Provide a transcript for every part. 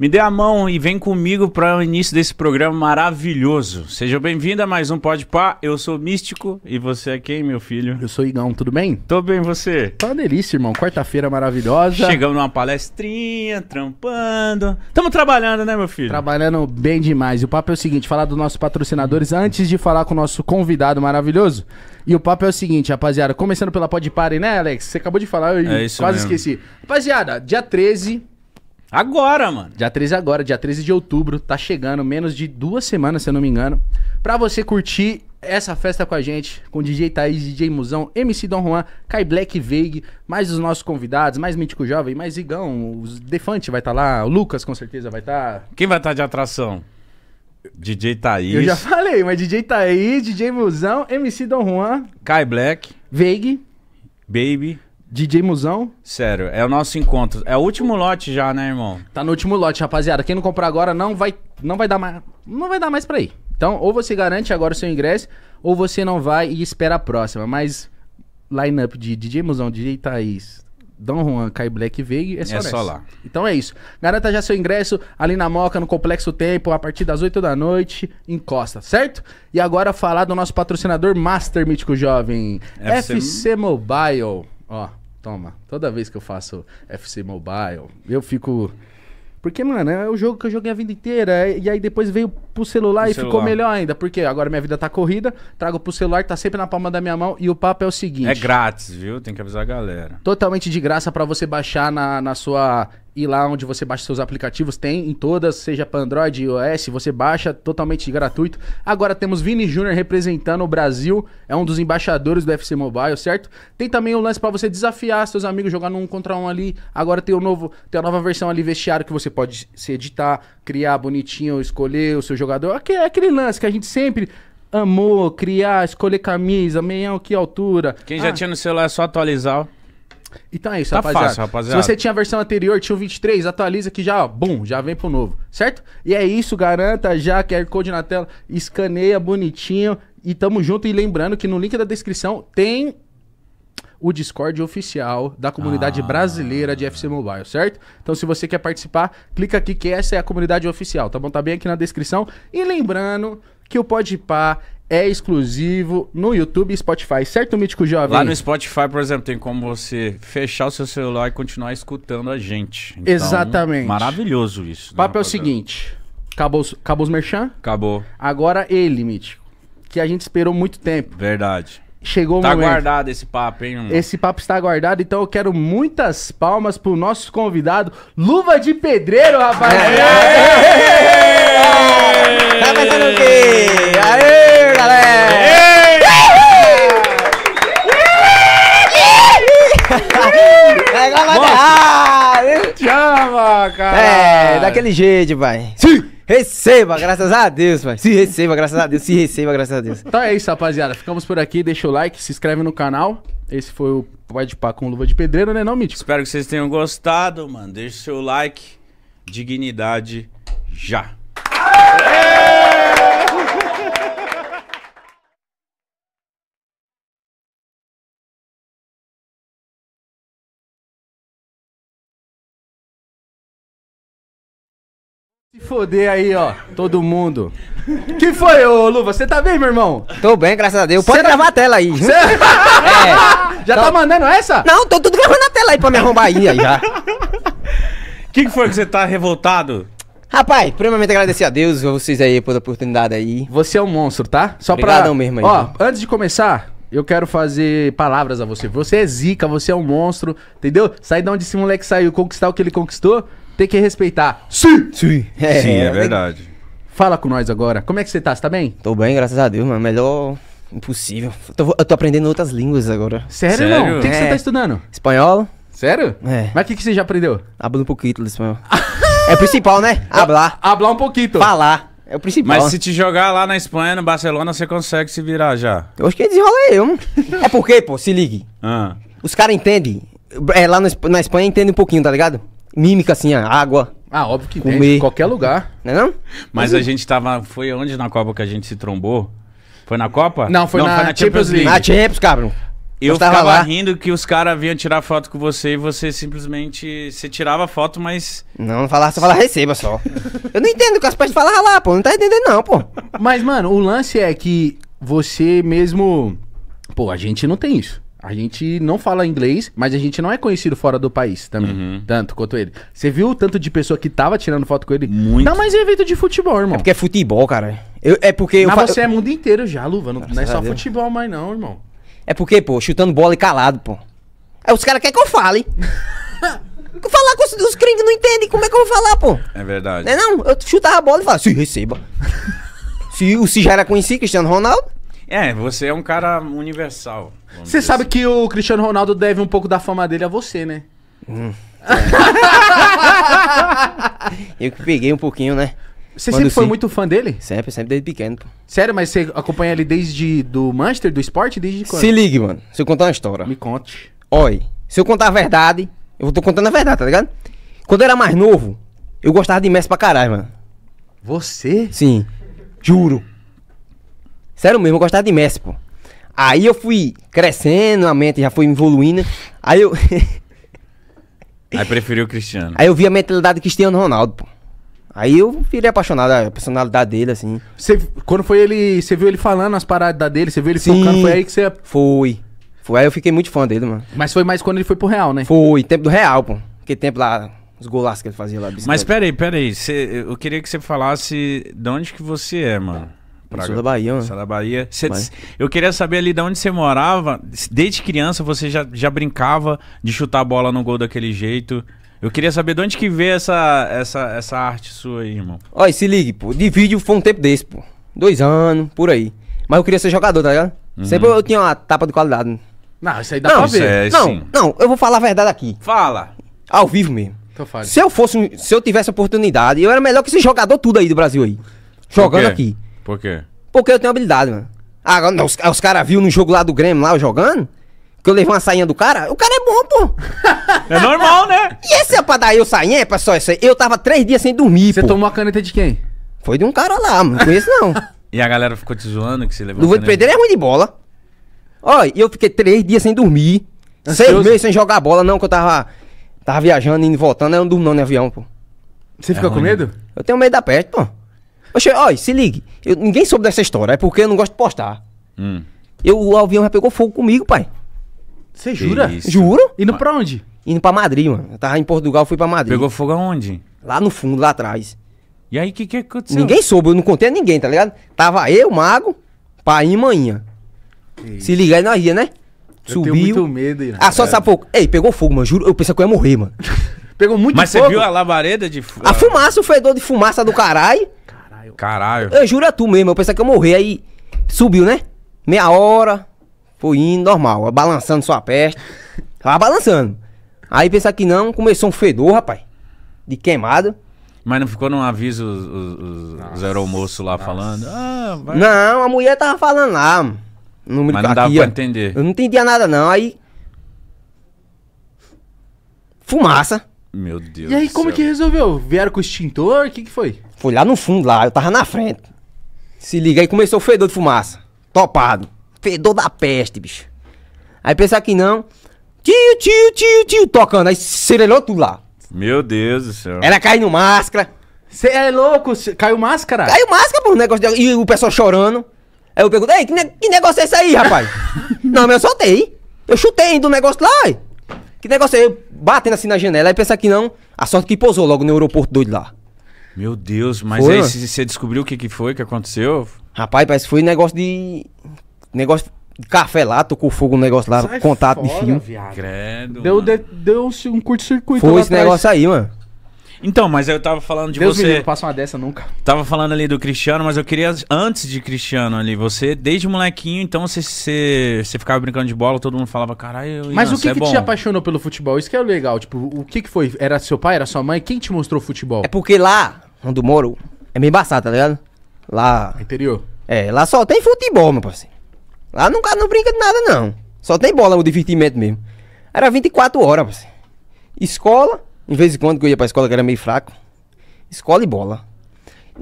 Me dê a mão e vem comigo para o início desse programa maravilhoso. Seja bem-vindo a mais um Pode Pá. Eu sou Místico e você é quem, meu filho? Eu sou Igão, tudo bem? Tô bem, você? Tá uma delícia, irmão. Quarta-feira maravilhosa. Chegamos numa palestrinha, trampando. Tamo trabalhando, né, meu filho? Trabalhando bem demais. E o papo é o seguinte, falar dos nossos patrocinadores antes de falar com o nosso convidado maravilhoso. E o papo é o seguinte, rapaziada. Começando pela Pode Pare, né, Alex? Você acabou de falar, eu é quase mesmo. esqueci. Rapaziada, dia 13 Agora, mano. Dia 13 agora, dia 13 de outubro, tá chegando, menos de duas semanas, se eu não me engano, pra você curtir essa festa com a gente, com DJ Thaís, DJ Musão, MC Don Juan, Kai Black Veig, mais os nossos convidados, mais Mítico Jovem, mais Igão, os Defante vai estar tá lá, o Lucas com certeza vai estar. Tá. Quem vai estar tá de atração? DJ Thaís. Eu já falei, mas DJ Thaís, DJ Musão, MC Don Juan, Kai Black, Veig, Baby, DJ Musão? Sério, é o nosso encontro. É o último lote já, né, irmão? Tá no último lote, rapaziada. Quem não comprar agora não vai, não vai dar mais, não vai dar mais para ir. Então, ou você garante agora o seu ingresso, ou você não vai e espera a próxima. Mas lineup de DJ Musão, DJ Thaís, Dom Juan, Kai Black Veig, é só, é só lá. Então é isso. Garanta já seu ingresso ali na Moca, no Complexo Tempo, a partir das 8 da noite, encosta, certo? E agora falar do nosso patrocinador Master Mítico Jovem, FC, FC Mobile. Ó, Toma. Toda vez que eu faço FC Mobile, eu fico. Porque, mano, é o jogo que eu joguei a vida inteira. É, e aí depois veio pro celular e celular. ficou melhor ainda. Porque agora minha vida tá corrida, trago pro celular, tá sempre na palma da minha mão. E o papo é o seguinte: É grátis, viu? Tem que avisar a galera. Totalmente de graça para você baixar na, na sua e lá onde você baixa seus aplicativos, tem em todas, seja para Android, iOS, você baixa totalmente gratuito. Agora temos Vini Júnior representando o Brasil, é um dos embaixadores do FC Mobile, certo? Tem também o lance para você desafiar seus amigos, jogar num contra um ali. Agora tem o novo, tem a nova versão ali vestiário que você pode se editar, criar bonitinho, escolher o seu jogador. Aquele, é aquele lance que a gente sempre amou, criar, escolher camisa, meião, que altura. Quem já ah. tinha no celular é só atualizar. Então é isso, tá rapaziada. Fácil, rapaziada. Se você tinha a versão anterior, tinha o 23, atualiza que já, ó, bum, já vem pro novo, certo? E é isso, garanta já, é Code na tela, escaneia bonitinho e tamo junto. E lembrando que no link da descrição tem o Discord oficial da comunidade ah. brasileira de FC Mobile, certo? Então, se você quer participar, clica aqui que essa é a comunidade oficial, tá bom? Tá bem aqui na descrição. E lembrando que o Podpah é exclusivo no YouTube e Spotify, certo, Mítico Jovem? Lá no Spotify, por exemplo, tem como você fechar o seu celular e continuar escutando a gente. Então, Exatamente. Maravilhoso isso. Né, o papo é o seguinte: acabou, acabou os merchan? Acabou. Agora ele, Mítico, que a gente esperou muito tempo. Verdade. Chegou tá momento. Tá guardado esse papo, hein? Mano? Esse papo está guardado, então eu quero muitas palmas pro nosso convidado, Luva de Pedreiro, rapaziada! Tá pensando o quê? Aê! Chama, cara! É, daquele jeito, pai. Sim! Receba, graças a Deus, pai. Se receba, graças a Deus. Se receba, graças a Deus. Então é isso, rapaziada. Ficamos por aqui. Deixa o like, se inscreve no canal. Esse foi o Pai de Pá com Luva de Pedreiro, né não, Mítico? Espero que vocês tenham gostado, mano. Deixa o seu like. Dignidade já. Aê! foder aí, ó. Todo mundo. Que foi, ô Luva? Você tá bem, meu irmão? Tô bem, graças a Deus. Pode tá gravar tá... a tela aí. Cê... É. Já tô... tá então- mandando essa? Não, tô tudo gravando a tela aí pra me arrombar aí, aí já. O que, que foi que você tá revoltado? Rapaz, primeiramente agradecer a Deus, a vocês aí pela oportunidade aí. Você é um monstro, tá? Só Obrigadão pra. mesmo aí. Ó, antes de começar, eu quero fazer palavras a você. Você é zica, você é um monstro, entendeu? Sai de onde esse moleque saiu, conquistar o que ele conquistou. Tem que respeitar. Sim! Sim, é, Sim, é verdade. Fala com nós agora. Como é que você tá? Você tá bem? Tô bem, graças a Deus, mano. Melhor impossível. Eu tô, eu tô aprendendo outras línguas agora. Sério, Sério? não? O que, que você é. tá estudando? Espanhol? Sério? É. Mas o que, que você já aprendeu? Hablo um pouquinho de espanhol. é o principal, né? Hablar. Hablar um pouquinho. Falar. É o principal. Mas se te jogar lá na Espanha, no Barcelona, você consegue se virar já. Eu acho que desenrola eu, É porque, pô, se ligue. Ah. Os caras entendem. É, lá no na Espanha entendem um pouquinho, tá ligado? mímica assim, a água. Ah, óbvio que comer. em qualquer lugar. Não é não? Mas a gente tava. Foi onde na Copa que a gente se trombou? Foi na Copa? Não, foi, não, na, foi na, Champions League. League. Na Champions, cabrão. Eu, eu tava lá. rindo que os caras vinham tirar foto com você e você simplesmente. Você tirava foto, mas. Não, não falava, só falava receba só. eu não entendo o que as pessoas falavam lá, pô. Não tá entendendo, não, pô. Mas, mano, o lance é que você mesmo. Pô, a gente não tem isso. A gente não fala inglês, mas a gente não é conhecido fora do país também. Uhum. Tanto quanto ele. Você viu o tanto de pessoa que tava tirando foto com ele? Muito. Tá mais evento de futebol, irmão. É porque é futebol, cara. Eu, é porque. Mas é eu você eu... é mundo inteiro já, Luva. Não, não é só futebol mais, não, irmão. É porque, pô, chutando bola e calado, pô. É, os caras querem que eu fale. falar com os, os não entendem como é que eu vou falar, pô. É verdade. Não, é não? eu chutava a bola e falava, se receba. se o se já era conhecido, Cristiano Ronaldo. É, você é um cara universal. Você sabe assim. que o Cristiano Ronaldo deve um pouco da fama dele a você, né? Hum. eu que peguei um pouquinho, né? Você Quando sempre foi sim. muito fã dele? Sempre, sempre desde pequeno, Sério, mas você acompanha ele desde do Manchester, do esporte, desde quando? Se ligue, mano. Se eu contar uma história. Me conte. Oi, se eu contar a verdade, eu tô contando a verdade, tá ligado? Quando eu era mais novo, eu gostava de Messi pra caralho, mano. Você? Sim. Juro. Sério mesmo, eu gostava de Messi, pô. Aí eu fui crescendo, a mente já foi evoluindo. Aí eu. aí preferiu o Cristiano. Aí eu vi a mentalidade do Cristiano Ronaldo, pô. Aí eu virei apaixonado, a personalidade dele, assim. quando foi ele. Você viu ele falando as paradas dele, você viu ele Sim, focando, foi aí que você. Foi. Foi aí eu fiquei muito fã dele, mano. Mas foi mais quando ele foi pro Real, né? Foi, tempo do Real, pô. Que tempo lá, os golaços que ele fazia lá. Mas peraí, peraí. Cê, eu queria que você falasse de onde que você é, mano. Pra... sou da Bahia, mano. Né? Sou da Bahia. Cê, Eu queria saber ali de onde você morava. Desde criança você já, já brincava de chutar a bola no gol daquele jeito. Eu queria saber de onde que veio essa, essa, essa arte sua aí, irmão. Olha, se ligue, pô. De vídeo foi um tempo desse, pô. Dois anos, por aí. Mas eu queria ser jogador, tá ligado? Uhum. Sempre eu tinha uma tapa de qualidade. Não, isso aí dá não, pra ver. É, não, sim. não, eu vou falar a verdade aqui. Fala. Ao vivo mesmo. Então Se eu fosse, se eu tivesse oportunidade, eu era melhor que esse jogador tudo aí do Brasil aí. Jogando aqui. Por quê? Porque eu tenho habilidade, mano. Ah, agora, os, ah, os caras viram no jogo lá do Grêmio, lá, jogando, que eu levei uma sainha do cara, o cara é bom, pô. É normal, né? E esse é pra dar eu sainha, é pessoal, isso aí. Eu tava três dias sem dormir, Você pô. tomou a caneta de quem? Foi de um cara lá, mano, não conheço não. e a galera ficou te zoando que você levou vou perder é ruim de bola. Olha, eu fiquei três dias sem dormir. Ansioso. Seis meses sem jogar bola, não, que eu tava, tava viajando, indo e voltando, eu não dormi não no né, avião, pô. Você é ficou ruim. com medo? Eu tenho medo da peste, pô. Oxe, olha, se ligue. Eu, ninguém soube dessa história, é porque eu não gosto de postar. Hum. Eu, o avião já pegou fogo comigo, pai. Você jura? Isso. Juro? Indo pra onde? Indo pra Madrid, mano. Eu tava em Portugal, fui pra Madrid. Pegou fogo aonde? Lá no fundo, lá atrás. E aí, o que, que aconteceu? Ninguém soube, eu não contei a ninguém, tá ligado? Tava eu, Mago, pai e manhinha. Se liga aí, nós ia, né? Eu Subiu. Tenho muito medo, Irã. Ah, só essa pouco. Ei, pegou fogo, mano. Juro, eu pensei que eu ia morrer, mano. pegou muito Mas fogo. Mas você viu a labareda de A fumaça, o fedor de fumaça do caralho. Caralho. Eu juro a tu mesmo, eu pensei que eu morri, aí subiu, né? Meia hora, foi indo, normal, balançando sua peste. Tava balançando. Aí pensar que não, começou um fedor, rapaz. De queimado. Mas não ficou num aviso os, os, os, aeromoços lá nossa. falando? Ah, vai... Não, a mulher tava falando lá. No Mas não dava pra entender. Eu não entendia nada, não. Aí. Fumaça. Meu Deus. E aí, como é céu. que resolveu? Vieram com o extintor? O que, que foi? Foi lá no fundo, lá, eu tava na frente. Se liga, aí começou o fedor de fumaça. Topado. Fedor da peste, bicho. Aí pensar que não. Tio, tio, tio, tio, tocando. Aí serelhou tudo lá. Meu Deus do céu. Ela caiu máscara. Você é louco? Caiu máscara? Caiu máscara, pô, negócio de... E o pessoal chorando. Aí eu pergunto, ei, que, ne... que negócio é esse aí, rapaz? não, mas eu soltei. Eu chutei do negócio lá. Que negócio é? Eu batendo assim na janela. Aí pensar que não. A sorte que pousou logo no aeroporto doido lá. Meu Deus, mas foi, aí você descobriu o que, que foi que aconteceu? Rapaz, parece que foi negócio de. Negócio de café lá, tocou fogo no negócio lá, Sai contato fora, de fio. Credo, deu, de, deu um curto-circuito. Foi esse atrás. negócio aí, mano. Então, mas eu tava falando de Deus você. Deus passa uma dessa nunca. Tava falando ali do Cristiano, mas eu queria antes de Cristiano ali, você desde molequinho, então você você, você ficava brincando de bola, todo mundo falava, caralho. Ian, mas o que, é que te apaixonou pelo futebol? Isso que é legal. Tipo, o que que foi? Era seu pai, era sua mãe? Quem te mostrou futebol? É porque lá, onde eu moro, é meio embaçado, tá ligado? Lá. É interior. É, lá só tem futebol, meu parceiro. Lá nunca não brinca de nada, não. Só tem bola, o divertimento mesmo. Era 24 horas, parceiro. Escola, de vez em quando que eu ia pra escola, que era meio fraco. Escola e bola.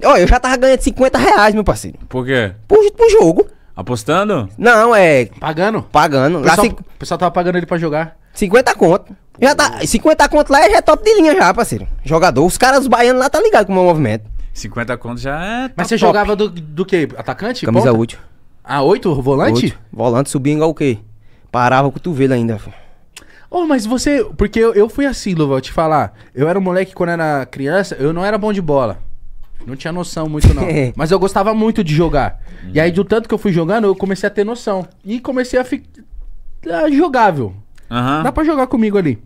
Ó, eu já tava ganhando 50 reais, meu parceiro. Por quê? Por, jogo. Apostando? Não, é. Pagando? Pagando. O pessoal, pessoal tava pagando ele pra jogar. 50 conto. Já tá, 50 conto lá já é top de linha já, parceiro. Jogador. Os caras os baianos lá tá ligado com o meu movimento. 50 conto já é. Mas tá top, você jogava do, do quê? Atacante? Camisa ponta? Ah, 8? Volante? 8. Volante subindo igual o quê? Parava o cotovelo ainda, filho oh, mas você. Porque eu, eu fui assim, Lu, vou te falar. Eu era um moleque quando era criança, eu não era bom de bola. Não tinha noção muito, não. Mas eu gostava muito de jogar. Uhum. E aí, do tanto que eu fui jogando, eu comecei a ter noção. E comecei a ficar jogável. Uhum. Dá pra jogar comigo ali.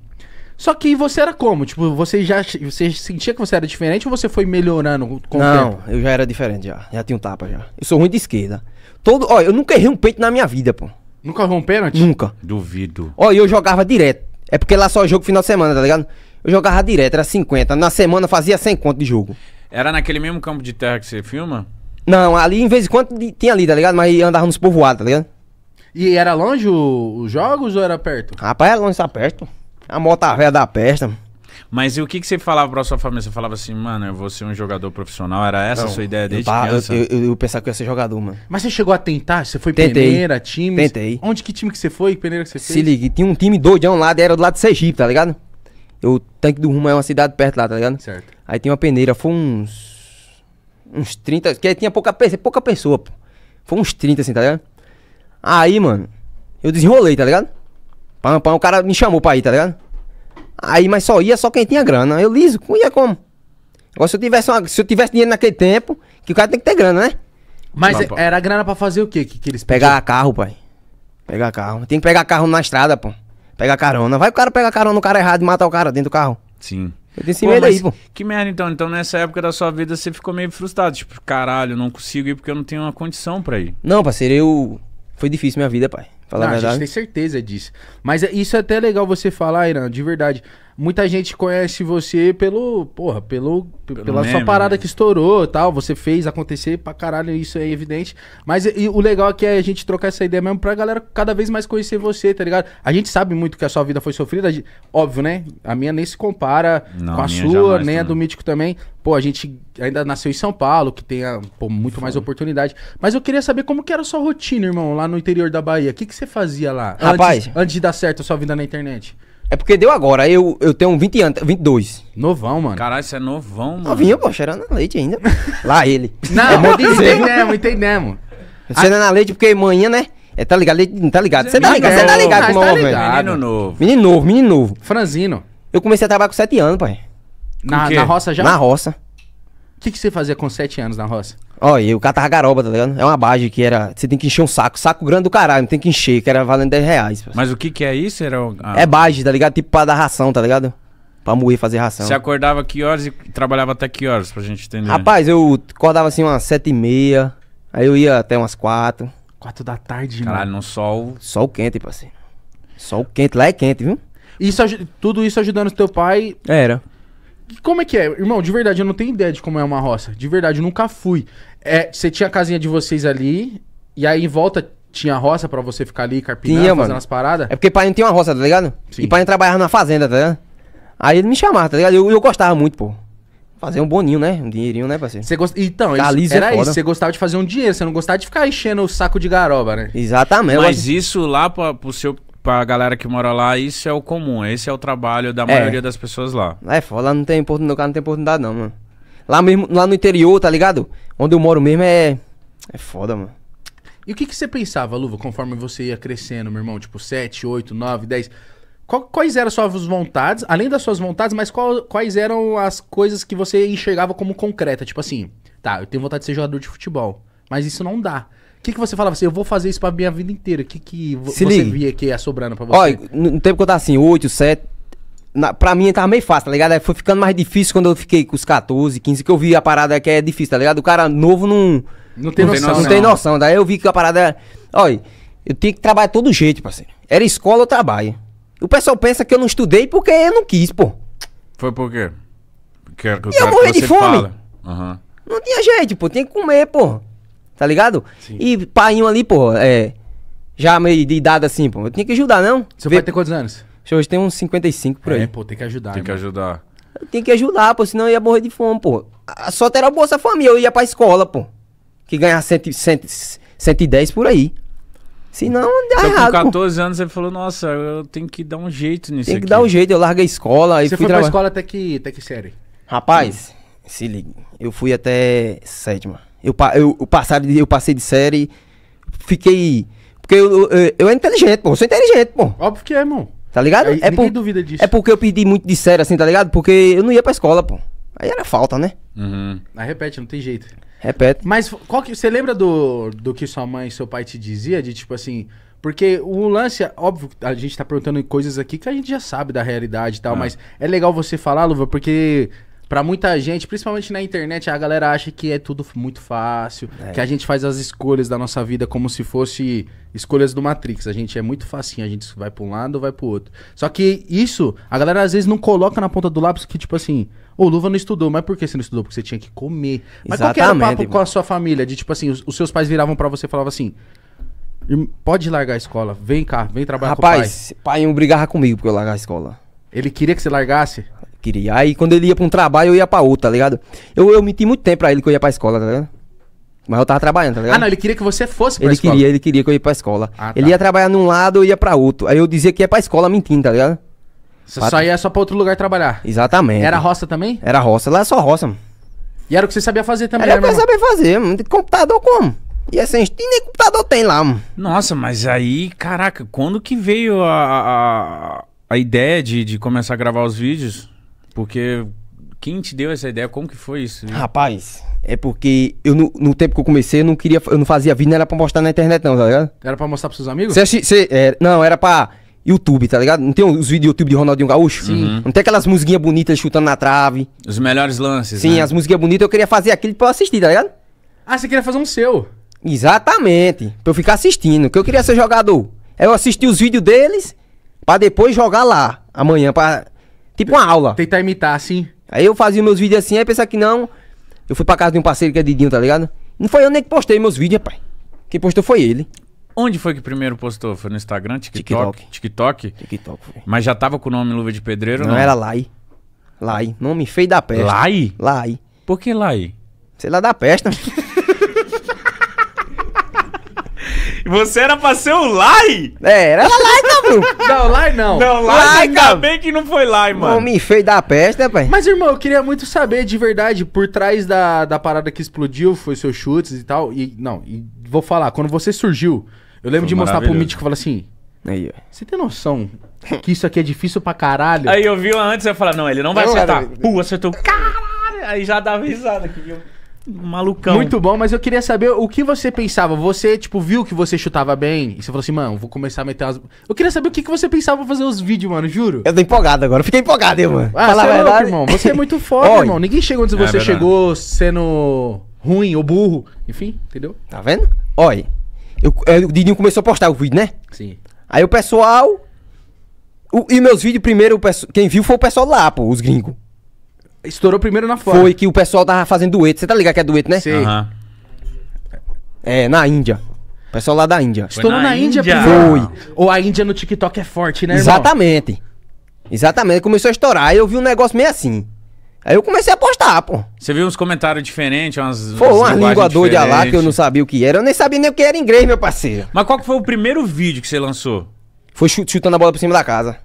Só que você era como? Tipo, você já você sentia que você era diferente ou você foi melhorando com Não, o tempo? eu já era diferente já. Já tinha um tapa já. Eu sou ruim de esquerda. Todo, ó, eu nunca errei um peito na minha vida, pô. Nunca arrumou um pênalti? Nunca. Duvido. Ó, e eu jogava direto. É porque lá só jogo final de semana, tá ligado? Eu jogava direto, era 50. Na semana fazia 100 conto de jogo. Era naquele mesmo campo de terra que você filma? Não, ali em vez em quando tinha ali, tá ligado? Mas andava nos povoados, tá ligado? E era longe os jogos ou era perto? Rapaz, era é longe, tá perto. A moto velha da peste, mano. Mas e o que, que você falava pra sua família? Você falava assim, mano, eu vou ser um jogador profissional? Era essa não, a sua ideia desde eu, criança? Eu, eu, eu, pensava que eu ia ser jogador, mano. Mas você chegou a tentar? Você foi Tentei. peneira, time? Tentei. Onde que time que você foi? Peneira que você Se fez? Se liga, tinha um time doidão lá, era do lado de Sergipe, tá ligado? Eu, Tanque do Rumo é uma cidade perto lá, tá ligado? Certo. Aí tinha uma peneira, foi uns. Uns 30. Que tinha pouca, pouca pessoa, pô. Foi uns 30, assim, tá ligado? Aí, mano, eu desenrolei, tá ligado? Pão, pão, o cara me chamou pra ir, tá ligado? Aí, mas só ia só quem tinha grana. Eu liso, ia como? Agora, se eu tivesse, uma, se eu tivesse dinheiro naquele tempo, que o cara tem que ter grana, né? Mas Não, era grana pra fazer o quê? Que, que eles Pegar carro, pai. Pegar carro. Tem que pegar carro na estrada, pô. Pegar carona. Vai o cara pegar carona no cara errado e matar o cara dentro do carro. Sim. Eu tenho esse pô, medo aí, pô. Que merda, então. Então, nessa época da sua vida, você ficou meio frustrado. Tipo, caralho, não consigo ir porque eu não tenho uma condição pra ir. Não, parceiro, eu... Foi difícil minha vida, pai. Falar Não, a, a gente tem certeza disso. Mas é, isso é até legal você falar, Irã, de verdade muita gente conhece você pelo, porra, pelo, pelo pela meme, sua parada né? que estourou tal. Você fez acontecer pra caralho, isso é evidente. Mas e, o legal é que é a gente trocar essa ideia mesmo pra galera cada vez mais conhecer você, tá ligado? A gente sabe muito que a sua vida foi sofrida, óbvio, né? A minha nem se compara Não, com a, a sua, nem a do Mítico também. Pô, a gente ainda nasceu em São Paulo, que tem ah, pô, muito Foi. mais oportunidade. Mas eu queria saber como que era a sua rotina, irmão, lá no interior da Bahia. O que, que você fazia lá? Rapaz. Antes, antes de dar certo a sua vida na internet. É porque deu agora. Eu, eu tenho 20 anos, 22. Novão, mano. Caralho, você é novão, mano. Novinho, pô, cheirando a leite ainda. Lá ele. Não, é entendemos, entendemos. Né, né, cheirando a leite porque manhã, né? É, tá ligado? Leite, não tá ligado? Você tá ligado, você tá ligado com o meu tá momento. Menino novo. Menino novo, menino novo. Franzino. Eu comecei a trabalhar com 7 anos, pai. Na, na roça já? Na roça. O que, que você fazia com 7 anos na roça? Ó, e o cara tava garoba, tá ligado? É uma base que era. Você tem que encher um saco. Saco grande do caralho, não tem que encher, que era valendo 10 reais. Mas o que que é isso? Era o- É base, tá ligado? Tipo pra dar ração, tá ligado? Pra moer, fazer ração. Você acordava que horas e trabalhava até que horas pra gente entender? Rapaz, eu acordava assim umas sete e meia. Aí eu ia até umas quatro. Quatro da tarde, Caralho, mano. no sol. Sol quente, parceiro. Sol quente. Lá é quente, viu? Isso, tudo isso ajudando o teu pai Era. Como é que é? Irmão, de verdade, eu não tenho ideia de como é uma roça. De verdade, eu nunca fui. É, você tinha a casinha de vocês ali, e aí em volta tinha roça pra você ficar ali carpinando, Tinha, fazendo mano. as paradas? É porque pai não tinha uma roça, tá ligado? Sim. E pai trabalhava na fazenda, tá ligado? Aí ele me chamava, tá ligado? Eu, eu gostava muito, pô. Fazer um boninho, né? Um dinheirinho, né, parceiro? Você gost... Então, Tá isso, é era isso. Você gostava de fazer um dinheiro, você não gostava de ficar enchendo o saco de garoba, né? Exatamente. Mas isso lá pra, pro seu pra galera que mora lá, isso é o comum. Esse é o trabalho da é. maioria das pessoas lá. É, foda, lá não tem oportunidade, não tem oportunidade não, mano. Lá mesmo, lá no interior, tá ligado? Onde eu moro mesmo é. É foda, mano. E o que, que você pensava, Luva, conforme você ia crescendo, meu irmão? Tipo, 7, 8, 9, 10. Qual, quais eram suas vontades, além das suas vontades, mas qual, quais eram as coisas que você enxergava como concreta? Tipo assim, tá, eu tenho vontade de ser jogador de futebol, mas isso não dá. O que, que você falava assim? Eu vou fazer isso pra minha vida inteira. O que, que você liga. via que ia sobrando pra você? Olha, no tempo que eu tava assim, 8, 7. Na, pra mim tava meio fácil, tá ligado? foi ficando mais difícil quando eu fiquei com os 14, 15, que eu vi a parada que é difícil, tá ligado? O cara novo não. Não tem não noção. Não, tem noção. Daí eu vi que a parada. Olha, eu tinha que trabalhar todo jeito, parceiro. Era escola ou trabalho. O pessoal pensa que eu não estudei porque eu não quis, pô. Foi por quê? que eu morri de fome. Uhum. Não tinha jeito, pô. Tinha que comer, pô. Tá ligado? Sim. E um ali, pô, é. Já meio de idade assim, pô. Eu tinha que ajudar, não? Seu Vê... pai tem quantos anos? Hoje tem uns 55 por é, aí. É, pô, tem que ajudar. Tem que ajudar. Tem que ajudar, pô, senão eu ia morrer de fome, pô. A sorte era a Bolsa Família, eu ia pra escola, pô. Que ganhar 110 por aí. Se não, dá então, errado. Com 14 pô. anos você falou, nossa, eu tenho que dar um jeito nisso. Tem que aqui. dar um jeito, eu larguei a escola. Você fui foi trabalhar. pra escola até que, até que série? Rapaz, Sim. se liga. Eu fui até sétima. Eu, eu, eu, passar, eu passei de série, fiquei. Porque eu, eu, eu é inteligente, pô. Eu sou inteligente, pô. Óbvio que é, irmão. Tá ligado? É, é por, duvida disso. É porque eu pedi muito de série, assim, tá ligado? Porque eu não ia pra escola, pô. Aí era falta, né? Uhum. Aí repete, não tem jeito. Repete. Mas qual que. Você lembra do, do que sua mãe e seu pai te dizia? De tipo assim. Porque o lance, óbvio, a gente tá perguntando coisas aqui que a gente já sabe da realidade e tal, ah. mas é legal você falar, Luva, porque Pra muita gente, principalmente na internet, a galera acha que é tudo muito fácil, é. que a gente faz as escolhas da nossa vida como se fosse escolhas do Matrix. A gente é muito facinho, a gente vai pra um lado, vai pro outro. Só que isso, a galera às vezes não coloca na ponta do lápis que, tipo assim, o Luva não estudou, mas por que você não estudou? Porque você tinha que comer. Mas Exatamente, qual era o papo com a sua família? De tipo assim, os, os seus pais viravam para você e falavam assim. Pode largar a escola, vem cá, vem trabalhar Rapaz, com o pai. Rapaz, pai não brigava comigo porque eu largar a escola. Ele queria que você largasse? queria. Aí quando ele ia pra um trabalho, eu ia pra outro, tá ligado? Eu, eu menti muito tempo pra ele que eu ia pra escola, tá ligado? Mas eu tava trabalhando, tá ligado? Ah, não, ele queria que você fosse pra ele escola. Queria, ele queria que eu ia pra escola. Ah, tá. Ele ia trabalhar num lado, eu ia pra outro. Aí eu dizia que ia pra escola mentindo, tá ligado? Você só ia só pra outro lugar trabalhar? Exatamente. Era roça também? Era roça, lá é só roça, mano. E era o que você sabia fazer também, era né? Era o que eu sabia fazer, mano. Computador como? E assim, nem computador tem lá, mano. Nossa, mas aí, caraca, quando que veio a, a, a ideia de, de começar a gravar os vídeos? Porque quem te deu essa ideia? Como que foi isso? Viu? Né? Rapaz, é porque eu no, no, tempo que eu comecei, eu não queria, eu não fazia vídeo, não era pra mostrar na internet, não, tá ligado? Era pra mostrar pros seus amigos? Cê, cê, é, não, era pra YouTube, tá ligado? Não tem os vídeos do YouTube de Ronaldinho Gaúcho? Sim. Uhum. Não tem aquelas musiquinhas bonitas chutando na trave. Os melhores lances. Sim, né? as musiquinhas bonitas eu queria fazer aquilo pra eu assistir, tá ligado? Ah, você queria fazer um seu? Exatamente. Pra eu ficar assistindo. que eu queria ser jogador. Eu assisti os vídeos deles pra depois jogar lá amanhã. Pra Tipo uma aula. Tentar imitar, assim. Aí eu fazia meus vídeos assim, aí pensar que não. Eu fui pra casa de um parceiro que é Didinho, tá ligado? Não foi eu nem que postei meus vídeos, pai. Quem postou foi ele. Onde foi que primeiro postou? Foi no Instagram, TikTok? TikTok. TikTok, foi. Mas já tava com o nome Luva de Pedreiro, não? Não, era Lai. Lai. Nome feio da peste. Lai? Lai. Por que Lai? Sei lá, da peste. Né? Você era pra ser o Lai? É, era Lai, tá, Não, Lai não. Não, Lai, ainda tá... bem que não foi Lai, mano. Homem feio da peste, pai? Mas, irmão, eu queria muito saber de verdade, por trás da, da parada que explodiu, foi seus chutes e tal. E, não, e vou falar, quando você surgiu, eu lembro foi de mostrar pro Mítico e falar assim... Aí, Você tem noção que isso aqui é difícil pra caralho? Aí eu vi antes, eu falava, não, ele não vai não, acertar. Pô, uh, acertou. Caralho! Aí já dava risada que viu? malucão. Muito bom, mas eu queria saber o que você pensava. Você, tipo, viu que você chutava bem e você falou assim, mano, vou começar a meter umas... Eu queria saber o que, que você pensava pra fazer os vídeos, mano, juro. Eu tô empolgado agora, eu fiquei empolgado, hein, mano. Ah, Fala você verdade. é louco, irmão. Você é muito foda, irmão. Ninguém chegou onde é você chegou sendo ruim ou burro. Enfim, entendeu? Tá vendo? Olha, eu, eu, é, o Didinho começou a postar o vídeo, né? Sim. Aí o pessoal... O, e meus vídeos primeiro, o, quem viu foi o pessoal lá, pô, os gringos. Estourou primeiro na fora. Foi que o pessoal tava fazendo dueto. Você tá ligado que é dueto, né? Sim. É, na Índia. O pessoal lá da Índia. Estourou na, na Índia, Índia. primeiro. Foi. Ou a Índia no TikTok é forte, né, irmão? Exatamente. Exatamente. Começou a estourar. Aí eu vi um negócio meio assim. Aí eu comecei a postar, pô. Você viu uns comentários diferentes, umas. Foi uma língua doida lá que eu não sabia o que era. Eu nem sabia nem o que era inglês, meu parceiro. Mas qual que foi o primeiro vídeo que você lançou? Foi chutando a bola por cima da casa.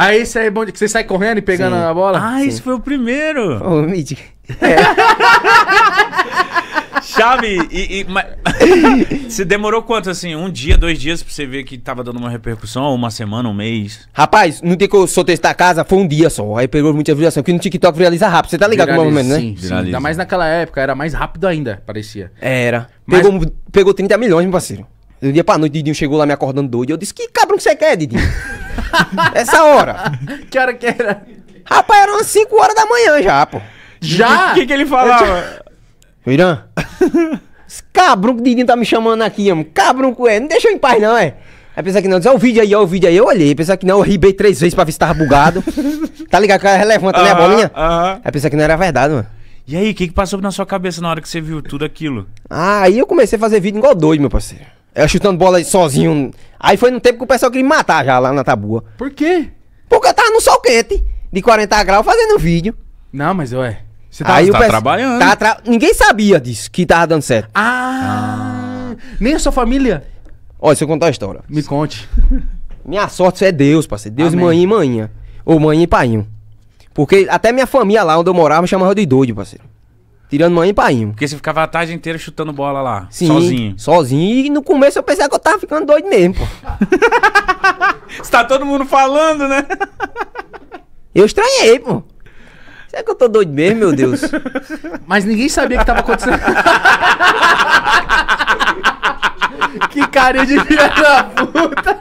Aí você é bom de... Você sai correndo e pegando Sim. a bola? Ah, Sim. esse foi o primeiro. Ô, Mid. É. Chave, e. e mas... você demorou quanto, assim? Um dia, dois dias pra você ver que tava dando uma repercussão? Uma semana, um mês? Rapaz, não tem que eu sou testar a casa, foi um dia só. Aí pegou muita visualização, porque no TikTok viraliza rápido. Você tá ligado Viraliza, com o movimento, né? Sim, sim. Viraliza. Ainda mais naquela época, era mais rápido ainda, parecia. Era. Mas... Pegou, pegou 30 milhões, meu parceiro. Do dia pra noite, Didinho chegou lá me acordando doido. Eu disse, que cabrão que você quer, Didinho? Essa hora. Que hora que era? Rapaz, eram 5 horas da manhã já, pô. Já? O que, que, ele falava? Eu Irã, esse cabrão que o Didinho tá me chamando aqui, mano. Cabrão que é. Não deixa eu em paz, não, é. Aí pensar que não, diz, olha o vídeo aí, olha o vídeo aí. Eu olhei, pensa que não, eu ribei três vezes pra ver se tava bugado. tá ligado? O cara levanta, uh -huh, né, a bolinha? Uh -huh. Aí pensar que não era verdade, mano. E aí, o que, que passou na sua cabeça na hora que você viu tudo aquilo? Ah, aí eu comecei a fazer vídeo igual doido, meu parceiro. Eu chutando bola sozinho. Aí foi no tempo que o pessoal queria me matar já lá na Tabua. Por quê? Porque eu tava no sol quente, de 40 graus, fazendo vídeo. Não, mas ué. Você tá, aí tá peço, trabalhando. tra... Ninguém sabia disso, que tava dando certo. Ah! ah. Nem a sua família? Olha, se eu contar a história. Me conte. Minha sorte é Deus, parceiro. Deus, Amém. mãe e manhã Ou mãe e painho. Porque até minha família lá onde eu morava me chamava de doido, parceiro. Tirando mãe e pai. Porque você ficava a tarde inteira chutando bola lá, Sim, sozinho. Sozinho. E no começo eu pensei que eu tava ficando doido mesmo, pô. Está todo mundo falando, né? Eu estranhei, pô. Será que eu tô doido mesmo, meu Deus? Mas ninguém sabia que tava acontecendo. que cara de filha da puta.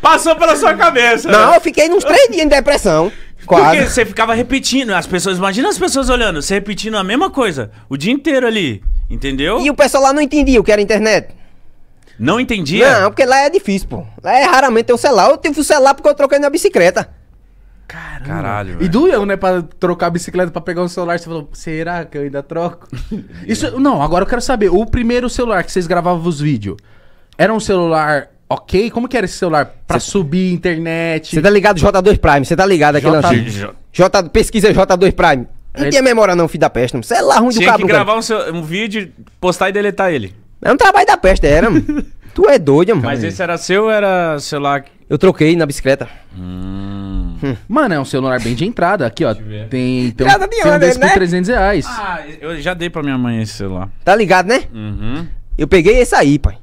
Passou pela sua cabeça. Não, né? eu fiquei uns três dias em depressão. Porque você ficava repetindo, as pessoas, imagina as pessoas olhando, você repetindo a mesma coisa o dia inteiro ali, entendeu? E o pessoal lá não entendia o que era internet. Não entendia? Não, porque lá é difícil, pô. Lá é raramente tem um celular. Eu tive o um celular porque eu troquei na bicicleta. Caramba. Caralho. E doeu, né? Pra trocar a bicicleta, pra pegar um celular. Você falou, será que eu ainda troco? Isso, não, agora eu quero saber. O primeiro celular que vocês gravavam os vídeos, era um celular Ok, como que era esse celular? Pra cê, subir internet. Você tá ligado J2 Prime, você tá ligado aquele J... J... J... Pesquisa J2 Prime. É não tinha memória não, filho da peste. Você é lá ruim do cabo. Tinha que gravar um, seu, um, vídeo, postar e deletar ele. É um trabalho da peste, era, é, né, mano. tu é doido, mano. Mas esse era seu ou era celular... Eu troquei na bicicleta. Hum. hum. Mano, é um celular bem de entrada. Aqui, ó. Tem, então, tem, um, tem um desse né? por 300 reais. Ah, eu já dei pra minha mãe esse celular. Tá ligado, né? Uhum. Eu peguei esse aí, pai.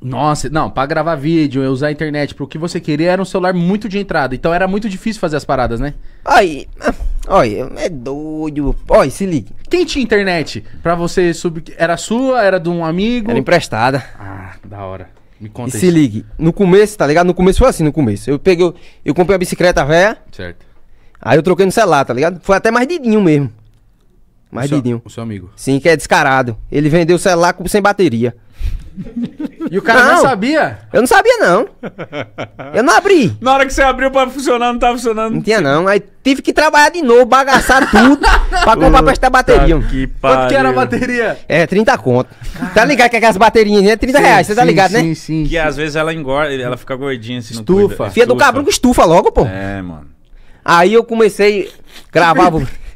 Nossa, não, para gravar vídeo, eu usar a internet, pro que você queria era um celular muito de entrada. Então era muito difícil fazer as paradas, né? Aí, ah, olha, é doido. Olha, se liga. Quem tinha internet pra você subir? Era sua? Era de um amigo? Era emprestada. Ah, da hora. Me conta e isso. se ligue, no começo, tá ligado? No começo foi assim, no começo. Eu peguei, eu comprei a bicicleta velha. Certo. Aí eu troquei no celular, tá ligado? Foi até mais didinho mesmo. Mais o seu, didinho. o seu amigo. Sim, que é descarado. Ele vendeu o celular sem bateria. E o cara não, não, sabia? Eu não sabia, não. Eu não abri. Na hora que você abriu pra funcionar, não tava funcionando. Não tinha, não. Aí tive que trabalhar de novo, bagaçar tudo pra comprar pra esta bateria. Que Quanto que era a bateria? É, 30 conto. Caramba. Tá ligado que aquelas baterias, é né? 30 sim, reais, você tá ligado, sim, né? Sim, sim. Que sim. às vezes ela engorda, ela fica gordinha assim. Estufa. Fia do cabrão que estufa logo, pô. É, mano. Aí eu comecei, gravava.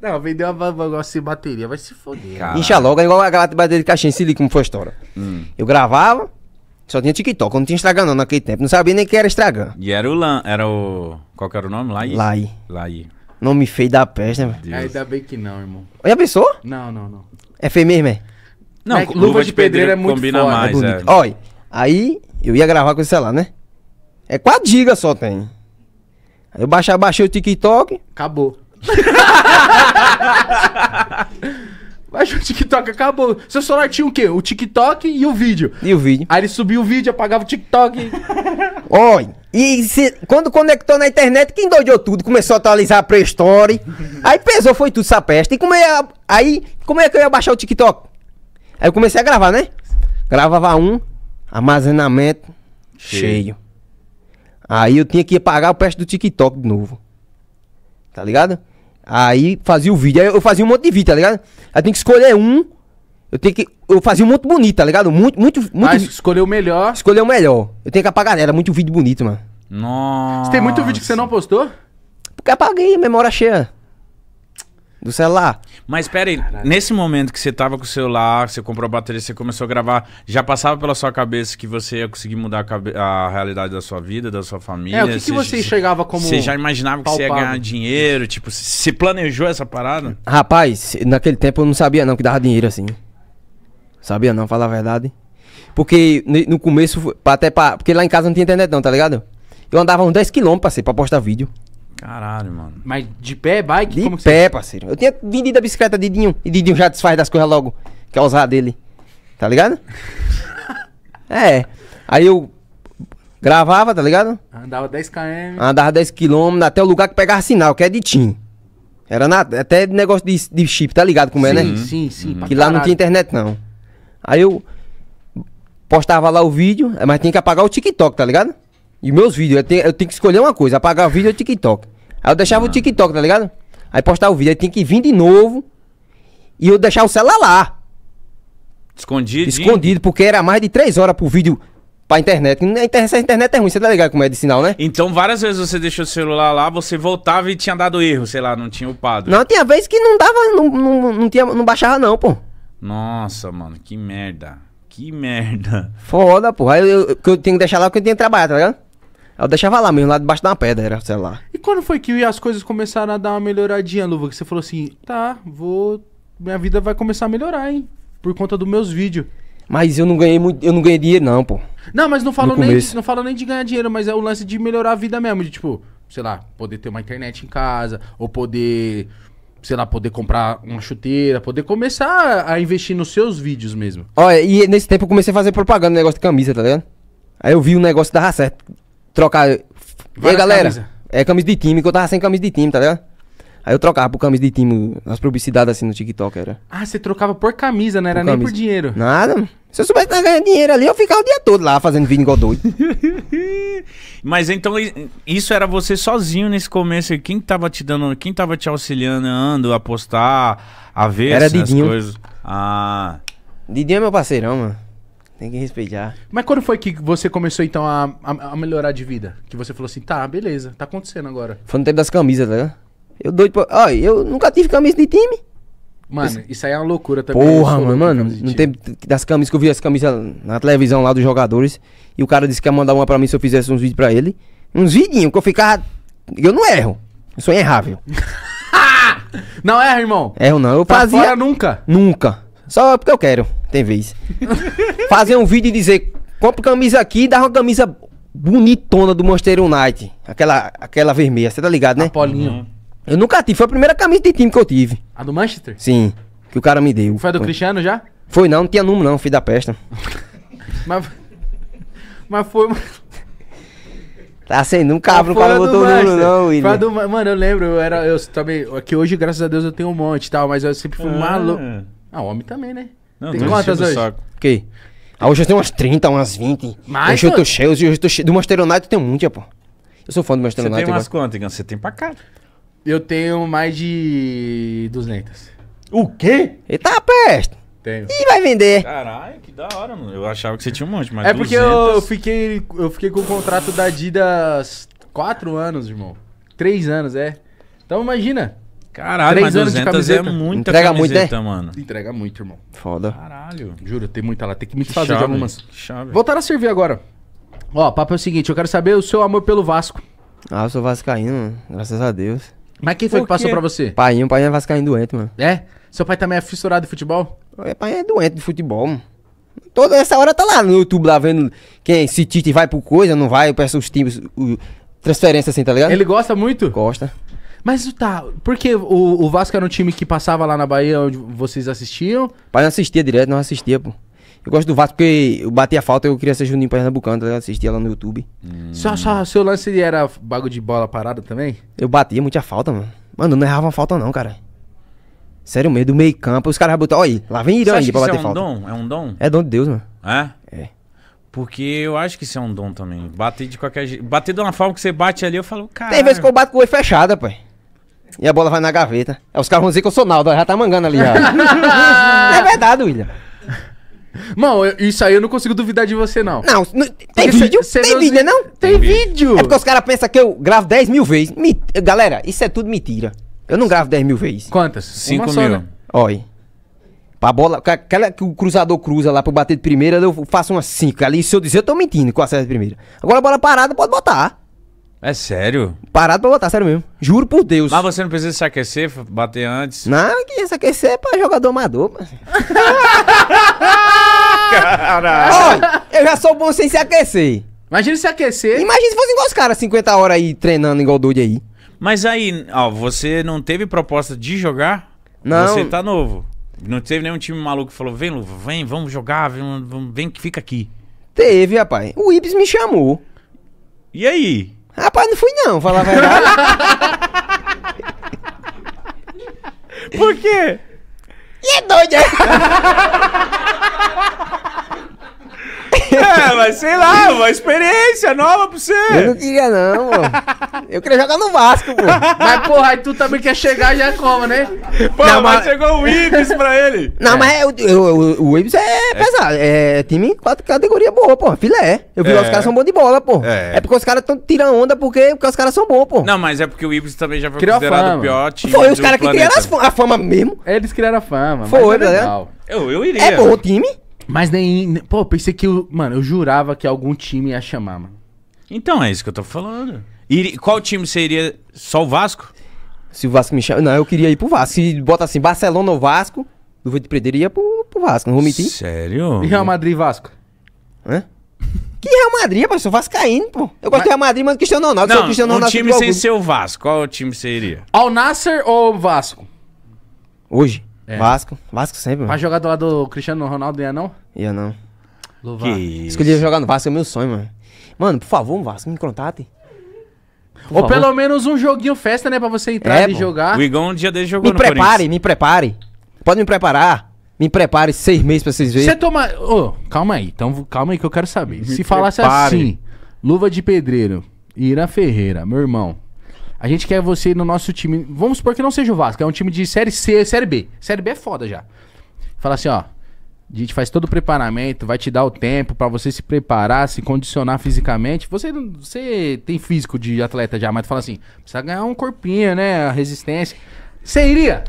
Não, vendeu um negócio sem bateria, vai se foder. Incha logo, é igual a bateria de caixinha, se liga como foi a história. Hum. Eu gravava, só tinha TikTok, não tinha Instagram não naquele tempo, não sabia nem que era Instagram. E era o Lan, era o... qual que era o nome? Lai? Lai. Lai. Nome feio da peste, né? Deus. Ainda bem que não, irmão. Já pensou? Não, não, não. É feio mesmo, é? Não, é, luva, luva de, pedreiro, pedreiro é muito combina foda, mais, é, é. Olha, aí eu ia gravar com esse lá né? É 4 GB só tem. Aí eu baixei, baixei o TikTok. Acabou. Mas o TikTok acabou. Seu celular tinha o quê? O TikTok e o vídeo. E o vídeo. Aí ele subiu o vídeo, apagava o TikTok. Oi. e se, quando conectou na internet, quem doidou tudo? Começou a atualizar a pré-story. aí pesou, foi tudo essa peste. E como é, aí, como é que eu ia baixar o TikTok? Aí eu comecei a gravar, né? Gravava um, armazenamento cheio. cheio. Aí eu tinha que pagar o preço do TikTok de novo tá ligado? Aí fazia o vídeo. Aí eu fazia um monte de vídeo, tá ligado? Aí tem que escolher um. Eu tenho que. Eu fazia um monte bonito, tá ligado? Muito, muito, muito. Mas escolheu o melhor. Escolheu o melhor. Eu tenho que apagar, era muito vídeo bonito, mano. Nossa. Você tem muito vídeo que você não postou? Porque apaguei, memória cheia do celular. Mas pera aí, Caralho. nesse momento que você tava com o celular, você comprou a bateria, você começou a gravar, já passava pela sua cabeça que você ia conseguir mudar a, cabe- a realidade da sua vida, da sua família? É, o que, que você chegava como. Você já imaginava que você ia ganhar dinheiro? Tipo, você planejou essa parada? Rapaz, naquele tempo eu não sabia não que dava dinheiro assim. Sabia não, falar a verdade. Porque no começo, pra- até pra, porque lá em casa não tinha internet não, tá ligado? Eu andava uns 10km, parceiro, pra postar vídeo. Caralho, mano. Mas de pé, bike? De como pé, você... parceiro. Eu tinha vendido a bicicleta de Dinho. E Dinho já desfaz das coisas logo. Quer é usar dele. Tá ligado? é. Aí eu gravava, tá ligado? Andava 10km. Andava 10km até o lugar que pegava sinal, que é de Tim. Era na, até negócio de, de chip, tá ligado como sim, é, né? Sim, sim, sim. Uhum. Que lá não tinha internet, não. Aí eu postava lá o vídeo, mas tinha que apagar o TikTok, tá ligado? E meus vídeos, eu tenho, eu tenho que escolher uma coisa, apagar o vídeo é ou TikTok. Aí eu deixava ah. o TikTok, tá ligado? Aí postar o vídeo, aí tinha que vir de novo. E eu deixar o celular lá. Escondido? Escondido, porque era mais de três horas pro vídeo pra internet. Essa internet é ruim, você tá ligado como é de sinal, né? Então várias vezes você deixou o celular lá, você voltava e tinha dado erro, sei lá, não tinha upado. Não, tinha vez que não dava, não, não, não, tinha, não baixava não, pô. Nossa, mano, que merda. Que merda. Foda, porra. Eu, eu, eu tenho que deixar lá porque eu tenho que trabalhar, tá ligado? Eu deixava lá mesmo, lá debaixo da pedra, era, sei lá. E quando foi que as coisas começaram a dar uma melhoradinha, Luva? Que você falou assim, tá, vou. Minha vida vai começar a melhorar, hein? Por conta dos meus vídeos. Mas eu não ganhei muito, eu não ganhei dinheiro, não, pô. Não, mas não falo, nem, de, não falo nem de ganhar dinheiro, mas é o lance de melhorar a vida mesmo, de tipo, sei lá, poder ter uma internet em casa, ou poder, sei lá, poder comprar uma chuteira, poder começar a investir nos seus vídeos mesmo. Olha, e nesse tempo eu comecei a fazer propaganda, negócio de camisa, tá ligado? Aí eu vi o negócio dava certo trocar. Várias e galera, camisa. é camisa de time, que eu tava sem camisa de time, tá ligado? Aí eu trocava por camisa de time, as publicidades assim no TikTok era. Ah, você trocava por camisa, não era por nem camisa. por dinheiro. Nada, Se eu soubesse estar ganhando dinheiro ali, eu ficava o dia todo lá fazendo vídeo igual doido. Mas então isso era você sozinho nesse começo. Quem tava te dando, quem tava te auxiliando a postar, a ver era essas Didinho. coisas? Ah. Didinho é meu parceirão, mano. Tem que respeitar. Mas quando foi que você começou, então, a, a, a melhorar de vida? Que você falou assim, tá, beleza, tá acontecendo agora. Foi no tempo das camisas, tá ligado? Eu doido pra... Ó, eu nunca tive camisa de time. Mano, isso aí é uma loucura também. Porra, mano, mano no tempo das camisas que eu vi as camisas na televisão lá dos jogadores, e o cara disse que ia mandar uma pra mim se eu fizesse uns vídeos pra ele. Uns vidinhos, que eu ficava. Eu não erro. Eu sou errável. não erra, irmão. Erro não. Eu pra fazia. nunca. Nunca. Só porque eu quero, tem vez. Fazer um vídeo e dizer, compra camisa aqui e dá uma camisa bonitona do Manchester United. Aquela, aquela vermelha, você tá ligado, né? A Paulinho. Uhum. Eu nunca tive, foi a primeira camisa de time que eu tive. A do Manchester? Sim, que o cara me deu. Foi a do Cristiano já? Foi não, não tinha número não, fui da peste. mas, mas foi... Tá sendo um cabro, o cara botou número não, William. Do, mano, eu lembro, eu era, eu também, aqui hoje, graças a Deus, eu tenho um monte e tal, mas eu sempre fui ah. maluco. Ah, homem também, né? Não, tem quantas hoje? Saco. Que? Ah, hoje eu tenho umas 30, umas 20. Mas, hoje eu tô cheio, hoje eu tô cheio. Do Master United eu tenho muito, pô. Eu sou fã do Master United. Você tem umas quantas, Igão? Você tem pra cá. Eu tenho mais de 200. O quê? Eita, peste! Tenho. E vai vender. Caralho, que da hora, mano. Eu achava que você tinha um monte, mas É porque 200... eu fiquei eu fiquei com o contrato da Adidas 4 anos, irmão. 3 anos, é. Então imagina. Caralho, Três mas anos 200 de é camiseta. é muita Entrega camiseta, muito, né? mano. Entrega muito, irmão. Foda. Caralho. Juro, tem muita lá. Tem que me desfazer de algumas. Chave. Voltaram a servir agora. Ó, papo é o seguinte, eu quero saber o seu amor pelo Vasco. Ah, eu sou vascaíno, graças a Deus. Mas quem foi que passou pra você? Pai, o pai é vascaíno doente, mano. É? Seu pai também é fissurado de futebol? É pai é doente de futebol, mano. Toda essa hora tá lá no YouTube, lá vendo quem, se Tite vai por coisa, não vai, eu peço os times, o, transferência assim, tá ligado? Ele gosta muito? Gosta. Mas tá, porque o, o Vasco era um time que passava lá na Bahia onde vocês assistiam? Pai, não assistia direto, não assistia, pô. Eu gosto do Vasco porque eu bati a falta, eu queria ser Juninho Pernambucano, tá eu assistia lá no YouTube. Hum. Só, só, seu lance era bagulho de bola parada também? Eu batia muita falta, mano. Mano, não errava uma falta não, cara. Sério mesmo, do meio campo, os caras botaram, olha aí, lá vem Irã aí pra bater falta. é um falta. Dom? É um dom? É dom de Deus, mano. É? É. Porque eu acho que isso é um dom também. Bater de qualquer jeito. Bater de uma forma que você bate ali, eu falo, cara. Tem vezes que eu bato com o olho fechado, pai. E a bola vai na gaveta. É os caras vão dizer que eu sou Naldo, já tá mangando ali. é verdade, William. Mano, isso aí eu não consigo duvidar de você, não. Não, tem Porque vídeo? cê tem não- vídeo, não? Tem vídeo. É porque os caras pensam que eu gravo 10 mil vezes. Me- Galera, isso é tudo mentira. Eu não gravo 10 mil vezes. Quantas? 5 mil. Oi. Né? Olha. Pra bola, aquela que o cruzador cruza lá pro bater de primeira, eu faço umas 5. Ali, se eu dizer, eu tô mentindo com a de primeira. Agora, a bola parada, pode botar. É sério? Parado pra botar, sério mesmo. Juro por Deus. Mas você não precisa se aquecer, bater antes? Não, que se aquecer é pra jogador amador. Caralho. eu já sou bom sem se aquecer. Imagina se aquecer. Imagina se fosse igual os caras, 50 horas aí treinando igual doido aí. Mas aí, ó, você não teve proposta de jogar? Não. Você tá novo. Não teve nenhum time maluco que falou, vem, Luva, vem, vamos jogar, vem, vem, fica aqui. Teve, rapaz. O Ibis me chamou. E aí? Rapaz, não fui não, falar a verdade. Por quê? E é doido, é? É, mas sei lá, uma experiência nova pra você. Eu não queria, não, mano. Eu queria jogar no Vasco, pô. Mas, porra, aí tu também quer chegar já é coma, né? Pô, não, mas, chegou o Ibis pra ele. Não, é. mas eu, é, eu, eu, o Ibis é, é. pesado. É time quatro categoria boa, pô. Filé. Eu vi é. lá, os caras são bons de bola, pô. É, é porque os caras estão tirando onda porque, porque os caras são bons, pô. Não, mas é porque o Ibis também já foi Criou considerado o pior time Foi os caras que criaram a fama mesmo. Eles criaram a fama. Foi, mas né? legal. Eu, eu iria. É bom o time? Mas nem. Pô, pensei que. Eu, mano, eu jurava que algum time ia chamar, mano. Então, é isso que eu tô falando. E qual time seria? Só o Vasco? Se o Vasco me chama. Não, eu queria ir pro Vasco. Se bota assim, Barcelona ou Vasco, do Vou de Prender ia pro, pro Vasco, não vou mentir. Sério? E Real Madrid e Vasco? Hã? Que Real Madrid, rapaz? o Vasco caindo, pô. Eu gosto mas... do Real Madrid, mas Cristiano Ronaldo. É não, Cristiano Ronaldo um time sem ser o Vasco. Qual time seria? Al Nasser ou Vasco? Hoje? É. Vasco. Vasco sempre. Mas mano. jogar do lado do Cristiano Ronaldo ia não? Ia não. Louvar. Que isso. Escolhi jogar no Vasco, é meu sonho, mano. Mano, por favor, Vasco, me contate. Ou favor. pelo menos um joguinho festa, né? Pra você entrar é, e jogar. O Igão um dia desse jogou me no prepare, Me prepare, me prepare. Pode me preparar. Me prepare seis meses pra vocês verem. Você toma... Ô, oh, calma aí. Então, calma aí que eu quero saber. Me Se prepare. falasse assim, luva de pedreiro, Ira Ferreira, meu irmão... A gente quer você no nosso time. Vamos supor que não seja o Vasco, é um time de Série C, Série B. Série B é foda já. Fala assim, ó. A gente faz todo o preparamento, vai te dar o tempo para você se preparar, se condicionar fisicamente. Você, você tem físico de atleta já, mas tu fala assim, precisa ganhar um corpinho, né? A resistência. Você iria?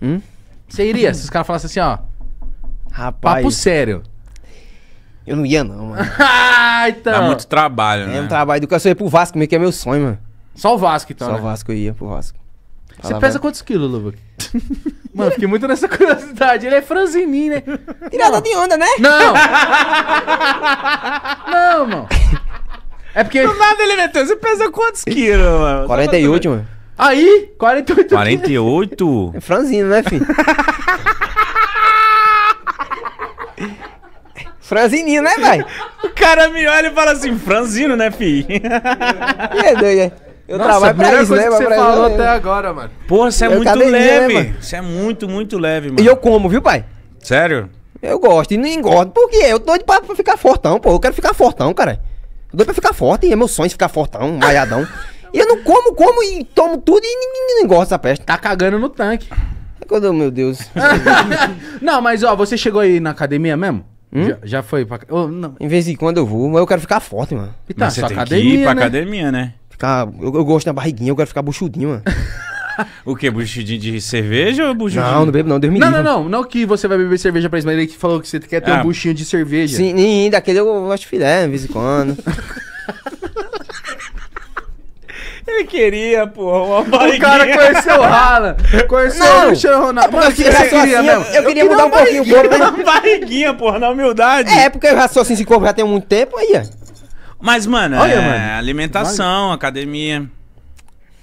Hum? Você iria? Se os caras falassem assim, ó. Rapaz. Papo sério. Eu não ia, não, mano. Ah, então. Dá muito trabalho, é né? É um trabalho do que eu ia pro Vasco, meio que é meu sonho, mano. Só o Vasco, então, Só né? o Vasco ia pro Vasco. Você pesa quantos quilos, Luba? Mano, fiquei muito nessa curiosidade. Ele é franzininho, né? Tirada de onda, né? Não! não, mano. É porque... Do nada ele meteu. Você pesa quantos quilos, mano? 48, mano. Aí, 48 48? É franzino, né, filho? Franzininho, né, velho? O cara me olha e fala assim, franzino, né, filho? é doido, é. Eu Nossa, trabalho pra isso, né? Que você falou até agora, mano. Porra, você é muito leve. você é muito, muito leve, mano. E eu como, viu, pai? Sério? Eu gosto e não engordo. porque Eu tô doido pra ficar fortão, pô. Eu quero ficar fortão, cara. Eu doido pra ficar forte. E é meu sonho ficar fortão, malhadão. e eu não como, como e tomo tudo e ninguém não engorda essa peste. Tá cagando no tanque. É quando, meu Deus. não, mas ó, você chegou aí na academia mesmo? Hum? Já, já, foi pra. Oh, não. Em vez de quando eu vou, mas eu quero ficar forte, mano. E então, tá, mas você tem academia, que ir pra né? academia, né? Ficar. Eu, eu gosto da barriguinha, eu quero ficar buchudinho, mano. O que? Buchudinho de cerveja ou buchudinho? Não, não bebo, não, dormi. Não, não, não. Não que você vai beber cerveja pra Ismael, ele que falou que você quer ter Ah. um buchinho de cerveja. Sim, e daquele eu gosto de filé, de vez em quando. Ele queria, porra, uma barriguinha. O cara conheceu o Rala. conheceu Não, o Cristiano Ronaldo. É mano, o você queria assim, eu, mesmo? eu queria mudar um pouquinho o corpo. Né? Uma barriguinha, porra, na humildade. É, porque eu já sou assim, esse corpo já tem muito tempo aí, ó. Mas, mano, Olha, é mano. alimentação, vale. academia.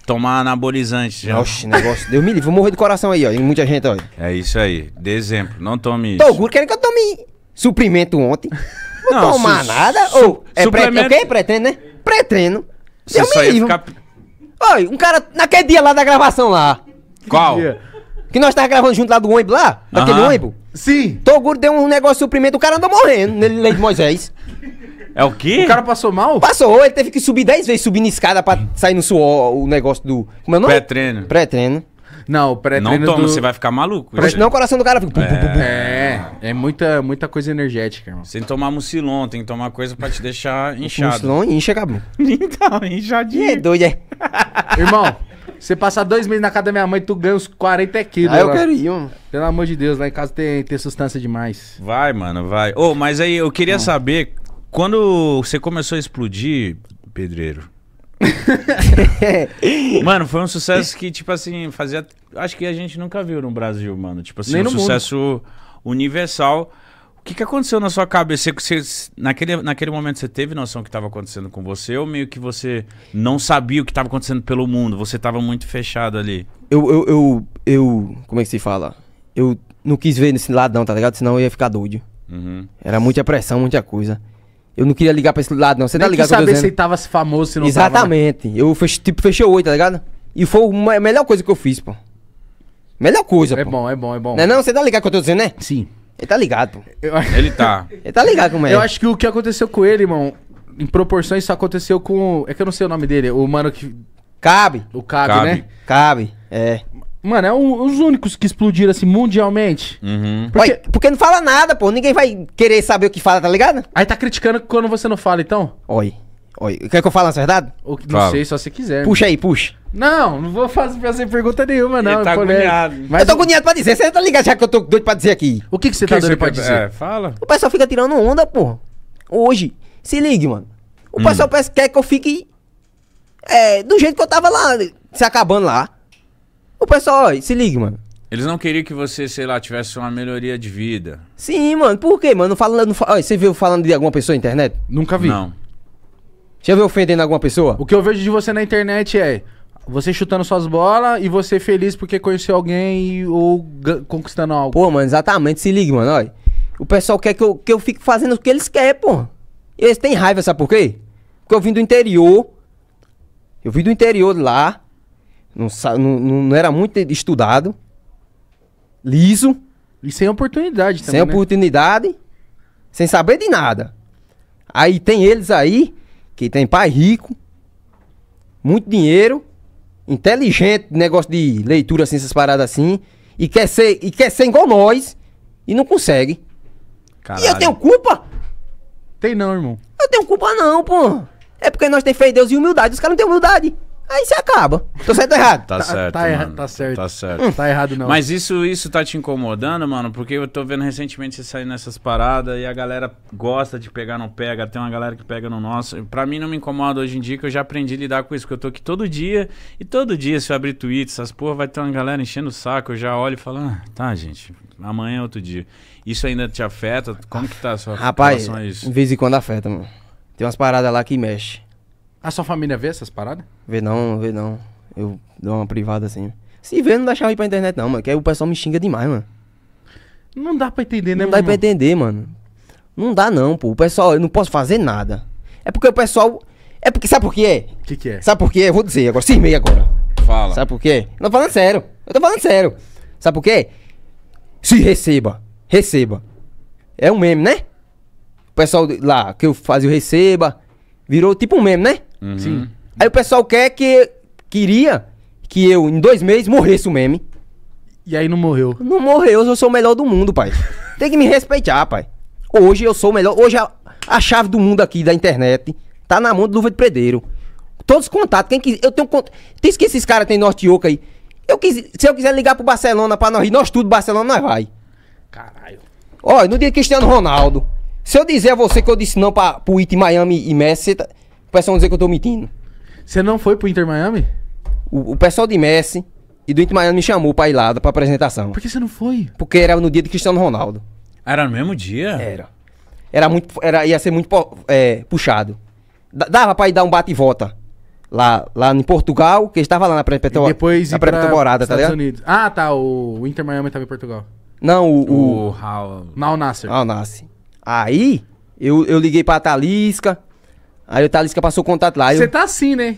Tomar anabolizante já. Oxe, negócio. Deus me livre, vou morrer do coração aí, ó. E muita gente, ó. É isso aí. De exemplo, não tome isso. Toguro querendo que eu tome suprimento ontem. Não, não tomar nada. Ou, é suplemento... pré, é Pretendo, né? Pretendo. Deus Você me livre. Ficar... Oi, um cara, naquele dia lá da gravação lá. Qual? Que nós tava gravando junto lá do ônibus lá, daquele uh -huh. ônibus. Sim. Toguro deu um negócio de suprimento, o cara andou morrendo nele, Leite Moisés. É o quê? O cara passou mal? Passou, ele teve que subir 10 vezes, subindo escada pra sair no suor o negócio do. Como é o nome? Pré-treino. Pré-treino. Não, pré-treino. Não toma, do... você vai ficar maluco. não, é o coração do cara fica. É, é, é muita, muita coisa energética, irmão. Sem tomar mucilon, tem que tomar coisa pra te deixar inchado. Mucilon incha, Gabu. então, inchadinho. É doido, é. irmão, você passar dois meses na casa da minha mãe, tu ganha uns 40 quilos. Ah, eu né? queria ir, Pelo amor de Deus, lá em casa tem, tem substância demais. Vai, mano, vai. Ô, oh, mas aí eu queria saber quando você começou a explodir, pedreiro. mano, foi um sucesso que, tipo assim, fazia. Acho que a gente nunca viu no Brasil, mano. Tipo assim, Nem um sucesso mundo. universal. O que, que aconteceu na sua cabeça? você, naquele, naquele momento você teve noção do que estava acontecendo com você ou meio que você não sabia o que estava acontecendo pelo mundo? Você estava muito fechado ali. Eu, eu, eu, eu, Como é que se fala? Eu não quis ver nesse lado, não, tá ligado? Senão eu ia ficar doido. Uhum. Era muita pressão, muita coisa. Eu não queria ligar pra esse lado, não. Você tá Nem tá ligado? Quis saber se ele tava famoso, se não Exatamente. Tava, né? Eu fechei, tipo, fechei oito, tá ligado? E foi a melhor coisa que eu fiz, pô. Melhor coisa, é pô. É bom, é bom, é bom. Não, é você tá ligado com o que eu tô dizendo, né? Sim. Ele tá ligado, pô. Eu... Ele tá. ele tá ligado como é. Eu acho que o que aconteceu com ele, irmão, em proporções, só aconteceu com. É que eu não sei o nome dele. O mano que. Cabe. O Cabe, Cabe. né? Cabe. É. Mano, é um, os únicos que explodiram assim mundialmente. Uhum. Porque... Ué, porque não fala nada, pô. Ninguém vai querer saber o que fala, tá ligado? Aí tá criticando quando você não fala, então? Oi. Oi. Quer que eu fale a verdade? Ou, não sei, só se quiser. Puxa né? aí, puxa. Não, não vou fazer, fazer pergunta nenhuma, não. Ele tá agoniado. Mas eu tô agoniado pra dizer. Você tá ligado já que eu tô doido pra dizer aqui. O que, que você tá que doido você pra dizer? É, fala. O pessoal fica tirando onda, pô. Hoje. Se ligue, mano. O hum. pessoal quer que eu fique... É, do jeito que eu tava lá, se acabando lá. O pessoal, ó, se liga, mano. Eles não queriam que você, sei lá, tivesse uma melhoria de vida. Sim, mano. Por quê, mano? Não fala, não fala... você viu falando de alguma pessoa na internet? Nunca vi. Não. Já viu ofendendo alguma pessoa? O que eu vejo de você na internet é você chutando suas bolas e você feliz porque conheceu alguém ou conquistando algo. Pô, mano, exatamente. Se liga, mano. Olha. O pessoal quer que eu, que eu fique fazendo o que eles querem, pô. Eles têm raiva, sabe por quê? Porque eu vim do interior. Eu vim do interior lá. Não, não, não era muito estudado. Liso. E sem oportunidade também. Sem né? oportunidade. Sem saber de nada. Aí tem eles aí, que tem pai rico, muito dinheiro, inteligente, negócio de leitura, assim, essas paradas assim, e quer ser, e quer ser igual nós, e não consegue. Caralho. E eu tenho culpa? Tem não, irmão. Eu tenho culpa não, pô. É porque nós tem fé em Deus e humildade. Os caras não têm humildade. Aí você acaba. Tô certo errado? Tá, tá certo. Tá, tá, certo. Tá certo. Hum, tá errado, não. Mas isso, isso tá te incomodando, mano? Porque eu tô vendo recentemente você sair nessas paradas e a galera gosta de pegar, não pega. Tem uma galera que pega no nosso. Pra mim não me incomoda hoje em dia, que eu já aprendi a lidar com isso. Que eu tô aqui todo dia. E todo dia, se eu abrir tweets, essas porra, vai ter uma galera enchendo o saco. Eu já olho e falo, ah, tá, gente. Amanhã é outro dia. Isso ainda te afeta? Como que tá a sua Rapaz, relação a isso? De vez em quando afeta, mano. Tem umas paradas lá que mexe. A sua família vê essas paradas? Vê não, vê não. Eu dou uma privada assim. Se vê, não dá chave pra internet, não, mano. Que aí o pessoal me xinga demais, mano. Não dá pra entender, né, Não dá pra entender, mano. Não dá, não, pô. O pessoal, eu não posso fazer nada. É porque o pessoal. É porque. Sabe por quê? O que, que é? Sabe por quê? Eu vou dizer agora. Cismei agora. Fala. Sabe por quê? Eu tô falando sério. Eu tô falando sério. Sabe por quê? Se receba. Receba. É um meme, né? O pessoal lá que eu fazia o receba. Virou tipo um meme, né? Uhum. Sim. Aí o pessoal quer que. Queria que eu, em dois meses, morresse o meme. E aí não morreu. Não morreu, eu sou o melhor do mundo, pai. Tem que me respeitar, pai. Hoje eu sou o melhor. Hoje a, a chave do mundo aqui da internet tá na mão do Luva de Predeiro. Todos os contatos, quem quiser. Eu tenho contato. Diz que esses caras têm norte-oca aí. Eu quis, se eu quiser ligar pro Barcelona pra nós ir, nós tudo, Barcelona, nós vai. Caralho. Olha, no dia de Cristiano Ronaldo. Se eu dizer a você que eu disse não pra, pro It Miami e Messi, você tá, o pessoal dizer que eu tô mentindo. Você não foi pro Inter Miami? O, o pessoal de Messi e do Inter Miami me chamou pra ir lá pra apresentação. Por que você não foi? Porque era no dia de Cristiano Ronaldo. Era no mesmo dia? Era. Era muito. Era, ia ser muito é, puxado. Dava pra ir dar um bate-volta lá, lá em Portugal, que estava lá na pré-temporada. Depois na pré-temporada, tá ligado? Unidos. Ah, tá. O Inter Miami estava em Portugal. Não, o. O, o Raul Nasser. Nasser. Aí, eu, eu liguei pra Talisca, Aí o Talisca passou o contato lá. Você eu... tá assim, né?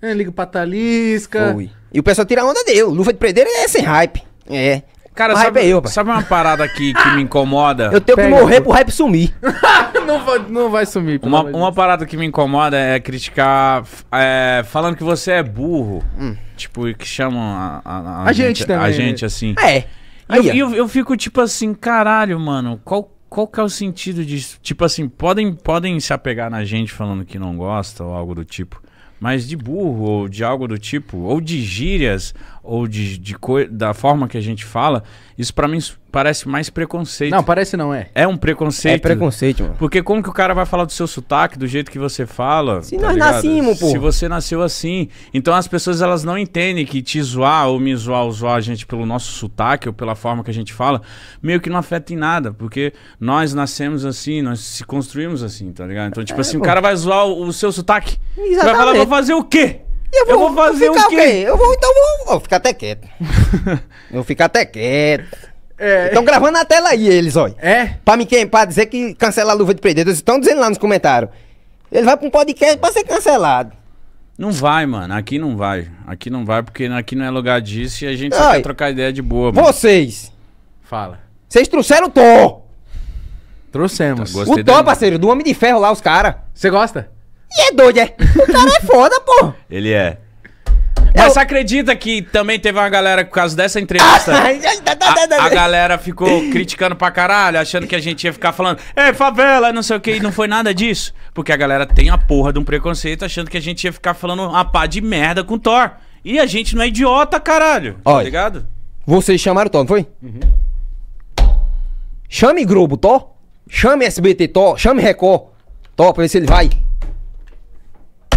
Eu é, ligo pra Talisca. Foi. E o pessoal tira a onda dele Luva de predeiro é sem hype. É. Cara, o sabe, é eu, sabe uma parada aqui que me incomoda? Eu tenho Pega, que morrer pro hype sumir. não, vai, não vai sumir. Uma, uma parada que me incomoda é criticar é, falando que você é burro. Hum. Tipo, que chamam a, a, a, a gente, gente, também. A gente, né? assim. É. Aí, eu, eu, eu, fico tipo assim, caralho, mano, qual qual que é o sentido disso? Tipo assim, podem, podem se apegar na gente falando que não gosta ou algo do tipo. Mas de burro ou de algo do tipo, ou de gírias, ou de, de da forma que a gente fala, isso para mim parece mais preconceito. Não, parece não, é. É um preconceito. É preconceito, mano. Porque como que o cara vai falar do seu sotaque, do jeito que você fala? Se tá nós ligado? nascimos, pô. Se você nasceu assim. Então as pessoas elas não entendem que te zoar ou me zoar ou zoar a gente pelo nosso sotaque ou pela forma que a gente fala, meio que não afeta em nada, porque nós nascemos assim, nós se construímos assim, tá ligado? Então, tipo é, assim, pô. o cara vai zoar o, o seu sotaque. Exatamente. Você vai falar, vou fazer o quê? Eu vou, eu vou, fazer o, quê? Eu vou, então vou, vou ficar até quieto. eu vou ficar até quieto. É. Estão é. gravando na tela aí eles, olha. É? Pra, me, quem, dizer que cancela a luva de prender. estão dizendo lá nos comentários. Ele vai pra um podcast pra ser cancelado. Não vai, mano. Aqui não vai. Aqui não vai, porque aqui não é lugar disso e a gente Ai, só quer trocar ideia de boa. Mano. Vocês! Fala. Vocês trouxeram o Thor! Trouxemos. Então, o Thor, parceiro, do Homem de Ferro lá, os caras. Você gosta? E é doido, é. O cara é foda, pô. Ele é. é Mas você acredita que também teve uma galera por causa dessa entrevista, ah, a, a galera ficou criticando pra caralho, achando que a gente ia ficar falando, é favela, não sei o que, e não foi nada disso. Porque a galera tem a porra de um preconceito achando que a gente ia ficar falando uma pá de merda com Thor. E a gente não é idiota, caralho. Tá Olha, tá ligado? Vocês chamaram Thor, não foi? Uhum. Chame Globo, Thor. Chame SBT, Thor. Chame Record, Thor, pra ver se ele vai.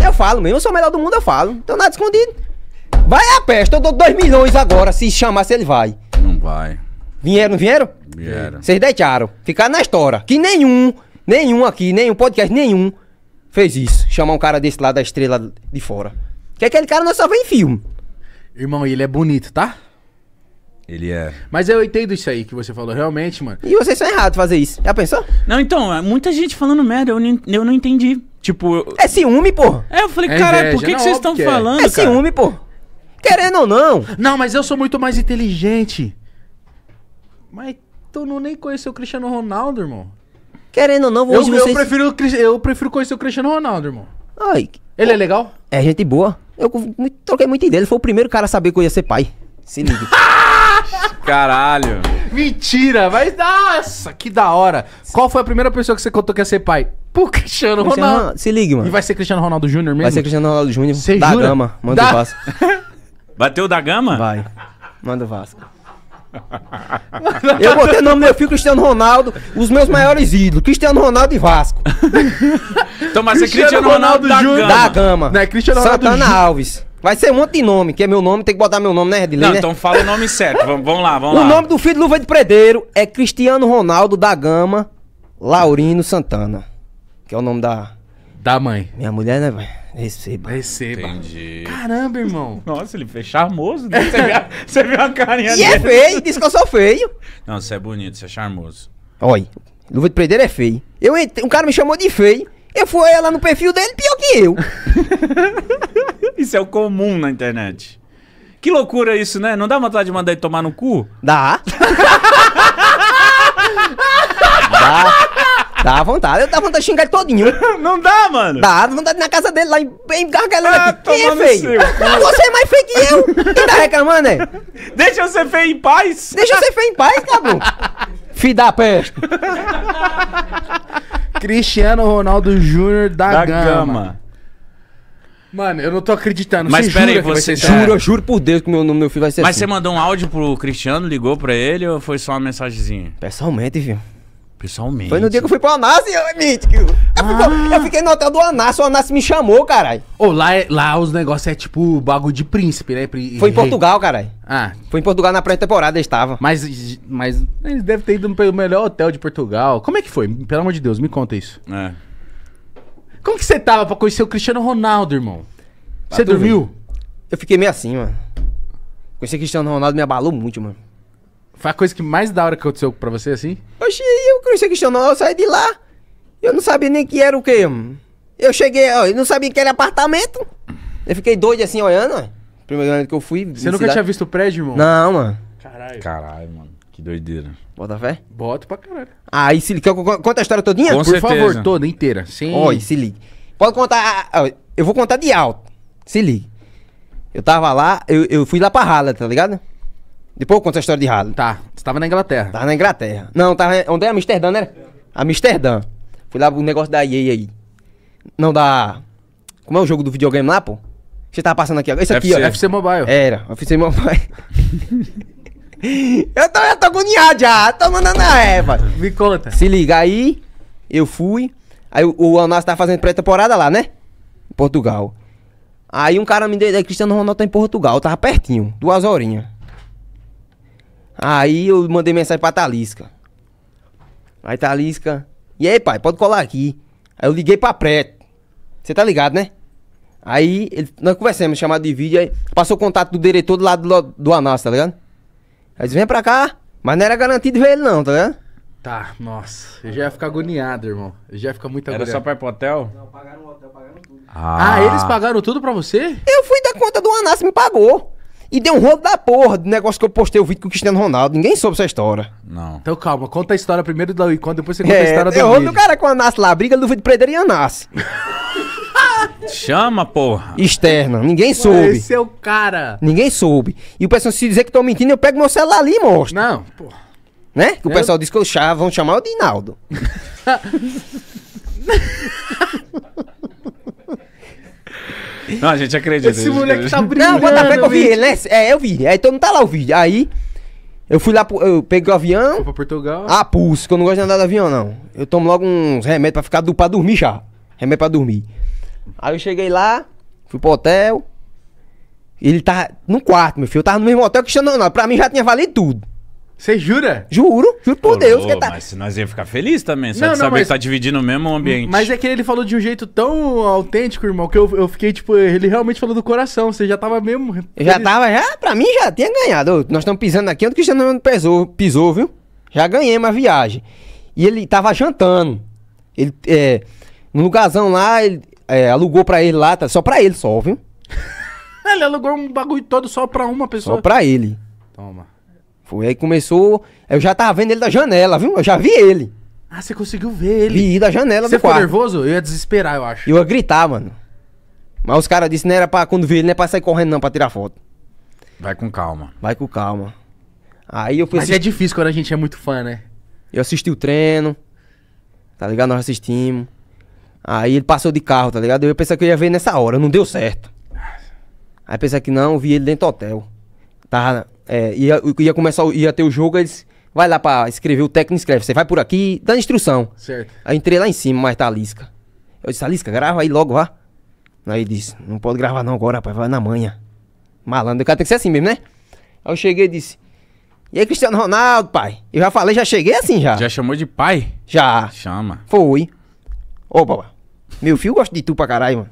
Eu falo mesmo, eu sou o melhor do mundo, eu falo. Então nada escondido. Vai a peste, eu dou 2 milhões agora, se chamar se ele vai. Não vai. Vieram, não vieram? Vieram. Vocês deixaram. Ficaram na história. Que nenhum, nenhum aqui, nenhum podcast, nenhum fez isso. Chamar um cara desse lado da estrela de fora. Que aquele cara não é só vem em filme. Irmão, ele é bonito, tá? Ele é. Mas eu entendo isso aí que você falou, realmente, mano. E vocês são errados fazer isso. Já pensou? Não, então, é muita gente falando merda, eu, eu não entendi. Tipo. É ciúme, pô. É, eu falei, é cara, por que, que vocês estão é. falando? É cara? ciúme, pô. Querendo ou não. Não, mas eu sou muito mais inteligente. Mas tu não nem conheceu o Cristiano Ronaldo, irmão. Querendo ou não, eu, hoje eu, prefiro, eu prefiro conhecer o Cristiano Ronaldo, irmão. Ai, ele é pô, é legal? É gente boa. Eu troquei muita ideia. Ele foi o primeiro cara a saber que eu ia ser pai. Se liga. Caralho. Mentira, mas nossa, que da hora. Qual foi a primeira pessoa que você contou que ia ser pai? Pô, Cristiano Ronaldo. Cristiano Ronaldo. Se liga, mano. E vai ser Cristiano Ronaldo Júnior mesmo? Vai ser Cristiano Ronaldo Júnior. Você da jura? Gama. Manda da... o Vasco. Bateu da Gama? Vai. Manda o Vasco. Eu botei o nome do meu filho Cristiano Ronaldo, os meus maiores ídolos, Cristiano Ronaldo e Vasco. então, mas é Cristiano, Ronaldo, Ronaldo da Júnior. Da Gama. Não é Cristiano Ronaldo Santana Alves. Vai ser um monte de nome, que é meu nome, tem que botar meu nome, né, Redilene? Não, né? então fala o nome certo. Vamos, vamos lá, vamos lá. O nome do filho de Luva de Predeiro é Cristiano Ronaldo da Gama Laurino Santana. Que é o nome da. Da mãe. Minha mulher, né, velho? Receba. Receba. Entendi. Caramba, irmão. Nossa, ele fez charmoso. Né? Você, viu a, você viu a carinha dele. E é feio, disse que eu sou feio. Não, você é bonito, você é charmoso. Olha, Luva de Predeiro é feio. Eu um cara me chamou de feio. Eu fui lá no perfil dele, pior que eu. Isso é o comum na internet. Que loucura isso, né? Não dá vontade de mandar ele tomar no cu? Dá. dá. Dá vontade. Eu dá vontade de xingar ele todinho. Não dá, mano. Dá vontade na casa dele, lá em, em gargalhando ah, aqui. Quem é feio? Seu, Você é mais feio que eu. Quem tá reclamando, hein? Né? Deixa eu ser feio em paz. Deixa eu ser feio em paz, cabum. Fi da peste. Cristiano Ronaldo Júnior da, da gama. gama. Mano, eu não tô acreditando. Mas pera aí, você jura, é. juro por Deus que meu, meu filho vai ser Mas assim. você mandou um áudio pro Cristiano, ligou pra ele ou foi só uma mensagenzinha? Pessoalmente, viu? Pessoalmente. Foi no dia que eu fui pro Anás e eu, eu, ah. eu fiquei no hotel do Anás. o Anás me chamou, caralho. Ô, oh, lá, é- lá os negócios é tipo bagulho de príncipe, né? Pri... Foi em Portugal, caralho. Ah. Foi em Portugal na pré-temporada, estava. Mas, mas eles devem ter ido pro melhor hotel de Portugal. Como é que foi? Pelo amor de Deus, me conta isso. É. Como que você tava pra conhecer o Cristiano Ronaldo, irmão? Tá você dormiu? Eu fiquei meio assim, mano. Conhecer o Cristiano Ronaldo me abalou muito, mano. Foi a coisa que mais da hora que aconteceu pra você, assim? Oxi, eu conheci o Cristiano Ronaldo, eu saí de lá. Eu não sabia nem que era o quê, mano. Eu cheguei, ó, eu não sabia que era apartamento. Eu fiquei doido assim, olhando, ó. Primeiro ano que eu fui. Você nunca cidade. tinha visto o prédio, irmão? Não, mano. Caralho. Caralho, mano. Que doideira. Bota fé? Bota pra caralho. Aí ah, se liga. Conta a história todinha? Com Por certeza. favor, toda, inteira. Sim. Ó, e se liga. Pode contar. Ah, ah, eu vou contar de alto. Se liga. Eu tava lá, eu, eu fui lá pra Harlem, tá ligado? Depois eu conto a história de Harlem. Tá. Você tava na Inglaterra. Tava na Inglaterra. Não, tava. Onde é? Amsterdã, né? Amsterdã. Fui lá pro negócio da EA aí. Não, da. Como é o jogo do videogame lá, pô? Você tava passando aqui agora. Esse aqui, FC. ó. FC Mobile. Era, FC Mobile. eu, tô, eu tô agoniado já, tô mandando a Eva. Me conta. Se liga aí, eu fui. Aí o, o Alnassi tá fazendo pré-temporada lá, né? Em Portugal. Aí um cara me deu. Cristiano Ronaldo tá em Portugal, tava pertinho, duas horinhas. Aí eu mandei mensagem pra Talisca. Aí Talisca. E aí, pai, pode colar aqui. Aí eu liguei pra Preto. Você tá ligado, né? Aí ele, nós conversamos, chamado de vídeo, aí passou o contato do diretor do lado do, do Anas, tá ligado? Aí vem pra cá. Mas não era garantido ver ele, não, tá ligado? Tá, nossa. Eu já ia ficar agoniado, irmão. Eu já ia ficar muito agoniado. Era só pra ir pro hotel? Não, pagaram o hotel, pagaram tudo. Ah, ah eles pagaram tudo pra você? Eu fui da conta do Anas, me pagou. E deu um rolo da porra do negócio que eu postei o vídeo com o Cristiano Ronaldo. Ninguém soube essa história. Não. Então calma, conta a história primeiro e Wicon, depois você conta é, a história da Wicon. Eu do cara com o Anas lá, briga do vídeo Preder e Anas. Chama, porra. Externa. Ninguém soube. Esse é o cara. Ninguém soube. E o pessoal, se dizer que tô mentindo, eu pego meu celular ali e mostro. Não, porra. Né? Que o pessoal disse que eu chá, vão chamar o Dinaldo. Não, a gente acredita. Esse moleque tá brincando. Não, Botafogo eu vi ele, né? É, eu vi. Aí Então não tá lá o vídeo. Aí, eu fui lá, eu peguei o avião. avião. pra Portugal. Ah, pulso, que eu não gosto de andar de avião, não. Eu tomo logo uns remédios pra ficar do, pra dormir já. Remédio pra dormir. Aí eu cheguei lá, fui pro hotel. Ele tava no quarto, meu filho. Eu tava no mesmo hotel que o Xanonó. Pra mim já tinha valido tudo. Você jura? Juro, juro por Deus. Ô, tá... Mas nós ia ficar feliz também, só não, de não, saber mas... que tá dividindo o mesmo ambiente. Mas é que ele falou de um jeito tão autêntico, irmão, que eu, eu fiquei, tipo, ele realmente falou do coração. Você já tava mesmo. Eu já tava, já, pra mim já tinha ganhado. Nós estamos pisando aqui onde o Cristiano pisou, pisou, viu? Já ganhei uma viagem. E ele tava jantando. Ele, é, num lugarzão lá, ele, é, alugou pra ele lá, tá, só pra ele só, viu? ele alugou um bagulho todo só pra uma pessoa. Só pra ele. Toma. Foi aí começou. Eu já tava vendo ele da janela, viu? Eu já vi ele. Ah, você conseguiu ver ele? Vi da janela Você ficou nervoso? Eu ia desesperar, eu acho. Eu ia gritar, mano. Mas os caras disseram, não era pra quando vi ele, não é pra sair correndo, não, pra tirar foto. Vai com calma. Vai com calma. Aí eu fui. Mas assistir... é difícil quando a gente é muito fã, né? Eu assisti o treino. Tá ligado? Nós assistimos. Aí ele passou de carro, tá ligado? Eu pensei que eu ia ver nessa hora, não deu certo. Aí pensei que não, vi ele dentro do hotel. Tava, é, ia, ia começar, ia ter o jogo, eles... Vai lá pra escrever, o técnico escreve. Você vai por aqui, dá instrução. Certo. Aí entrei lá em cima, mas tá a Lisca. Eu disse, Alisca, grava aí logo, vá. Aí ele disse, não pode gravar não agora, rapaz, vai na manhã. Malandro, o cara tem que ser assim mesmo, né? Aí eu cheguei e disse, e aí, Cristiano Ronaldo, pai? Eu já falei, já cheguei assim já. Já chamou de pai? Já. Chama. Fui. Ô, papai. Meu filho gosta de tu pra caralho, mano.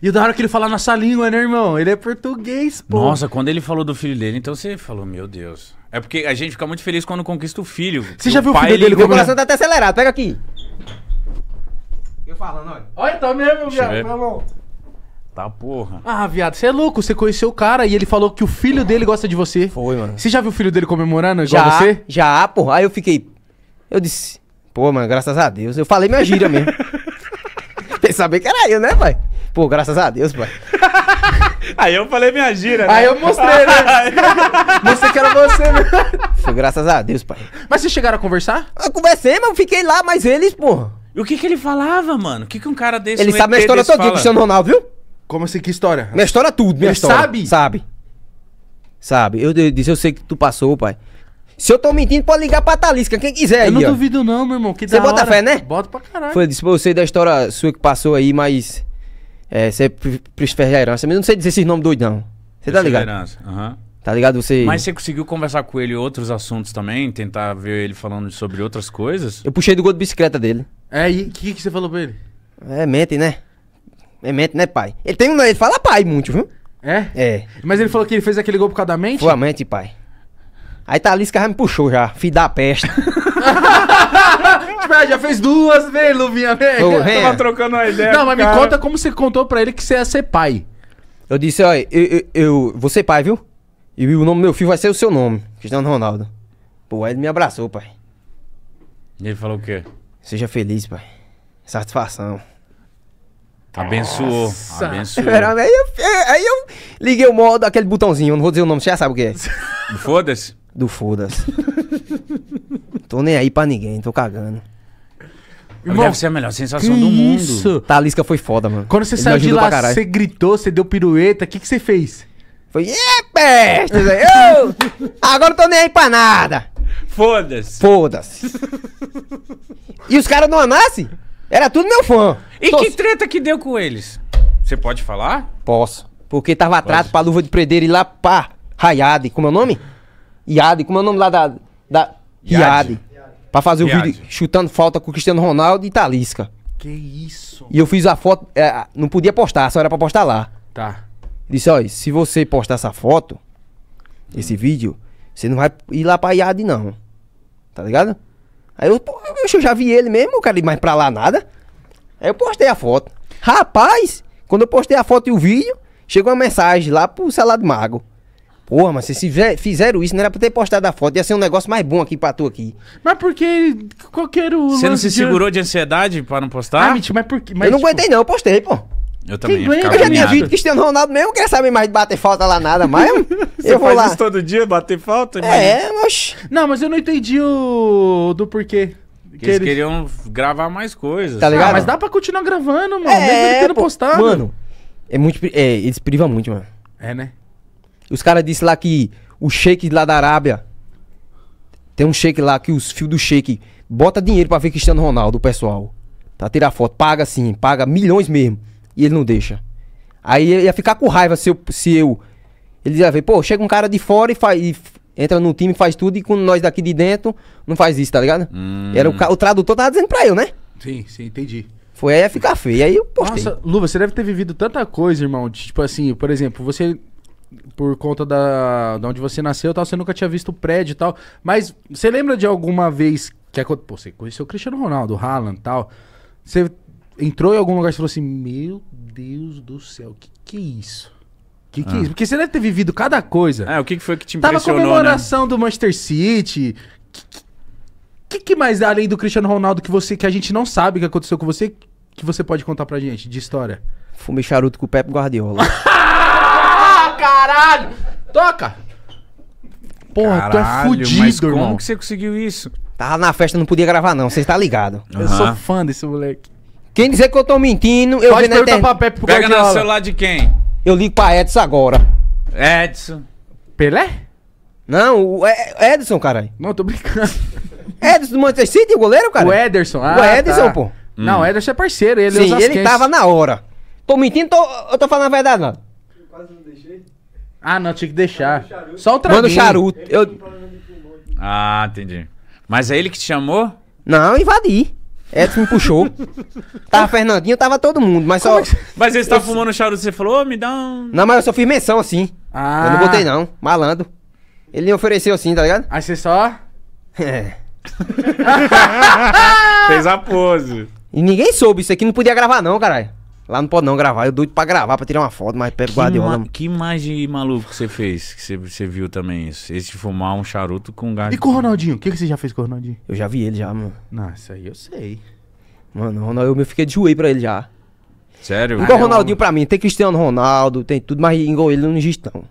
E da hora que ele fala nossa língua, né, irmão? Ele é português, pô. Nossa, quando ele falou do filho dele, então você falou, meu Deus. É porque a gente fica muito feliz quando conquista o filho. Você já o viu o filho dele? Meu é? coração tá até acelerado, pega aqui. Eu falando, olha. Olha, tá mesmo, viado, tá bom. Tá porra. Ah, viado, você é louco. Você conheceu o cara e ele falou que o filho dele gosta de você. Foi, mano. Você já viu o filho dele comemorando igual já, você? Já, porra. Aí eu fiquei... Eu disse... Pô, mano, graças a Deus. Eu falei minha gíria mesmo. Tem saber que era eu, né, pai? Pô, graças a Deus, pai. Aí eu falei minha gira. Né? Aí eu mostrei, né? Mostrei que era você, né? Foi graças a Deus, pai. Mas vocês chegaram a conversar? Eu conversei, mas fiquei lá, mas eles, porra. E o que que ele falava, mano? O que que um cara desse. Ele um sabe a história toda do Cristiano Ronaldo, viu? Como assim? Que história? Minha história é tudo, minha ele história. sabe? Sabe. Sabe. Eu, eu disse, eu sei que tu passou, pai. Se eu tô mentindo, pode ligar pra Talisca, quem quiser eu aí, Eu não ó. duvido não, meu irmão, Você bota hora. fé, né? Bota pra caralho. Foi, eu disse pra você da história sua que passou aí, mas... É, você prefere a herança. Mas eu não sei dizer esses nomes doidão. não. Você tá ligado? Herança, aham. Uhum. Tá ligado? Você... Mas você conseguiu conversar com ele outros assuntos também? Tentar ver ele falando sobre outras coisas? Eu puxei do gol de bicicleta dele. É, e o que, que você falou pra ele? É, mente, né? É mente, né, pai? Ele tem Ele fala pai muito, viu? É? É. Mas ele falou que ele fez aquele gol por causa da mente? Foi a mente, pai. Aí Thalys tá já me puxou já, filho da peste. tipo, ah, já fez duas, vem, Luvinha, vem. Ô, vem. Tava trocando uma ideia. Não, mas cara. me conta como você contou pra ele que você ia ser pai. Eu disse, olha, eu, eu, eu vou ser pai, viu? E o nome do meu filho vai ser o seu nome, Cristiano Ronaldo. Pô, aí ele me abraçou, pai. E ele falou o quê? Seja feliz, pai. Satisfação. Abençoou. Nossa. Abençoou. Aí eu, é, aí eu liguei o modo, aquele botãozinho, não vou dizer o nome, você já sabe o que é. Foda-se do foda-se. tô nem aí pra ninguém, tô cagando. Irmão, deve ser a melhor sensação do mundo. Isso. Talisca foi foda, mano. Quando você Ele saiu de lá, você gritou, você deu pirueta, o que, que você fez? Foi, é peste! eu, agora eu tô nem aí pra nada. Foda-se. Foda-se. e os caras não nascem? Era tudo meu fã. E tô... que treta que deu com eles? Você pode falar? Posso. Porque tava atrás pra luva de prender e lá, pá, raiade, E como é o nome? Iade, como é o nome lá da. da Iade. Pra fazer Iade. o vídeo chutando falta com o Cristiano Ronaldo e Talisca. Que isso? E eu fiz a foto. É, não podia postar, só era pra postar lá. Tá. Disse, olha, se você postar essa foto, esse vídeo, você não vai ir lá pra Iade, não. Tá ligado? Aí eu, pô, eu já vi ele mesmo, eu quero ir mais pra lá nada. Aí eu postei a foto. Rapaz, quando eu postei a foto e o vídeo, chegou uma mensagem lá pro celular de mago. Porra, mas se fizeram isso, não era pra ter postado a foto. Ia ser um negócio mais bom aqui pra tu aqui. Mas por que qualquer o. Você não se segurou de ansiedade pra não postar? Ah, mentira, mas por que? mas, eu não tipo- aguentei, não, eu postei, pô. Eu também Que Eu já tinha agoniado. visto Cristiano Ronaldo mesmo, quer saber mais de bater falta lá nada, mas. Você eu vou faz lá. isso todo dia, bater falta? É, mas. Não, mas eu não entendi o do porquê. Que eles queriam gravar mais coisas. Tá ligado? Ah, mas dá pra continuar gravando, mano. É, mesmo ele tendo pô. postado. Mano, é muito. É, eles privam muito, mano. É, né? Os caras disseram lá que o sheik lá da Arábia. Tem um sheik lá que os fios do sheik bota dinheiro para ver Cristiano Ronaldo, o pessoal. Tá tirar foto, paga sim, paga milhões mesmo. E ele não deixa. Aí ia ficar com raiva se eu. Se eu ele ia ver, pô, chega um cara de fora e, faz, e entra no time, faz tudo, e com nós daqui de dentro não faz isso, tá ligado? Hum. Era o, o tradutor tava dizendo pra eu, né? Sim, sim, entendi. Foi aí ia ficar feio. Aí eu postei. Nossa, Luva, você deve ter vivido tanta coisa, irmão. Tipo assim, por exemplo, você por conta da, da onde você nasceu tal, você nunca tinha visto o prédio e tal. Mas você lembra de alguma vez que pô, você conheceu o Cristiano Ronaldo, o Haaland tal? Você entrou em algum lugar e falou assim: Meu Deus do céu, que que é isso? Que que é ah. é isso? Porque você deve ter vivido cada coisa. É, o que, que foi que te impressionou? Tava né? comemoração né? do Manchester City. Que, que, que mais além do Cristiano Ronaldo que você que a gente não sabe que aconteceu com você que você pode contar pra gente de história? Fumei charuto com o Pep Guardiola. caralho! Toca! Porra, Caralho, tu é mas irmão. como que você conseguiu isso? Tava na festa, não podia gravar, não. Você tá ligado. Eu sou fã desse moleque. Quem dizer que eu tô mentindo, eu, vi Pode pra Pepe Pega causa no celular de quem? eu ligo pra Edson agora. Edson. Pelé? Não, o Edson, caralho. Não, tô brincando. Edson do Manchester City, o goleiro, cara? O Ederson. Ah, o Ederson, tá. pô. Não, o hum. Ederson é parceiro. Ele é Sim, ele tava na hora. Tô mentindo, tô, eu tô falando a verdade, não. Ah, não, tinha que deixar. Só o traguinho. Mano, o charuto. Eu... Ah, entendi. Mas é ele que te chamou? Não, invadi. Edson me puxou. tava Fernandinho, tava todo mundo, mas só. É mas ele tava tá fumando charuto, você falou, me dá um. Não, mas eu só fiz menção assim. Ah. Eu não botei não, malandro. Ele me ofereceu assim, tá ligado? Aí você só. É. Fez a pose. E ninguém soube, isso aqui não podia gravar não, caralho. Lá não pode não gravar. Eu doido pra gravar, pra tirar uma foto, mas Pepe Guardiola. Ma que imagem maluco que você fez? Que você, viu também isso? Esse de fumar um charuto com gás. E com o Ronaldinho? O que, você já fez com o Ronaldinho? Eu já vi ele já, mano. nossa isso aí eu sei. Mano, Ronaldinho eu fiquei de joelho pra ele já. Sério? Igual o Ronaldinho pra mim. Tem Cristiano Ronaldo, tem tudo, mas igual ele não existe não.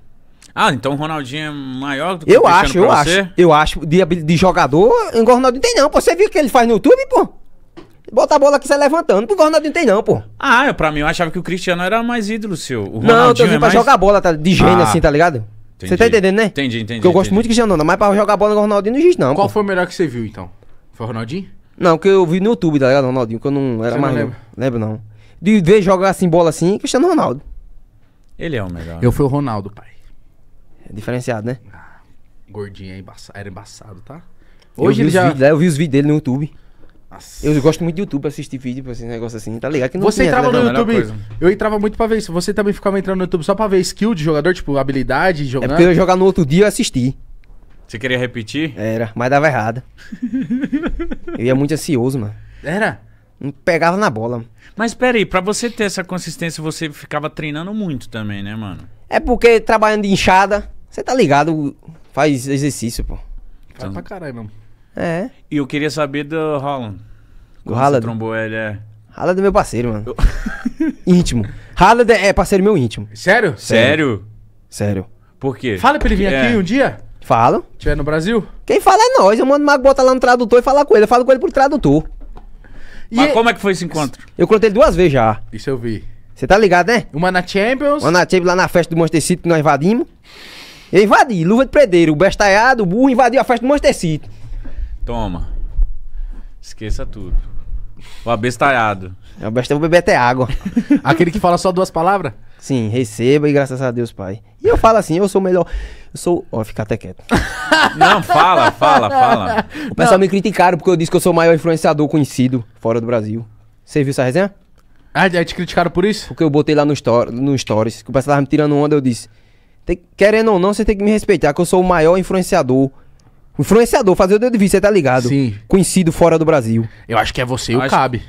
Ah, então o Ronaldinho é maior do que eu o acho, eu acho. Eu acho. De, de jogador, igual o Ronaldinho tem não. Pô, você viu o que ele faz no YouTube, pô? Bota a bola que sai levantando. Pro Ronaldinho tem não, pô. Ah, pra mim eu achava que o Cristiano era mais ídolo seu. O Ronaldinho não, eu tô dizendo é pra jogar bola tá, de gênio ah, assim, tá ligado? Você tá entendendo, né? Entendi, entendi. Porque eu entendi. gosto muito de Cristiano, mas pra jogar bola com o Ronaldinho não existe não, Qual pô. foi o melhor que você viu, então? Foi o Ronaldinho? Não, que eu vi no YouTube, tá ligado, Ronaldinho, que eu não era você mais... Não lembro não. De ver jogar assim, bola assim, Cristiano Ronaldo. Ele é o melhor. Eu né? fui o Ronaldo, pai. É diferenciado, né? Ah, gordinho, é embaçado, era embaçado, tá? Hoje eu ele já... Vídeos, né? eu vi os vídeos dele no YouTube. Eu gosto muito de YouTube, assistir vídeo, esse assim, negócio assim, tá ligado? Que não Você entrava no YouTube, eu entrava muito pra ver isso. Você também ficava entrando no YouTube só pra ver skill de jogador, tipo, habilidade, jogar É porque eu jogar no outro dia e assistir. Você queria repetir? Era, mas dava errado. eu ia muito ansioso, mano. Era? Não pegava na bola. Mas peraí, pra você ter essa consistência, você ficava treinando muito também, né, mano? É porque trabalhando de inchada, você tá ligado, faz exercício, pô. Faz então... pra caralho mesmo. É. E eu queria saber do Holland. O Haaland. trombou ele, é. é meu parceiro, mano. íntimo. Haaland é, é parceiro meu íntimo. Sério? Sério? Sério. Por quê? Fala pra ele vir É. aqui um dia. Falo. Se tiver no Brasil. Quem fala é nós. Eu mando o Mago botar lá no tradutor e falar com ele. Eu falo com ele por tradutor. Mas E- é- como é que foi esse encontro? Eu contei ele duas vezes já. Isso eu vi. Você tá ligado, né? Uma na Champions. uma na Champions lá na festa do Manchester City que nós invadimos. Eu invadi, luva de predeiro, o bestaiado, o burro invadiu a festa do Manchester City. Toma. Esqueça tudo. O abestalhado. É o besta vou beber até água. Aquele que fala só duas palavras? Sim, receba e graças a Deus, Pai. E eu falo assim, eu sou o melhor. Eu sou. Ó, fica até quieto. Não, fala, fala, fala. O pessoal Não. me criticaram porque eu disse que eu sou o maior influenciador conhecido fora do Brasil. Você viu essa resenha? Ah, é te criticaram por isso? Porque eu botei lá no, story, no Stories, que o pessoal tava me tirando onda, eu disse. Querendo ou não, você tem que me respeitar, que eu sou o maior influenciador Influenciador, fazer o dedo de vista, você tá ligado? Sim. Conhecido fora do Brasil. Eu acho que é você e o acho... Cabe.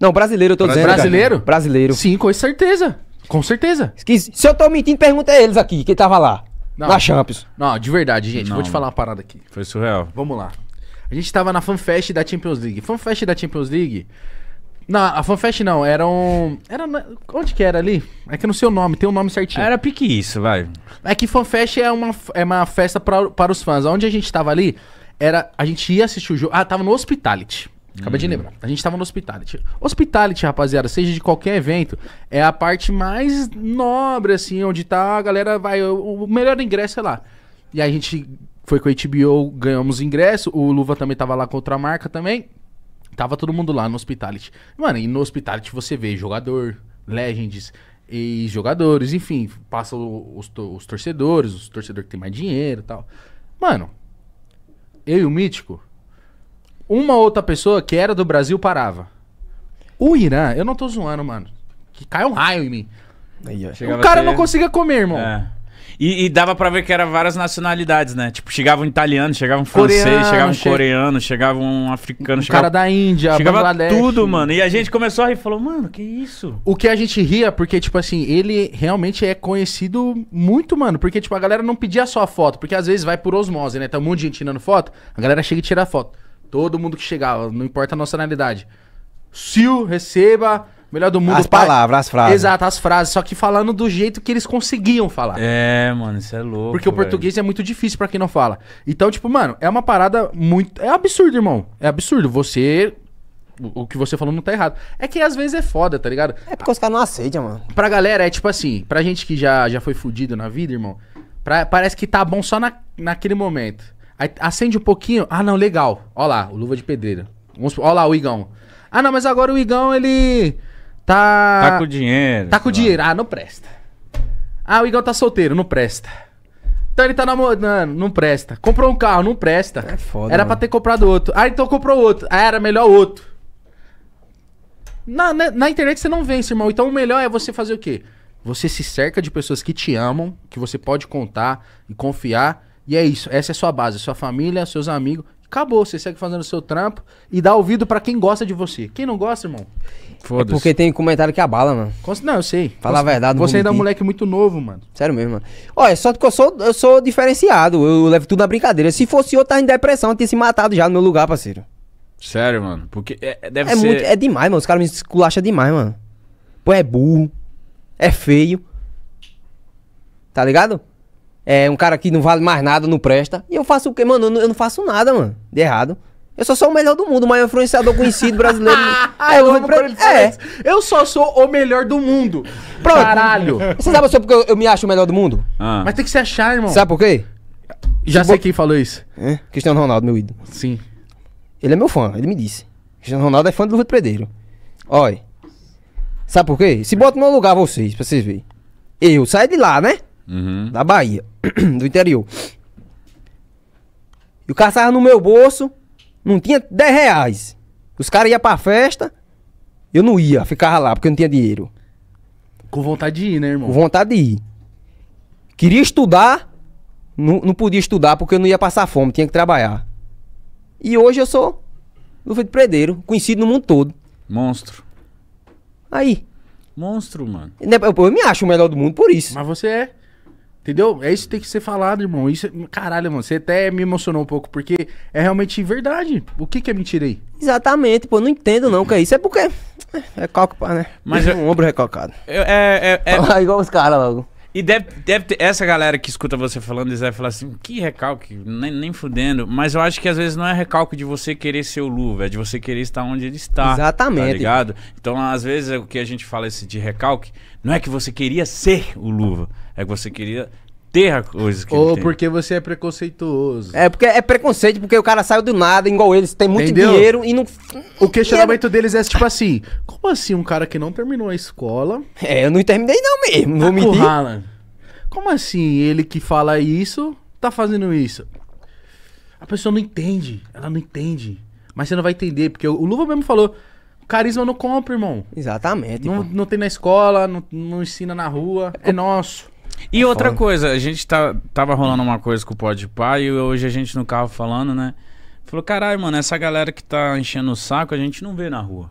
Não, brasileiro eu tô dizendo. Brasileiro? Cara. Brasileiro. Sim, com certeza. Com certeza. Se eu tô mentindo, pergunta a eles aqui, quem tava lá. Não, na Champions. Não, de verdade, gente. Não, vou te falar uma parada aqui. Foi surreal. Vamos lá. A gente tava na FanFest da Champions League. FanFest da Champions League não, a FanFest não, era um. Era. Onde que era ali? É que não sei o nome, tem um nome certinho. Era pique isso, vai. É que FanFest é uma, é uma festa pra, para os fãs. Onde a gente tava ali, era. A gente ia assistir o jogo. Ah, tava no Hospitality. Acabei de hum. lembrar. A gente tava no Hospitality. Hospitality, rapaziada, seja de qualquer evento, é a parte mais nobre, assim, onde tá a galera vai. O melhor ingresso é lá. E a gente foi com a HBO, ganhamos ingresso. O Luva também tava lá com outra marca também. Tava todo mundo lá no Hospitality. Mano, e no Hospitality você vê jogador, legends, e jogadores, enfim, passa os, os torcedores, os torcedores que tem mais dinheiro e tal. Mano, eu e o Mítico, uma outra pessoa que era do Brasil parava. O Irã, eu não tô zoando, mano. Que cai um raio em mim. Aí, o cara não conseguia comer, irmão. É. E, e dava para ver que era várias nacionalidades, né? Tipo, chegavam um italiano, chegavam um francês, coreano, chegavam che... coreano, chegavam um africano, um chegava... cara da Índia, chegava Bangladesh. tudo, mano. E a gente começou a rir, e falou, mano, que isso? O que a gente ria, porque, tipo assim, ele realmente é conhecido muito, mano. Porque, tipo, a galera não pedia só a foto, porque às vezes vai por osmose, né? Tá um monte de gente tirando foto, a galera chega e tira a foto. Todo mundo que chegava, não importa a nacionalidade. Sil, receba Melhor do mundo. As palavras, as frases. Exato, as frases. Só que falando do jeito que eles conseguiam falar. É, mano, isso é louco. Porque o português é muito difícil para quem não fala. Então, tipo, mano, é uma parada muito. É absurdo, irmão. É absurdo. Você o que você falou não tá errado. É que às vezes é foda, tá ligado? É porque os caras não aceitam, mano. Pra galera, é tipo assim, pra gente que já, já foi fudido na vida, irmão, pra, parece que tá bom só na, naquele momento. Aí acende um pouquinho, ah não, legal. Ó lá, o Luva de Pedreira. Ó lá, o Igão. Ah não, mas agora o Igão, ele... Tá. Tá com dinheiro. Tá com lá. dinheiro. Ah, não presta. Ah, o Igor tá solteiro, não presta. Então ele tá namorando, não presta. Comprou um carro, não presta. É foda. Era mano. pra ter comprado outro. Ah, então comprou outro. Ah, era melhor outro. Na, na, na internet você não vence, irmão. Então o melhor é você fazer o quê? Você se cerca de pessoas que te amam, que você pode contar e confiar. E é isso. Essa é a sua base, sua família, seus amigos acabou. Você segue fazendo o seu trampo e dá ouvido para quem gosta de você. Quem não gosta, irmão? É porque tem comentário que abala, mano. Não, eu sei. Fala a verdade. Você ainda é um moleque muito novo, mano. Sério mesmo, mano. Olha, é só que eu sou, eu sou diferenciado. Eu levo tudo na brincadeira. Se fosse eu, tá em depressão. Eu tinha se matado já no meu lugar, parceiro. Sério, mano. Porque é, é, deve é ser... Muito, é demais, mano. Os caras me esculacham demais, mano. Pô, é burro. É feio. Tá ligado? É um cara que não vale mais nada, não presta. E eu faço o quê? Mano, eu não, eu não faço nada, mano, de errado. Eu só sou o melhor do mundo, o maior influenciador conhecido brasileiro. ah, é, eu, eu, pra... é. eu só sou o melhor do mundo. Pronto. Caralho. Você sabe só porque eu, eu, me acho o melhor do mundo? Ah. Mas tem que se achar, irmão. Sabe por quê? Já se sei bo... quem falou isso. É? Cristiano Ronaldo, meu ídolo. Sim. Ele é meu fã, ele me disse. Cristiano Ronaldo é fã do Luva do Predeiro. Olha. Sabe por quê? Se bota no meu lugar vocês, pra vocês verem. Eu saio de lá, né? uhum. da Bahia, do interior. E o cara no meu bolso, não tinha 10 reais. Os caras iam pra festa, eu não ia, ficava lá, porque eu não tinha dinheiro. Com vontade de ir, né, irmão? Com vontade de ir. Queria estudar, não, não podia estudar porque eu não ia passar fome, tinha que trabalhar. E hoje eu sou Luva de Predeiro, conhecido no mundo todo. Monstro. Aí. Monstro, mano. Eu, eu me acho o melhor do mundo por isso. Mas você é. Entendeu? É isso que tem que ser falado, irmão. Isso, é, caralho, mano, você até me emocionou um pouco, porque é realmente verdade. O que, que é mentira aí? Exatamente, pô, não entendo não o que é isso. É porque é calco, né? Mas é um ombro recalcado. é, é, é... é igual os caras logo. E deve, deve ter, essa galera que escuta você falando, eles vai falar assim, que recalque, nem, nem fudendo. Mas eu acho que às vezes não é recalque de você querer ser o Luva, é de você querer estar onde ele está. Tá Exatamente. Tá ligado? Então, às vezes, o que a gente fala esse de recalque, não é que você queria ser o Luva. É que você queria ter a coisa que Ou porque você é preconceituoso. É, porque é preconceito, porque o cara saiu do nada, igual eles, tem muito Entendeu? dinheiro e não. O questionamento deles é tipo assim: como assim um cara que não terminou a escola. É, eu não terminei não mesmo, não tá me Como assim ele que fala isso tá fazendo isso? A pessoa não entende, ela não entende. Mas você não vai entender, porque o Luva mesmo falou. Carisma não compra, irmão. Exatamente. Não, não tem na escola, não, não ensina na rua. É, é nosso. E é outra foda. coisa, a gente tá, tava rolando uma coisa com o Pode Pai e hoje a gente no carro falando, né? Falou, caralho, mano, essa galera que tá enchendo o saco, a gente não vê na rua.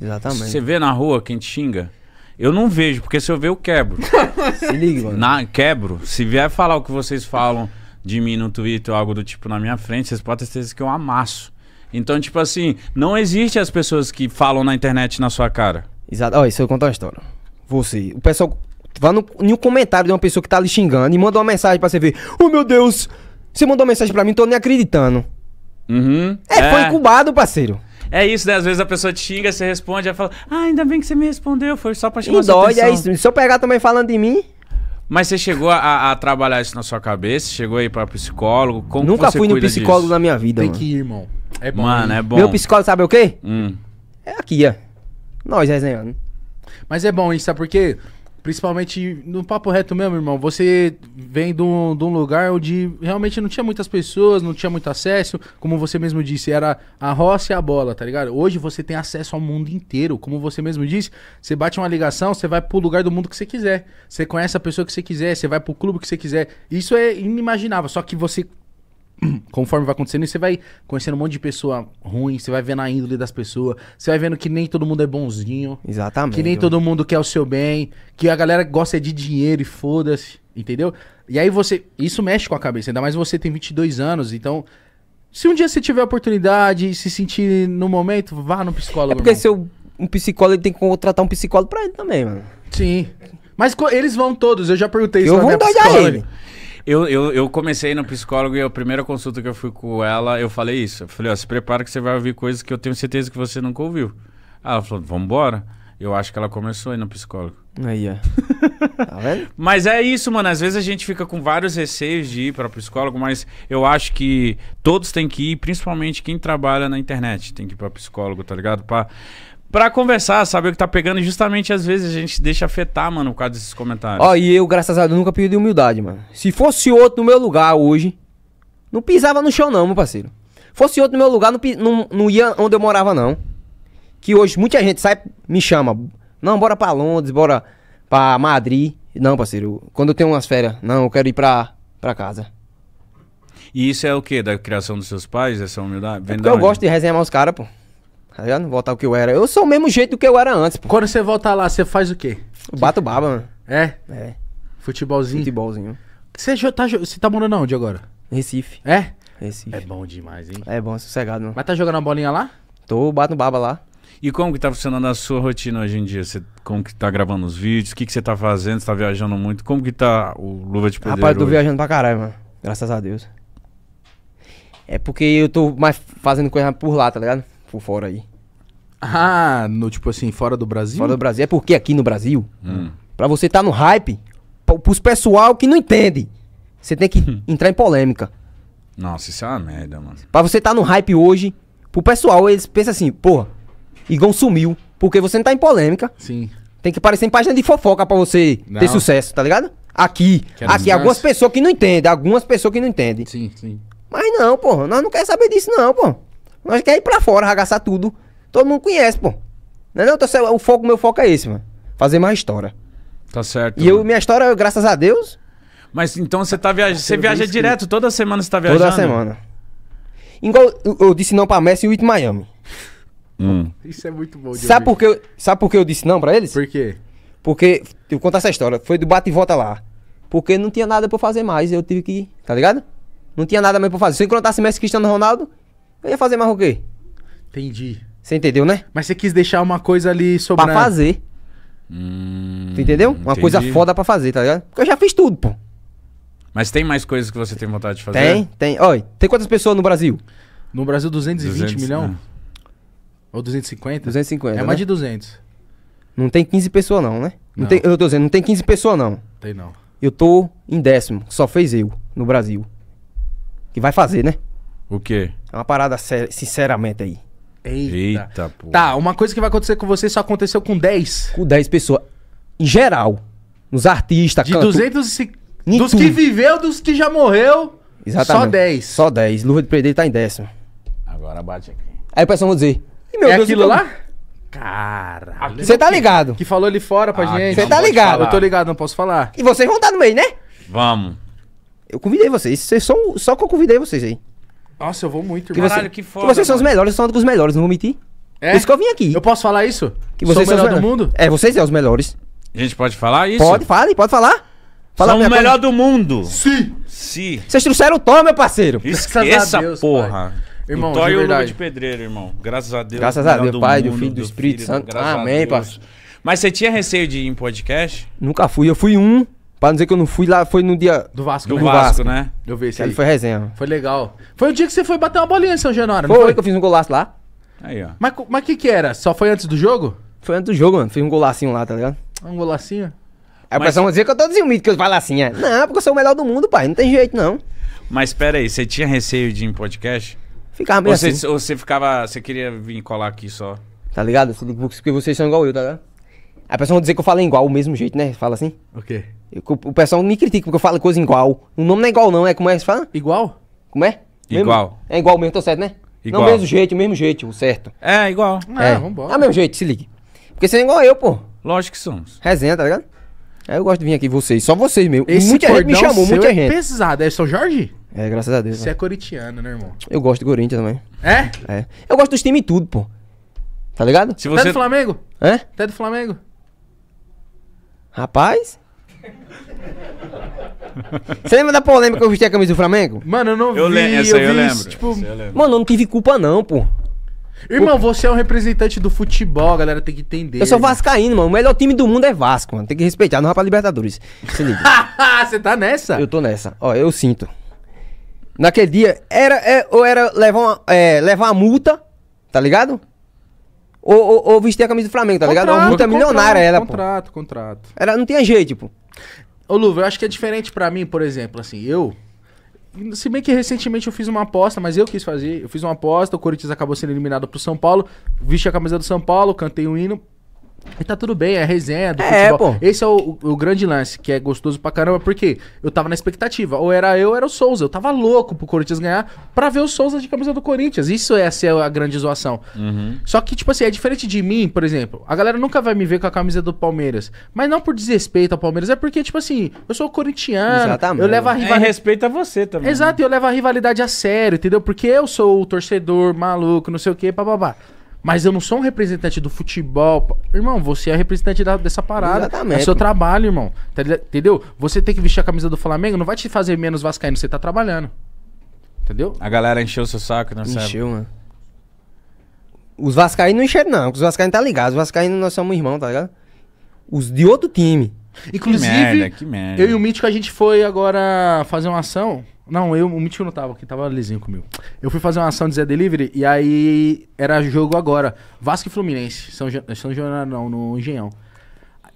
Exatamente. Você vê na rua quem te xinga? Eu não vejo, porque se eu ver, eu quebro. se liga, mano. Na, quebro. Se vier falar o que vocês falam de mim no Twitter ou algo do tipo na minha frente, vocês podem ter certeza que eu amasso. Então, tipo assim, não existe as pessoas que falam na internet na sua cara. Exato. Olha, isso eu contar uma história. Você, o pessoal Vá no, em comentário de uma pessoa que tá lhe xingando e manda uma mensagem pra você ver. Oh meu Deus! Você mandou uma mensagem pra mim, tô nem acreditando. Uhum. É, é. foi incubado, parceiro. É isso, né? Às vezes a pessoa te xinga, você responde, ela fala, ah, ainda bem que você me respondeu, foi só pra chamar e dói, é atenção. é isso. Se eu pegar também falando de mim. Mas você chegou a, a trabalhar isso na sua cabeça? Chegou aí pra psicólogo? Como Nunca fui no psicólogo disso? na minha vida. Tem mano. que ir, irmão. É bom. Mano, é bom. Meu psicólogo sabe o quê? Hum. É aqui, ó. Nós resenhando. Mas é bom isso, sabe por quê? Porque Principalmente no papo reto mesmo, irmão. Você vem de um, de um, lugar onde realmente não tinha muitas pessoas, não tinha muito acesso. Como você mesmo disse, era a roça e a bola, tá ligado? Hoje você tem acesso ao mundo inteiro. Como você mesmo disse, você bate uma ligação, você vai pro lugar do mundo que você quiser. Você conhece a pessoa que você quiser, você vai pro clube que você quiser. Isso é inimaginável. Só que você conforme vai acontecendo, você vai conhecendo um monte de pessoa ruim, você vai vendo a índole das pessoas, você vai vendo que nem todo mundo é bonzinho. Exatamente. Que nem todo mundo quer o seu bem, que a galera gosta de dinheiro e foda-se, entendeu? E aí você. Isso mexe com a cabeça, ainda mais você tem 22 anos, então. Se um dia você tiver oportunidade e se sentir no momento, vá no psicólogo. É porque irmão. seu, um psicólogo tem que contratar um psicólogo pra ele também, mano. Sim. Mas eles vão todos, eu já perguntei eu isso pra vou psicóloga. Ele. Eu, eu, eu comecei no psicólogo e a primeira consulta que eu fui com ela, eu falei isso. Eu falei, ó, se prepara que você vai ouvir coisas que eu tenho certeza que você nunca ouviu. Ela falou, vamos embora. Eu acho que ela começou aí no psicólogo. Aí, ó. tá vendo? Mas é isso, mano. Às vezes a gente fica com vários receios de ir para psicólogo, mas eu acho que todos têm que ir, principalmente quem trabalha na internet, tem que ir para psicólogo, tá ligado? Para pra conversar, saber o que tá pegando. E justamente às vezes a gente deixa afetar, mano, por causa desses comentários. Ó, e eu, graças a Deus, nunca pedi humildade, mano. Se fosse outro no meu lugar hoje, não pisava no chão, não, meu parceiro. Fosse outro no meu lugar, não, não, não ia onde eu morava, não. Que hoje muita gente sai, me chama. Não, bora pra Londres, bora pra Madrid. Não, parceiro, quando eu tenho umas férias, não, eu quero ir pra, pra casa. E isso é o que Da criação dos seus pais? Essa humildade? é porque eu gosto de resenhar os caras, pô. Tá ligado? Voltar o que eu era. Eu sou o mesmo jeito do que eu era antes, pô. Quando você volta lá, você faz o quê? bato baba, mano. É? É. Futebolzinho? Futebolzinho. Você tá, você tá morando onde agora? Recife. É? Recife. É bom demais, hein? É bom, é sossegado, mano. Mas tá jogando a bolinha lá? Tô, bato baba lá. E como que tá funcionando a sua rotina hoje em dia? Você, como que tá gravando os vídeos? O que, que você tá fazendo? Você tá viajando muito? Como que tá o Luva de Poder Rapaz, eu tô hoje? viajando pra caralho, mano. Graças a Deus. É porque eu tô mais fazendo coisa por lá, tá ligado? por fora aí. Ah, no, tipo assim, fora do Brasil? Fora do Brasil. É porque aqui no Brasil, hum. pra você estar tá no hype, pros pessoal que não entende, você tem que entrar em polêmica. Nossa, isso é uma merda, mano. Pra você estar tá no hype hoje, pro pessoal, eles pensam assim, porra, Igão sumiu, porque você não tá em polêmica. Sim. Tem que aparecer em página de fofoca pra você não. ter sucesso, tá ligado? Aqui. Quero é aqui, algumas mais. pessoas que não entendem, algumas pessoas que não entendem. Sim, sim. Mas não, porra, nós não queremos saber disso, não, porra. Nós quer ir pra fora, arregaçar tudo. Todo mundo conhece, pô. Não é não? Então, o foco, meu foco é esse, mano. Fazer mais história. Tá certo. E eu, minha história, graças a Deus. Mas então você tá viajando. Você viaja direto? Toda semana você tá viajando? Toda semana. Igual eu, eu disse não pra Messi e o It Miami. Hum. Isso é muito bom de sabe por, que eu, sabe por que eu disse não pra eles? Por quê? Porque, eu vou contar essa história, foi do bate e volta lá. Porque não tinha nada pra fazer mais, eu tive que, tá ligado? Não tinha nada mais pra fazer. Se eu encontrasse Messi Cristiano Ronaldo, eu ia fazer mais o quê? Entendi. Você entendeu, né? Mas você quis deixar uma coisa ali sobre Pra fazer. Hum, você entendeu? Uma coisa foda pra fazer, tá ligado? Porque eu já fiz tudo, pô. Mas tem mais coisas que você tem vontade de fazer? Tem, tem. Olha, tem quantas pessoas no Brasil? No Brasil, 220 200, milhões? Né? Ou 250? 250. É né? mais né? de 200. Não tem 15 pessoas, não, né? Não. Não tem, eu tô dizendo, não tem 15 pessoas, não. Tem não. Eu tô em décimo, só fez eu no Brasil. Que vai fazer, né? O quê? É uma parada sinceramente aí. Eita, Eita pô. Tá, uma coisa que vai acontecer com você só aconteceu com 10. Com 10 pessoas. Em geral. Nos artistas, De canto, 200 e... Dos tudo. que viveu, dos que já morreu. Exatamente. Só 10. Só 10. Luva de perder tá em décimo. Agora bate aqui. Aí o pessoal vai dizer. E meu é Deus, aquilo então... lá? Caralho. Você tá ligado? Que falou ali fora pra ah, gente. Você tá ligado? Falar. Eu tô ligado, não posso falar. E vocês vão estar no meio, né? Vamos. Eu convidei vocês. Vocês Só que eu convidei vocês aí. Nossa, eu vou muito, irmão. Caralho, que foda. Que vocês são os melhores, são dos melhores, não vou mentir. É? Por isso que eu vim aqui. Eu posso falar isso? Que vocês são o melhor do mundo? É, vocês são os melhores. A gente pode falar isso? Pode, fale, pode falar. Fala são o melhor coisa. do mundo. Sim. Sim. Vocês trouxeram o Thor, meu parceiro. Esqueça, Deus, porra. Irmão, o Thor e o Luva de Pedreiro, irmão. Graças a Deus. Graças a Deus, do Pai, mundo, do Filho, do Espírito Santo. Amém, parceiro. Mas você tinha receio de ir em podcast? Nunca fui. Eu fui um Pra não dizer que eu não fui lá, foi no dia. Do Vasco, do, né? do Vasco, né? Eu vi esse aí. Ele foi resenha. Mano. Foi legal. Foi o dia que você foi bater uma bolinha em São Genaro, foi, não foi? que eu fiz um golaço lá. Aí, ó. Mas o mas que que era? Só foi antes do jogo? Foi antes do jogo, mano. Fiz um golacinho lá, tá ligado? Um golacinho? É mas... o dizer que eu tô desumilde, que eu falo assim, é. Não, porque eu sou o melhor do mundo, pai. Não tem jeito, não. Mas pera aí, você tinha receio de ir em podcast? Ficava meio ou assim. Você, ou você ficava... Você queria vir colar aqui só? Tá ligado? Porque vocês são igual eu, tá ligado? A pessoa pessoal vai dizer que eu falo igual, o mesmo jeito, né? Fala assim. O quê? Eu, o pessoal me critica porque eu falo coisa igual. O nome não é igual, não, é como é que fala? Igual? Como é? Igual. Mesmo? É igual mesmo, tô certo, né? Igual. Não, mesmo jeito, mesmo jeito, o certo. É, igual. É, é vambora. É o mesmo jeito, se ligue. Porque você é igual eu, pô. Lógico que somos. Resenha, tá ligado? É, eu gosto de vir aqui, vocês, só vocês mesmo. Esse muita gente me chamou, muita é pesado, é São Jorge? É, graças a Deus. Você é né? é corintiano, né, irmão? Eu gosto de Corinthians também. É? É. Eu gosto dos times e tudo, pô. Tá ligado? Se você... Até tá do Flamengo? É? Até tá do Flamengo? Rapaz? Você lembra da polêmica que eu vesti a camisa do Flamengo? Mano, eu não eu vi. eu, vi lembro. Tipo, eu lembro. Mano, eu não tive culpa não, pô. Irmão, você é um representante do futebol, galera tem que entender. Eu sou vascaíno, mano. O melhor time do mundo é Vasco, mano. Tem que respeitar, não é pra Libertadores. Se liga. você tá nessa? Eu tô nessa. Ó, eu sinto. Naquele dia, era, é, ou era levar uma, é, levar uma multa, tá ligado? ou, ou, ou vestir a camisa do Flamengo, tá contrato, ligado? Uma multa milionária ela, contrato, pô. Contrato, contrato. Ela não tinha jeito, pô. Tipo. Ô, Luva, eu acho que é diferente para mim, por exemplo, assim, eu... Se bem que recentemente eu fiz uma aposta, mas eu quis fazer. Eu fiz uma aposta, o Corinthians acabou sendo eliminado pro São Paulo, vesti a camisa do São Paulo, cantei o um hino, e tá tudo bem, é resenha do é, futebol. Pô. Esse é o, o, grande lance, que é gostoso pra caramba, porque eu tava na expectativa. Ou era eu, ou era o Souza. Eu tava louco pro Corinthians ganhar pra ver o Souza de camisa do Corinthians. Isso essa é a grande zoação. Uhum. Só que, tipo assim, é diferente de mim, por exemplo. A galera nunca vai me ver com a camisa do Palmeiras. Mas não por desrespeito ao Palmeiras, é porque, tipo assim, eu sou corintiano. Exatamente. Eu levo a rivalidade. É, respeito a você também. Exato, né? eu levo a rivalidade a sério, entendeu? Porque eu sou o torcedor maluco, não sei o quê, bababá. Mas eu não sou um representante do futebol. Irmão, você é representante da, dessa parada. Exatamente. É seu trabalho, irmão. Tá, entendeu? Você tem que vestir a camisa do Flamengo não vai te fazer menos vascaíno, você tá trabalhando. Entendeu? A galera encheu seu saco, não né, sabe? Encheu, mano. Os vascaínos não encheram, não. Os vascaínos tá ligados. Os vascaínos nós somos irmãos, tá ligado? Os de outro time. Inclusive, que merda, que merda. eu e o Mítico, a gente foi agora fazer uma ação não, eu, o Mitch não tava aqui, tava lisinho comigo. Eu fui fazer uma ação de Zé Delivery e aí era jogo agora. Vasco e Fluminense, São, São Jornal, não, no Engenhão.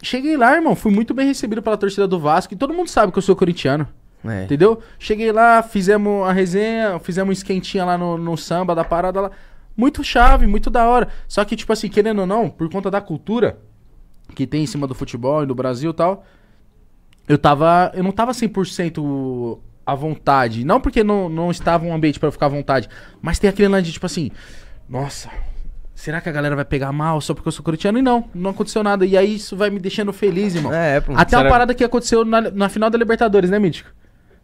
Cheguei lá, irmão, fui muito bem recebido pela torcida do Vasco e todo mundo sabe que eu sou corintiano. É. Entendeu? Cheguei lá, fizemos a resenha, fizemos um esquentinha lá no, no samba da parada lá. Muito chave, muito da hora. Só que, tipo assim, querendo ou não, por conta da cultura que tem em cima do futebol e do Brasil e tal, eu tava. Eu não tava 100% à vontade. Não porque não, não estava um ambiente para eu ficar à vontade, mas tem aquele lance de tipo assim, nossa, será que a galera vai pegar mal só porque eu sou corintiano? E não, não aconteceu nada. E aí isso vai me deixando feliz, irmão. É, é pô, Até será... a parada que aconteceu na, na final da Libertadores, né, Mítico?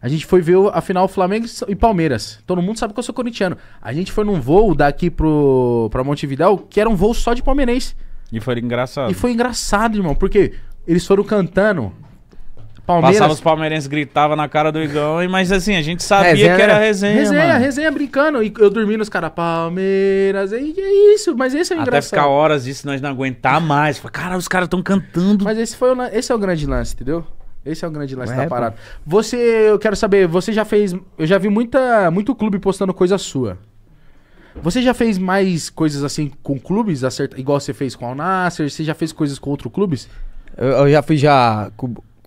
A gente foi ver a final Flamengo e Palmeiras. Todo mundo sabe que eu sou corintiano. A gente foi num voo daqui pro, pra Montevidéu, que era um voo só de palmeirense. E foi engraçado. E foi engraçado, irmão, porque eles foram cantando Palmeiras. Passava os palmeirenses, gritava na cara do Igão, mas assim, a gente sabia resenha, que era resenha. Resenha, mano. resenha brincando. E eu dormi nos caras, Palmeiras, e é isso, mas esse é o Até engraçado. Até ficar horas disso, nós não aguentar mais. Cara, os caras estão cantando. Mas esse, foi o, esse é o grande lance, entendeu? Esse é o grande lance é, da parada. Pô. Você, eu quero saber, você já fez. Eu já vi muita, muito clube postando coisa sua. Você já fez mais coisas assim com clubes, acerta, igual você fez com o Al Nasser? Você já fez coisas com outros clubes? Eu, eu já fiz já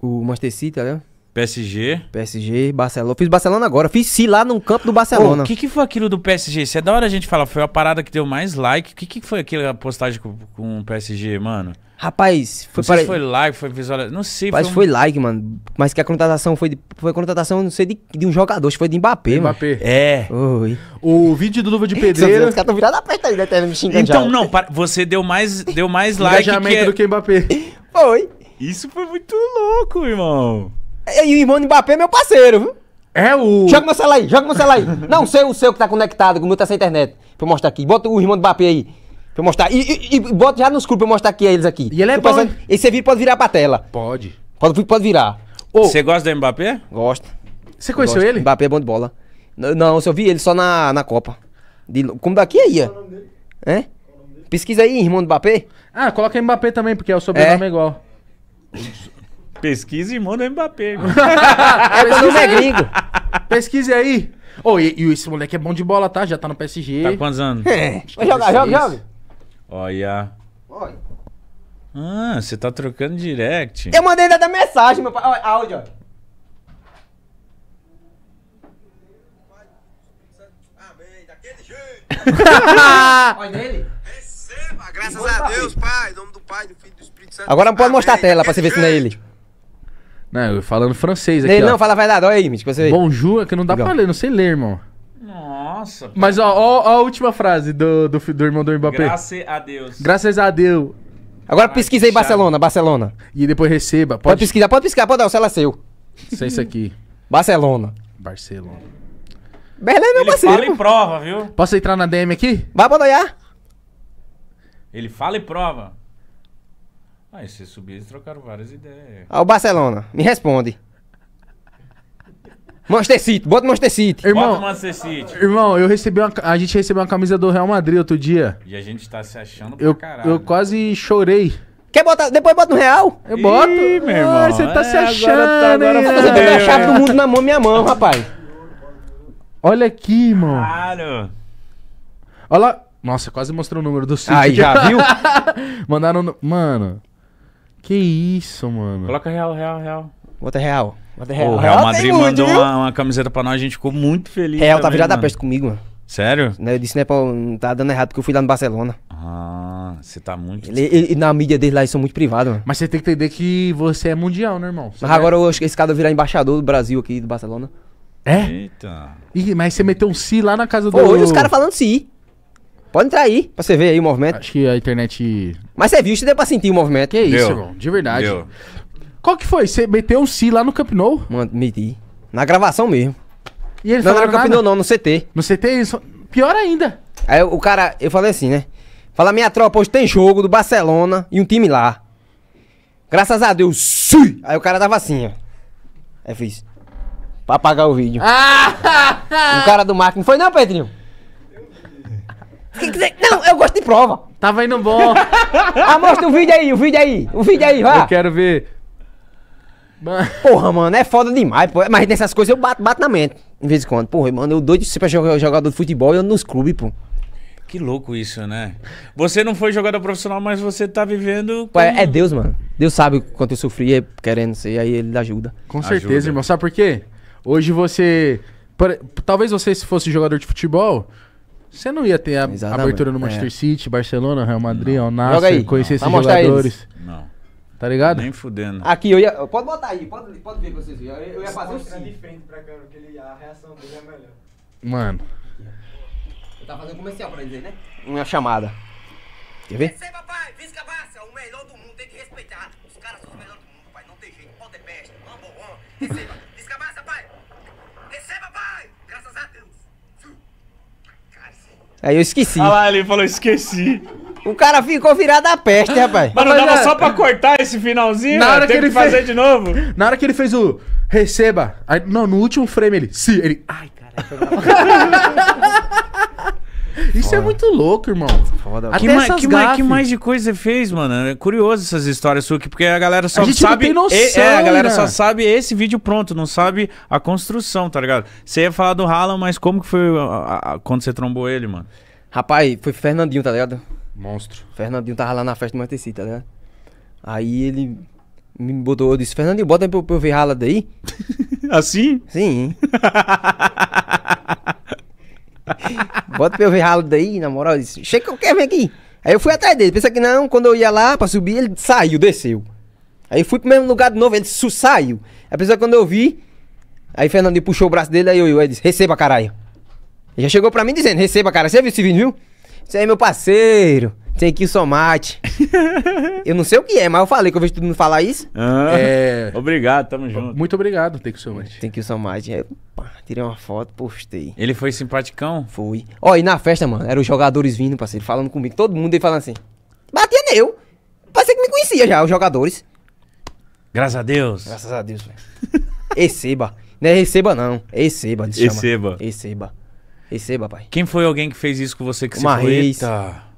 o Manchester City, olha. PSG. PSG, Barcelona. Fiz Barcelona agora. Fiz si lá no campo do Barcelona. O que, que foi aquilo do PSG? Isso é da hora a gente falar. Foi a parada que deu mais like. O que, que foi aquela postagem com, com o PSG, mano? Rapaz, foi não foi like, foi visualização. Não sei. Mas foi, um... foi, like, mano. Mas que a contratação foi de... foi contratação, não sei, de, de um jogador. Acho que foi de Mbappé, Mbappé. Mano. É. Oi. O vídeo do Luva de Pedreiro. Os caras estão virados a pé, tá me xingando Então, já. não, para... você deu mais, deu mais like. Engajamento que... do que Mbappé. Foi. Isso foi muito louco, irmão. E o irmão Mbappé é meu parceiro, viu? É o. Joga meu celular aí, joga meu celular aí. Não, sei o seu que tá conectado, o meu tá sem internet. Pra eu mostrar aqui. Bota o irmão Mbappé aí. Pra eu mostrar. E, e, e bota já nos grupos pra eu mostrar aqui eles aqui. E ele é bom. Pensando, esse vídeo pode virar pra tela. Pode. Pode, pode virar. Você oh, gosta do Mbappé? Gosto. Você conheceu gosto. ele? Mbappé é bom de bola. Não, eu só vi ele só na, na Copa. De, como daqui aí, ó. É? Pesquisa aí, irmão do Mbappé. Ah, coloca Mbappé também, porque é o sobrenome é. é igual. Pesquisa manda o Mbappé. é, todo é gringo. Pesquise aí. Ô, e, e esse moleque é bom de bola, tá? Já tá no PSG. Tá quantos anos? É. Vai jogar, joga, joga. Olha. Olha. Ah, você tá trocando direct. Eu mandei ainda da mensagem, meu pai. Olha áudio, ó. Olha ele. Receba, graças a Deus, pai. nome do Pai, do Filho do Espírito. Agora não pode mostrar a tela pra você ver se não é ele. Não, eu falando francês aqui. Ele ó. não fala, vai dar, olha aí, Mitch, você Bonjour, é que não dá Legal. pra ler, não sei ler, irmão. Nossa. Mas ó, ó, ó a última frase do, do, do irmão do Mbappé. Graças a Deus. Graças a Deus. Agora Ai, pesquisa aí Barcelona, Barcelona. E depois receba. Pode, pode pesquisar, pode pesquisar, pode dar, o celular é seu. Isso é isso aqui. Barcelona. Barcelona. Berlim meu parceiro. Ele fala e prova, viu? Posso entrar na DM aqui? Vai, pode olhar. Ele fala e prova. Aí você subiu, e trocaram várias ideias. Ah, o Barcelona, me responde. Manchester City, bota Manchester City. Irmão, Bota Manchester City. Irmão, eu recebi uma, a gente recebeu uma camisa do Real Madrid outro dia. E a gente tá se achando pra Eu, caralho. eu quase chorei. Quer botar? Depois bota no Real? Eu Ih, boto. meu irmão, Você tá é, se agora tá- achando, agora hein? Você tem tá é. a chave do mundo na mão, minha mão, rapaz. Olha aqui, irmão. Claro. Olha lá. Nossa, quase mostrou o número do City. Aí, já viu? Mandaram. no- Mano, que isso, mano. Coloca real, real, real. Bota real. Bota real. O Real, real tá Madrid mandou uma, uma, camiseta pra nós, a gente ficou muito feliz. Real tá também, tá virada a peste comigo, mano. Sério? Eu disse, né, pô, tá dando errado porque eu fui lá no Barcelona. Ah, você tá muito. E na mídia dele lá, eles são muito privados, mano. Mas você tem que entender que você é mundial, né, irmão? Você mas é... agora eu acho que esse cara virar embaixador do Brasil aqui, do Barcelona. É? Eita. Ih, mas você meteu um si lá na casa Pô, do. Hoje os caras falando si. Pode entrar aí, pra você ver aí o movimento. Acho que a internet. Mas você viu, Você deu pra sentir o movimento. Que é isso, irmão, de verdade. Deu. Qual que foi? Você meteu um si lá no Camp Nou? Mano, meti. Na gravação mesmo. E ele Não, não era no Campinou, não, no CT. No CT, isso... pior ainda. Aí o cara, eu falei assim, né? Fala, minha tropa, hoje tem jogo do Barcelona e um time lá. Graças a Deus, sim! Aí o cara tava assim, ó. Aí eu fiz. Pra apagar o vídeo. Ah! O cara do marketing. Foi não, Pedrinho? Não, eu gosto de prova. Tava indo bom. ah, mostra o vídeo aí, o vídeo aí, o vídeo aí, vai. Eu quero ver. Porra, mano, é foda demais, pô. Mas nessas coisas eu bato, bato na mente, de vez em quando. Porra, mano, eu doido de jogar jogador de futebol e eu nos clubes, pô. Que louco isso, né? Você não foi jogador profissional, mas você tá vivendo. É, como... É, Deus, mano. Deus sabe quanto eu sofri é, querendo ser, aí ele ajuda. Com ajuda. certeza, irmão. Sabe por quê? Hoje você. Talvez você, se fosse jogador de futebol, você não ia ter a Exatamente. abertura no é. Manchester é. City, Barcelona, Real Madrid, não. Al Nasser, conhecer não. Tá esses jogadores. Não. Tá ligado? Nem fudendo. Aqui, eu ia. Pode botar aí, pode, pode ver pra vocês verem. Eu, eu ia fazer o sim. É Mano. Eu tava fazendo comercial pra eles aí, né? Uma chamada. Quer ver? Sei, papai, Visca Barça, é o melhor do mundo, tem que respeitar. Os caras são os melhores do mundo, pai. Não tem jeito, pode é peste, number one. Receba. Aí eu esqueci. Olha ah lá, ele falou, esqueci. O cara ficou virado a peste, rapaz. Mas não dava é- só pra cortar esse finalzinho? Na hora que ele que fazer fez... de novo? Na hora que ele fez o receba, aí, não, no último frame ele, Sim, ele, ai, caralho. Isso é muito louco, irmão. Foda. Até que, essas que, gafes... que mais de coisa você fez, mano? É curioso essas histórias suas aqui, porque a galera só a sabe. Noção, é, a galera né? só sabe esse vídeo pronto, não sabe a construção, tá ligado? Você ia falar do Rala, mas como que foi a, a, a, quando você trombou ele, mano? Rapaz, foi Fernandinho, tá ligado? Monstro. Fernandinho tava lá na festa do Manchester, tá ligado? Aí ele me botou, eu disse, Fernandinho, bota aí pra, pra eu ver Rala daí. assim? Sim. Bota pra eu ver ralo daí, na moral. Eu disse, chega qualquer eu quero aqui. Aí eu fui atrás dele. Pensa que não, quando eu ia lá pra subir, ele saiu, desceu. Aí fui pro mesmo lugar de novo, ele saiu. Aí pensa quando eu vi, aí Fernando puxou o braço dele, aí eu, eu, eu disse, receba caralho. Ele já chegou pra mim dizendo, receba cara, você viu esse vídeo, viu? Isso aí, é, meu parceiro. Thank you so much. eu não sei o que é, mas eu falei que eu vejo todo mundo falar isso. Ah, é... Obrigado, tamo junto. Muito obrigado, thank you so much. Thank you so much. É, pá, tirei uma foto, postei. Ele foi simpaticão? Fui. Ó, e na festa, mano, eram os jogadores vindo, parceiro, falando comigo. Todo mundo aí falando assim. Batia nele. Parecia que me conhecia já, os jogadores. Graças a Deus. Graças a Deus, velho. Receba. Não é receba, não. Receba, Receba. Receba. Receba, pai. Quem foi alguém que fez isso com você que Uma se foi? Reis. Eita.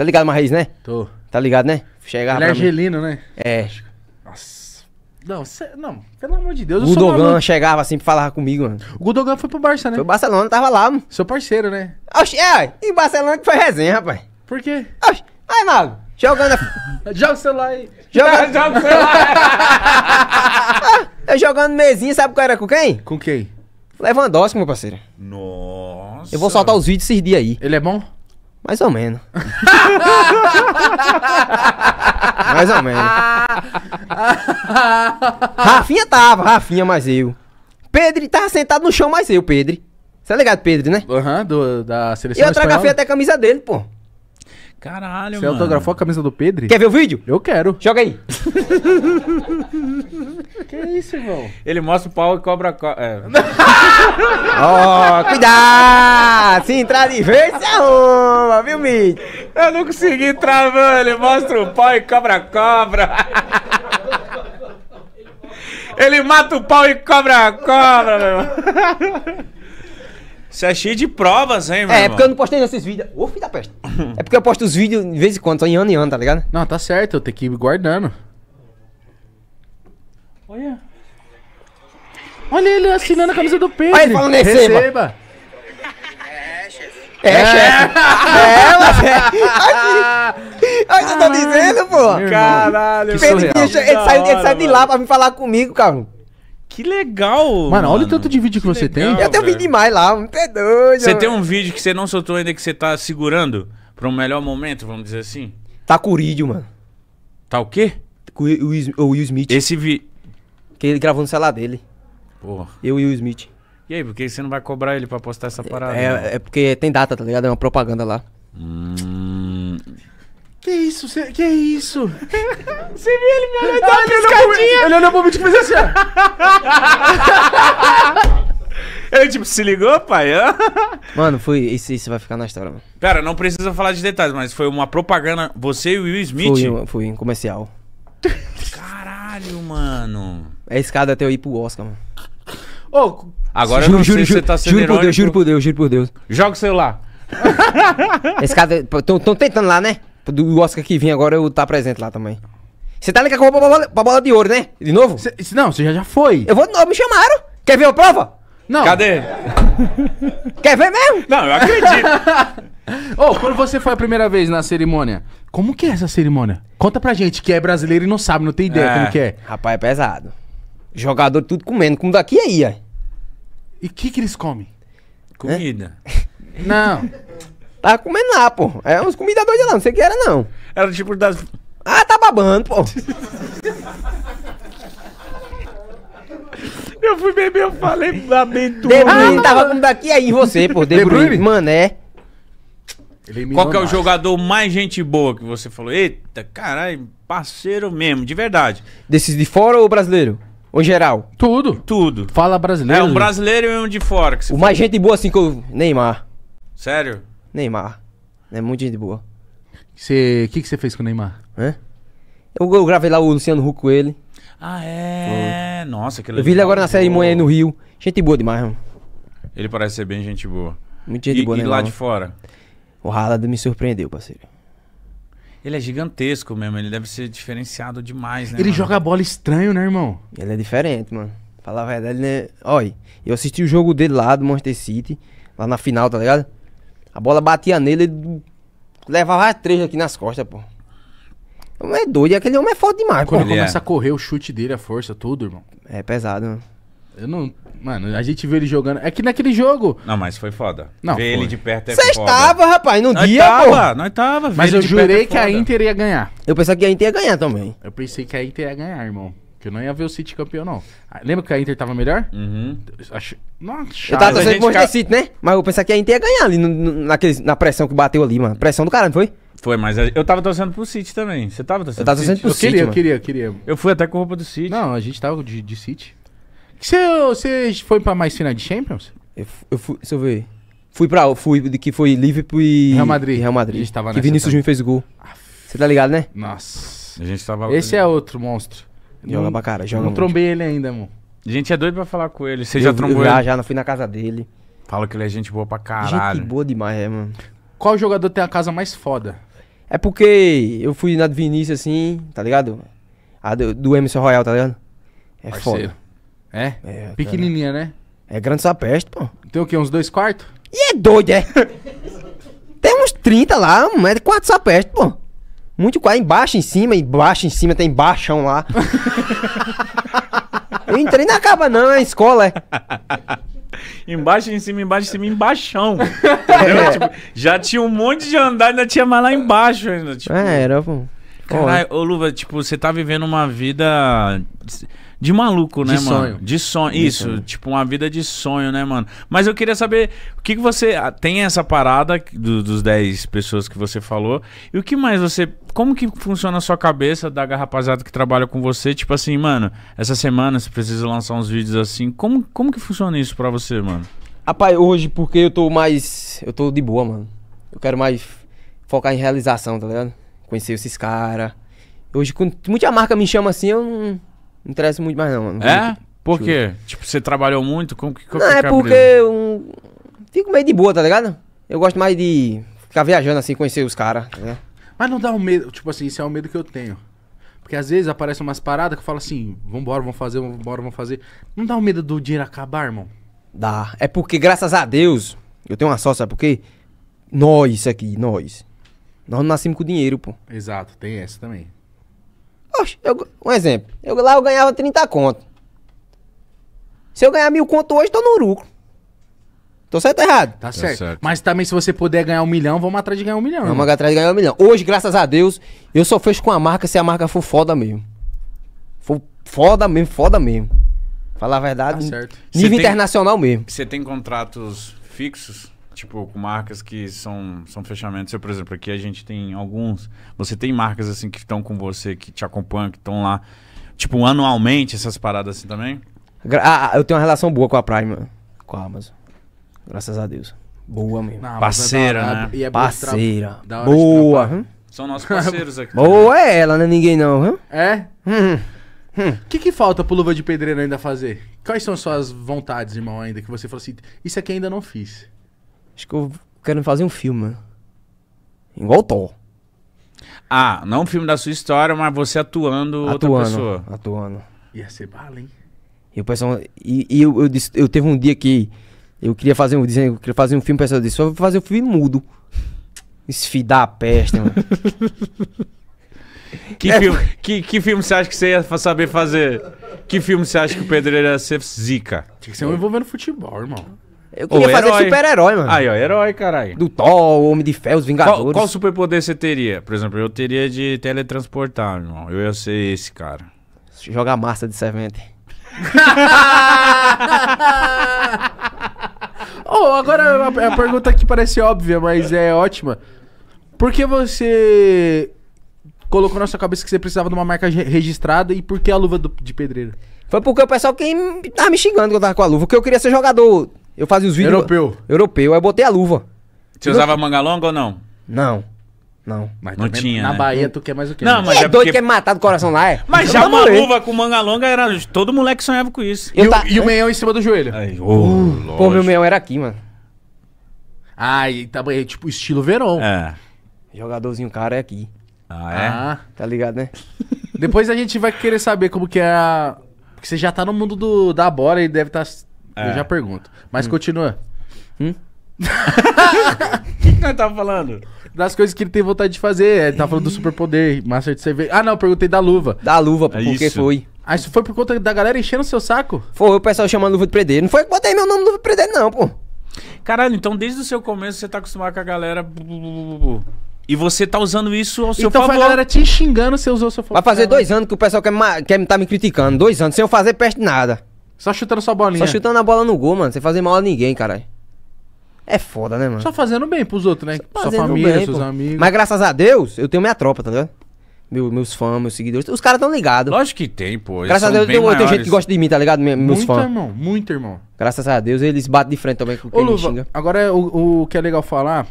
Tá ligado, Marraiz, né? Tô. Tá ligado, né? Chegava Ele é argelino, né? É. Nossa. Não, cê, não, pelo amor de Deus. O Gudogan chegava assim, falar comigo, mano. O Gudogan foi pro Barça, né? Foi o Barcelona, tava lá, mano. Seu parceiro, né? Oxi, é, e Barcelona que foi resenha, rapaz. Por quê? Oxi, aí, Mago, jogando. joga o celular aí. Joga, joga o celular. eu jogando mesinha, sabe qual era com quem? Com quem? Lewandowski, meu parceiro. Nossa. Eu vou soltar os vídeos esses dias aí. Ele é bom? Mais ou menos. mais ou menos. Rafinha tava, Rafinha, mas eu. Pedro tava sentado no chão, mas eu, Pedro. Você é ligado, Pedro, né? Aham, uhum, da seleção. E eu trago a até a camisa dele, pô. Caralho, Você mano. Você autografou a camisa do Pedro? Quer ver o vídeo? Eu quero. Joga aí. que isso, irmão? Ele mostra o pau e cobra. Co é. oh, cuidado! Se entrar de vez, se arruma, viu, Mitch? Eu não consegui entrar, mano. Ele mostra o pau e cobra cobra. Ele mata o pau e cobra cobra, meu irmão. Você é cheio de provas, hein, mano? É, é porque eu não postei nesses vídeos. Ô, filho da peste. é porque eu posto os vídeos de vez em quando, só em ano em ano, tá ligado? Não, tá certo, eu tenho que ir guardando. Olha. Olha ele assinando a camisa do Pedro. Olha ele falando receba. receba. É, é, chefe. É, mas é. Aí você tá dizendo, pô. Caralho, Pedro, ele, saiu, ele saiu de lá pra me falar comigo, cara. Que legal! Mano, mano. olha o tanto de vídeo que, que você legal, tem. Eu tenho vídeo demais lá, não é doido. Você tem um vídeo que você não soltou ainda que você tá segurando pra um melhor momento, vamos dizer assim? Tá curídeo, mano. Tá o quê? O Will, o Will Smith. Esse vi. Que ele gravou no celular dele. Porra. Eu e o Will Smith. E aí, por que você não vai cobrar ele pra postar essa é, parada? É, é, é porque tem data, tá ligado? É uma propaganda lá. Hum, que isso? Cê, que isso? Você viu ele me olhar ah, piscadinha? Ele olhou pro vídeo e fez assim, ó. Ele tipo, se ligou, pai? mano, foi. Isso, isso vai ficar na história, mano. Pera, não precisa falar de detalhes, mas foi uma propaganda. Você e o Will Smith? Fui, fui em comercial. Caralho, mano. É escada até eu ir pro Oscar, mano. Ô, agora juro, eu não juro, sei juro, se você tá sendo juro por Deus, juro por Deus, juro por Deus. Joga o celular. escada. Estão tentando lá, né? O tipo, Oscar que vem agora eu tá presente lá também. Você tá ligado com a bola, pra bola de ouro, né? De novo? Cê, não, você já, já foi. Eu vou de novo, me chamaram. Quer ver a prova? Não. Cadê? Quer ver mesmo? Não, eu acredito. Ô, oh, quando você foi a primeira vez na cerimônia, como que é essa cerimônia? Conta pra gente que é brasileiro e não sabe, não tem ideia é. como que é. Rapaz, é pesado. Jogador tudo comendo, como daqui aí, ó. E o que que eles comem? Comida. Não. Tava tá comendo lá, pô. É uns comida doida lá, não sei o que era, não. Era tipo das. Ah, tá babando, pô. eu fui beber, eu falei, lamento. De tava com daqui aí você, pô. De, Bruyne. Bruyne. Mané. Qual que é o jogador mais gente boa que você falou? Eita, caralho, parceiro mesmo, de verdade. Desses de fora ou brasileiro? Ou geral? Tudo. Tudo. Fala brasileiro. É, um brasileiro e um de fora. o mais gente boa assim que o Neymar. Sério? Neymar. É muito gente boa. O que você fez com o Neymar? Hã? Eu, eu gravei lá o Luciano Huck com ele. Ah, é? Foi. Nossa, que legal. Eu vi ele agora na cerimônia aí no Rio. Gente boa demais, mano. Ele parece ser bem gente boa. Muito gente e, boa, né? E lá de fora? O Haaland me surpreendeu, parceiro. Ele é gigantesco mesmo, ele deve ser diferenciado demais, né? Ele mano? joga bola estranho, né, irmão? Ele é diferente, mano. Falar a verdade, né? Olha, eu assisti o jogo dele lá do Manchester City, lá na final, tá ligado? A bola batia nele, ele levava três aqui nas costas, pô. Não é doido, aquele homem é forte demais, Quando pô. Quando começa é. a correr, o chute dele, a força, tudo, irmão. É pesado, mano. Né? Eu não. Mano, a gente vê ele jogando. É que naquele jogo. Não, mas foi foda. Não. Ver ele de perto é Cê foda. Você estava, rapaz, no nós dia. Tava, pô. Nós tava, Mas eu é jurei é que a Inter ia ganhar. Eu pensei que a Inter ia ganhar também. Eu pensei que a Inter ia ganhar, irmão. Que eu não ia ver o City campeão, não. Ah, lembra que a Inter tava melhor? Uhum. Acho... Nossa, Eu tava torcendo pro Manchester City, né? Mas eu pensava que a Inter ia ganhar ali no, naqueles, na pressão que bateu ali, mano. Pressão do caralho, foi? Foi, mas eu tava torcendo pro City também. Você tava torcendo Eu tava torcendo pro City? queria, eu queria, eu queria. Eu fui até com roupa do City. Não, a gente tava de, de City. Você foi pra mais final de Champions? Eu, eu fui, deixa eu ver. Fui pra. Fui, de que foi Liverpool e. Real Madrid. e Real A Madrid. gente tava que Vinícius também. Júnior fez gol. Você tá ligado, né? Nossa. A gente tava... Esse é outro monstro. Joga não, pra cara, joga Não trombei ele ainda, mano. Gente, é doido pra falar com ele. Você eu, já trombou já, ele? Já, já, não fui na casa dele. Fala que ele é gente boa pra caralho. Gente boa demais, é, mano. Qual jogador tem a casa mais foda? É porque eu fui na do Vinícius assim, tá ligado? A do, do Emerson Royal, tá ligado? É foda. É? é tá Pequenininha, cara. né? É grande sapeste, pô. Tem o quê? Uns dois quartos? E é doido, é? Tem uns 30 lá, mas É quatro sapeste, pô. Muito quase embaixo, em cima, embaixo, em cima, tem embaixão lá. eu entrei na caba, não, é escola, é. Embaixo, em cima, embaixo, em cima, embaixão. É. Tipo, já tinha um monte de andar, ainda tinha mais lá embaixo ainda. Tipo. É, era, pô. Caralho, ô Luva, tipo, você tá vivendo uma vida de maluco, né, de mano? Sonho. De sonho. Isso, Isso tipo uma vida de sonho, né, mano? Mas eu queria saber o que, que você. Ah, tem essa parada do, dos 10 pessoas que você falou. E o que mais você. Como que funciona a sua cabeça da rapaziada que trabalha com você? Tipo assim, mano, essa semana você precisa lançar uns vídeos assim. Como, como que funciona isso pra você, mano? Rapaz, hoje, porque eu tô mais. Eu tô de boa, mano. Eu quero mais focar em realização, tá ligado? Conhecer esses caras. Hoje, quando muita marca me chama assim, eu não não interessa muito mais, não, mano. É? Tipo, por tipo, quê? Tipo, você trabalhou muito? Como que como Não, é porque eu um... fico meio de boa, tá ligado? Eu gosto mais de ficar viajando assim, conhecer os caras, né? Tá Mas não dá um medo, tipo assim, isso é um medo que eu tenho. Porque às vezes aparecem umas paradas que eu falo assim, vambora, vamos fazer, vambora, vamos fazer. Não dá o um medo do dinheiro acabar, irmão? Dá. É porque, graças a Deus, eu tenho uma sorte, sabe por quê? Nós aqui, nós. Nós não nascemos com dinheiro, pô. Exato, tem essa também. Poxa, eu, um exemplo. Eu, lá eu ganhava 30 conto. Se eu ganhar mil conto hoje, tô no lucro. Tô certo ou errado? Tá, tá, certo. certo. Mas também, se você puder ganhar um milhão, vamos atrás de ganhar um milhão. Vamos né? atrás de ganhar um milhão. Hoje, graças a Deus, eu só fecho com a marca se a marca for foda mesmo. For foda mesmo, foda mesmo. Falar a verdade. Tá certo. Nível tem, internacional mesmo. Você tem contratos fixos? tipo, com marcas que são, são fechamentos. Eu, por exemplo, aqui a gente tem alguns. Você tem marcas assim que estão com você, que te acompanham, que estão lá, tipo, anualmente, essas paradas assim também? Ah, ah, eu tenho uma relação boa com a Prime, com a Amazon. Graças a Deus. Boa mesmo. Não, parceira, é né? É parceira. Né? É boa. boa. Hum? São nossos parceiros aqui. boa é ela, não é ninguém não, hum? É? Hum, hum. O que, que falta pro Luva de Pedreiro ainda fazer? Quais são as suas vontades, irmão, ainda que você falou assim, isso aqui ainda não fiz? Acho que eu quero fazer um filme. Igual o Thor. Ah, não um filme da sua história, mas você atuando, atuando outra pessoa. Atuando. Ia ser bala, hein? E o pessoal. E, e eu, eu, disse, eu teve um dia que eu queria fazer um. desenho, eu queria fazer um filme, o pessoal disse, só vou fazer um filme mudo. Esfidar a peste, mano. que, é, filme, que, que filme você acha que você ia saber fazer? Que filme você acha que o pedreiro ia ser zica? Tinha que ser um envolvendo futebol, irmão. Eu queria Ô, fazer super-herói, mano. Aí, ó, herói, caralho. Do Thor, Homem de Fé, os Vingadores. Qual, qual superpoder você teria? Por exemplo, eu teria de teletransportar, irmão. Eu ia ser esse cara. Jogar massa de servente. oh, agora é a, é a pergunta que parece óbvia, mas é ótima. Por que você colocou na sua cabeça que você precisava de uma marca registrada e por que a luva do, de pedreiro? Foi porque o pessoal que tava me xingando que eu tava com a luva, porque eu queria ser jogador eu fazia os vídeos. Europeu. Europeu. Aí eu botei a luva. Você usava não... manga longa ou não? Não. Não. Mas não tinha. Na né? Bahia tu quer mais o quê? Não, mas é, é doido porque... quer matar do coração lá, é. Mas eu então já tá uma luva com manga longa era. Todo moleque sonhava com isso. E, tá... o, e o meião em cima do joelho. Aí, oh, uh, pô, meu meião era aqui, mano. Ah, e tá, é tipo estilo verão. É. Jogadorzinho cara é aqui. Ah, é? Ah, tá ligado, né? Depois a gente vai querer saber como que é a. Porque você já tá no mundo do, da bola e deve estar. Tá é. Eu já é. pergunto. Mas hum. continua. Hum? O que, que nós tava falando? Das coisas que ele tem vontade de fazer. Ele tava tá falando do superpoder, master de cerveja. Ah, não, perguntei da luva. Da luva, é porque isso. foi. Ah, isso foi por conta da galera enchendo o seu saco? Foi, o pessoal chamando luva de prender. Não foi que botei meu nome luva de prender, não, pô. Caralho, então desde o seu começo você tá acostumado com a galera. E você tá usando isso ao seu então, favor. Então a galera te xingando, você usou o seu favor. Vai fazer dois anos que o pessoal quer, quer tá me criticando. Dois anos, sem eu fazer peste nada. Só chutando sua bolinha. Só chutando a bola no gol, mano. Sem fazer mal a ninguém, caralho. É foda, né, mano? Só fazendo bem pros outros, né? Só sua família, bem, seus pô. amigos. Mas graças a Deus, eu tenho minha tropa, tá ligado? Meu, meus fãs, meus seguidores. Os caras tão ligados. Lógico que tem, pô. Graças a Deus eu, tenho gente que gosta de mim, tá ligado? Meus muito, fãs. Muito, irmão. Muito, irmão. Graças a Deus eles batem de frente também com quem Ô, Luva, xinga. Agora, o, o que é legal falar...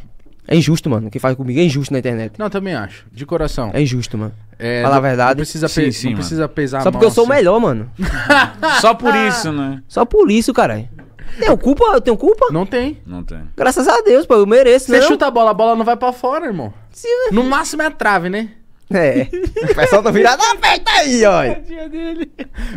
É injusto, mano. O que faz comigo é injusto na internet. Não, também acho. De coração. É injusto, mano. É, Falar a verdade. Não precisa, sim, pe sim, não precisa pesar Só porque eu sou o assim. melhor, mano. Só por isso, né? Só por isso, caralho. Tenho culpa? Eu tenho culpa? Não tem. Não tem. Graças a Deus, pô, eu mereço, né? Você chuta a bola, a bola não vai pra fora, irmão. Sim. Né? No máximo é a trave, né? É. o pessoal tá virado aperta aí, ó.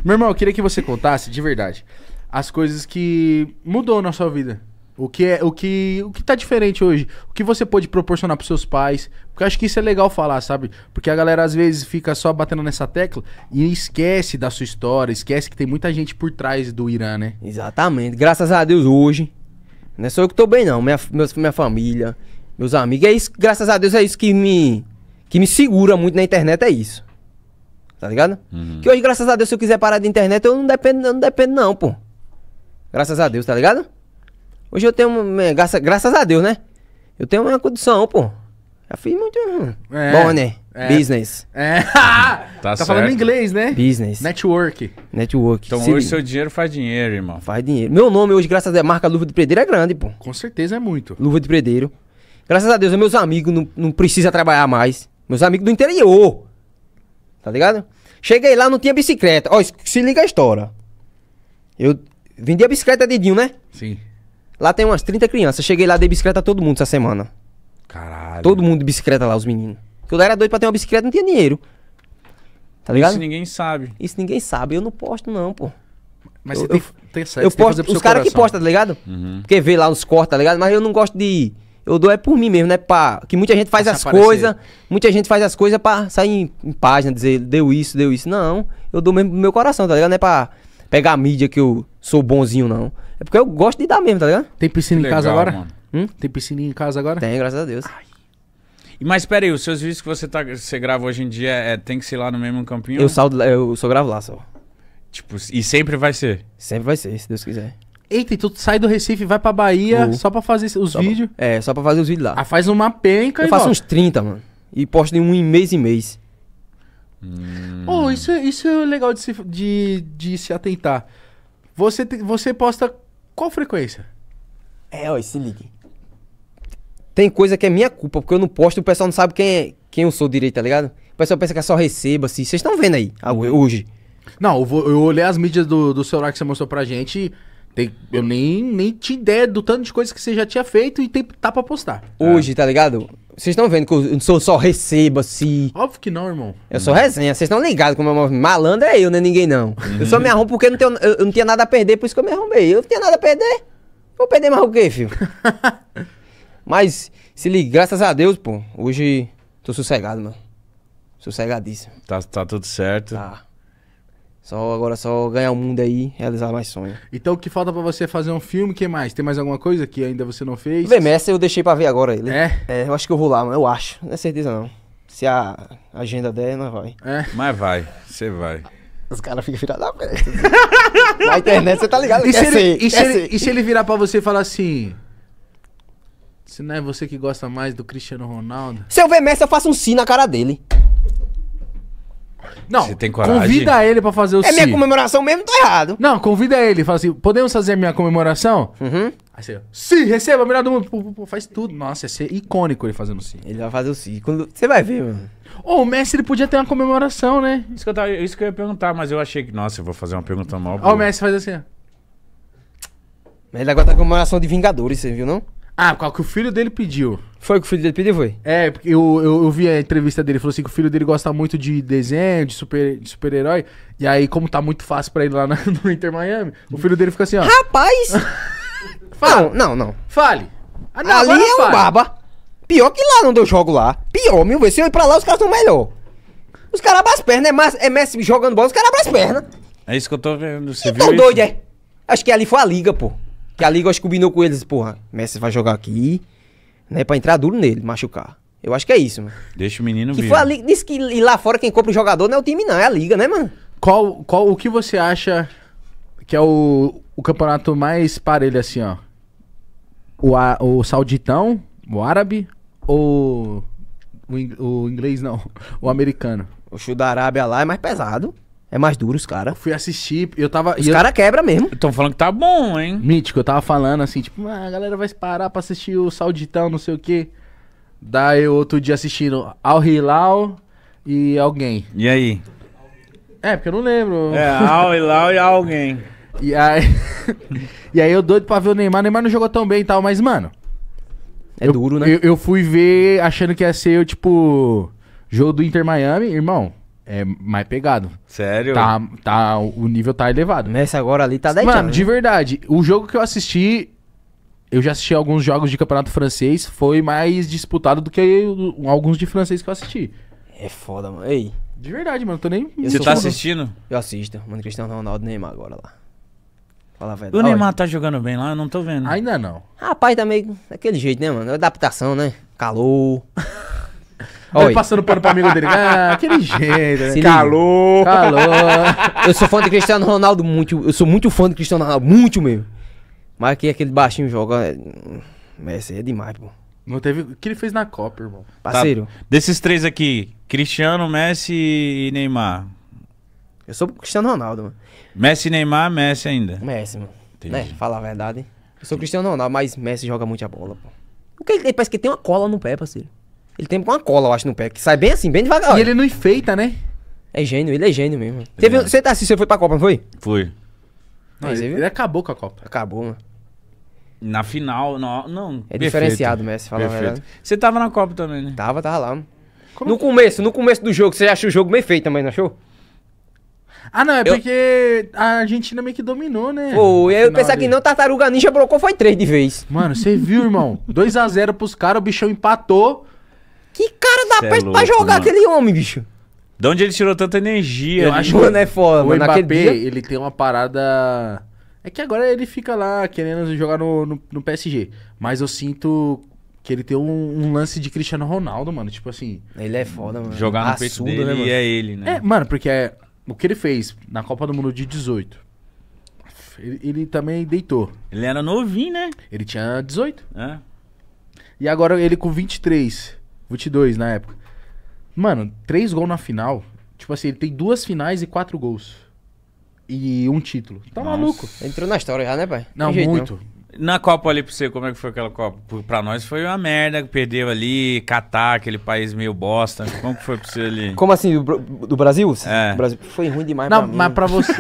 Meu irmão, eu queria que você contasse, de verdade, as coisas que mudou na sua vida. O que é, o que, o que tá diferente hoje? O que você pode proporcionar pros seus pais? Porque eu acho que isso é legal falar, sabe? Porque a galera às vezes fica só batendo nessa tecla e esquece da sua história, esquece que tem muita gente por trás do Irã, né? Exatamente. Graças a Deus hoje. Não é só eu que tô bem, não. Minha, minha família, meus amigos. É isso, graças a Deus, é isso que me, que me segura muito na internet, é isso. Tá ligado? Uhum. Que hoje, graças a Deus, se eu quiser parar de internet, eu não dependo, eu não dependo, não, pô. Graças a Deus, tá ligado? Hoje eu tenho, né, graça, graças a Deus, né? Eu tenho uma condição, pô. Eu fiz muito hum, é, bom, né? É. Business. É. tá, tá falando inglês, né? Business. Network. Network. Então hoje hoje seu dinheiro faz dinheiro, irmão. Faz dinheiro. Meu nome hoje, graças a Deus, a marca Luva de Predeiro é grande, pô. Com certeza é muito. Luva de Predeiro. Graças a Deus, meus amigos não, não precisam trabalhar mais. Meus amigos do interior. Tá ligado? Cheguei lá, não tinha bicicleta. Ó, se liga a história. Eu vendia bicicleta dedinho, né? Sim. Lá tem umas 30 crianças. Cheguei lá, dei bicicleta a todo mundo essa semana. Caralho. Todo mundo de bicicleta lá, os meninos. Porque eu era doido pra ter uma bicicleta, não tinha dinheiro. Tá ligado? Isso ninguém sabe. Isso ninguém sabe. Eu não posto, não, pô. Mas eu, você eu, tem, certo, eu tem posto, Os caras que postam, tá ligado? Uhum. Porque vê lá os cortes, tá ligado? Mas eu não gosto de. Eu dou é por mim mesmo, né? Pra, que muita gente faz pra as coisas. Muita gente faz as coisas pra sair em, em, página, dizer, deu isso, deu isso. Não. Eu dou mesmo pro meu coração, tá ligado? Não é pra pegar a mídia que eu sou bonzinho, não. É porque eu gosto de dar mesmo, tá ligado? Tem piscina que em legal, casa agora? Hum? Tem piscininha em casa agora? Tem, graças a Deus. Ai. Mas pera aí, os seus vídeos que você, tá, você grava hoje em dia é, tem que ser lá no mesmo campinho? Eu, saldo, eu só gravo lá, só. Tipo, e sempre vai ser? Sempre vai ser, se Deus quiser. Eita, então tu sai do Recife, vai pra Bahia uhum. só pra fazer os vídeos? é, só pra fazer os vídeos lá. Ah, faz uma penca Eu faço volta. uns 30, mano. E posto em um em mês e mês. Hum. Oh, isso, é, isso é legal de se, de, de se atentar. Você, te, você posta qual frequência? É, ó, se ligue. Tem coisa que é minha culpa, porque eu não posto o pessoal não sabe quem, é, quem eu sou direito, tá ligado? O pessoal pensa que é só receba, assim. Vocês estão vendo aí, hoje. Não, eu, vou, eu olhei as mídias do, do celular que você mostrou pra gente. E... Tem, eu nem, nem tinha ideia do tanto de coisa que você já tinha feito e tem, tá pra postar. Hoje, tá ligado? Vocês estão vendo que eu não sou só receba assim. se. Óbvio que não, irmão. Eu sou resenha, vocês estão ligados como uma malandro é eu, não é ninguém não. Eu só me arrumo porque eu não, tenho, eu, eu não tinha nada a perder, por isso que eu me arrumei. Eu não tinha nada a perder. Vou perder mais o quê, filho? Mas, se liga, graças a Deus, pô, hoje tô sossegado, mano. Sossegadíssimo. Tá, tá tudo certo. Tá. Só agora só ganhar o mundo aí, realizar mais sonhos. Então o que falta para você fazer um filme, que mais? Tem mais alguma coisa que ainda você não fez? Vem, essa eu deixei para ver agora ele. É? é? eu acho que eu vou lá, mas eu acho. Não é certeza não. Se a agenda der, nós vai. É. Mas vai, você vai. Os caras ficam virados na ah, tá na internet você tá ligado. E se, ele, ser, e, se ele, e se ele virar para você e falar assim, se não é você que gosta mais do Cristiano Ronaldo. Se eu ver Messi, eu faço um sim na cara dele. Não, Você tem coragem? convida ele pra fazer o É minha comemoração mesmo, tô errado. Não, convida ele. Fala assim, podemos fazer a minha comemoração? Uhum. Aí você, sim, receba, melhor do mundo. Pô, pô, pô, faz tudo. Nossa, ia ser icônico ele fazendo sim. Ele vai fazer o si. Quando... Você vai ver, mano. Ô, o Messi, ele podia ter uma comemoração, né? Isso que, eu tava- isso que eu ia perguntar, mas eu achei que. Nossa, eu vou fazer uma pergunta mal. Ó, o Messi faz assim, ó. Ele agora tá com comemoração de Vingadores, você viu, não? Ah, qual que o filho dele pediu. Foi o que o filho dele pediu, foi? É, porque eu, eu, eu, vi a entrevista dele, falou assim que o filho dele gosta muito de desenho, de super-herói. De super -herói, e aí, como tá muito fácil pra ele lá na, no Inter Miami, o filho dele fica assim, ó. Rapaz! Fala. Não, não, não. Fale. Ah, não, Ali é um baba. Pior que lá não deu jogo lá. Pior, meu vezes. Se eu ir pra lá, os caras estão melhor. Os caras abrem as pernas, é, né? mais, é Messi jogando bola, os caras abrem as pernas. É isso que eu tô vendo. Você e então, viu? Tão doido, é. Acho que ali foi a liga, pô. Que a Liga acho, combinou com eles, porra, Messi vai jogar aqui, né? Pra entrar duro nele, machucar. Eu acho que é isso, mano. Deixa o menino que vir. Foi a Liga, que e lá fora quem compra o jogador não é o time, não, é a Liga, né, mano? Qual, qual o que você acha que é o, o campeonato mais parelho, assim, ó? O, a, o sauditão, o árabe ou o, o inglês, não, o americano? O chute da Arábia lá é mais pesado. É mais duro os caras. Fui assistir, eu tava. Os eu... caras quebra mesmo. Estão falando que tá bom, hein? Mítico, eu tava falando assim, tipo, ah, a galera vai parar pra assistir o Sauditão, não sei o quê. Daí outro dia assistindo Al Hilal e alguém. E aí? É, porque eu não lembro. É, Al Hilal e alguém. E aí. e aí eu doido pra ver o Neymar. O Neymar não jogou tão bem e tal, mas, mano. É eu, duro, né? Eu, eu fui ver achando que ia ser, tipo, jogo do Inter Miami, irmão é mais pegado. Sério? Tá, tá, o nível tá elevado. Nesse agora ali tá 10 Mano, de né? verdade, o jogo que eu assisti, eu já assisti alguns jogos de campeonato francês, foi mais disputado do que alguns de francês que eu assisti. É foda, mano. Ei. De verdade, mano, tô nem... Você tá assistindo? Eu assisto, mano, Cristiano Ronaldo Neymar agora lá. Fala, velho. O Neymar tá jogando bem lá, eu não tô vendo. Ainda não. Rapaz, tá meio daquele jeito, né, mano? Adaptação, né? Calor... Oi. Aí passando pano pro amigo dele. Ah, aquele jeito, né? Calor. Calou. Eu sou fã de Cristiano Ronaldo muito. Eu sou muito fã de Cristiano Ronaldo, muito mesmo. Mas que aquele baixinho joga. Messi é, é, demais, pô. Não teve. O que ele fez na Copa, irmão? Tá. Parceiro. Tá. Desses três aqui, Cristiano, Messi e Neymar. Eu sou Cristiano Ronaldo, mano. Messi e Neymar, Messi ainda. Messi, mano. Entendi. Né? Falar a verdade. Eu sou Cristiano Ronaldo, mas Messi joga muito a bola, pô. Porque ele parece que tem uma cola no pé, parceiro. Ele tem uma cola, eu acho, no pé, que sai bem assim, bem devagar. E ele não enfeita, né? É gênio, ele é gênio mesmo. Teve, é. você tá assim, você foi pra Copa, não foi? Fui. Não, ele, ele acabou com a Copa. Acabou, mano. Na final, não. não. É Perfeito. diferenciado, Messi, fala Perfeito. a verdade. Você tava na Copa também, né? Tava, tava lá, Como no que... começo, no começo do jogo, você achou o jogo bem feito também, não achou? Ah, não, é eu... porque a Argentina meio que dominou, né? Pô, eu final, pensar que não, Tartaruga Ninja brocou foi três de vez. Mano, você viu, irmão? 2x0 pros caras, o bichão empatou. Que cara dá perto é pra jogar mano. aquele homem, bicho? De onde ele tirou tanta energia? Eu ali? acho mano, é foda. O mano, Mbappé, dia... ele tem uma parada... É que agora ele fica lá querendo jogar no, no, no PSG. Mas eu sinto que ele tem um, um, lance de Cristiano Ronaldo, mano. Tipo assim... Ele é foda, mano. Jogar no Assuda, peito dele né, é ele, né? É, mano, porque é, o que ele fez na Copa do Mundo de 18... Ele, ele também deitou. Ele era novinho, né? Ele tinha 18. É. E agora ele com 23. 22 na época. Mano, três gols na final. Tipo assim, ele tem duas finais e quatro gols. E um título. Tá Nossa. maluco. Entrou na história já, né, pai? Não, jeito, muito. Não. Na Copa ali pra você, como é que foi aquela Copa? Pra nós foi uma merda, perdeu ali, Catar, aquele país meio bosta. Como que foi pra você ali? Como assim, do, do Brasil? É. Do Brasil? Foi ruim demais Não, pra mim. mas pra você...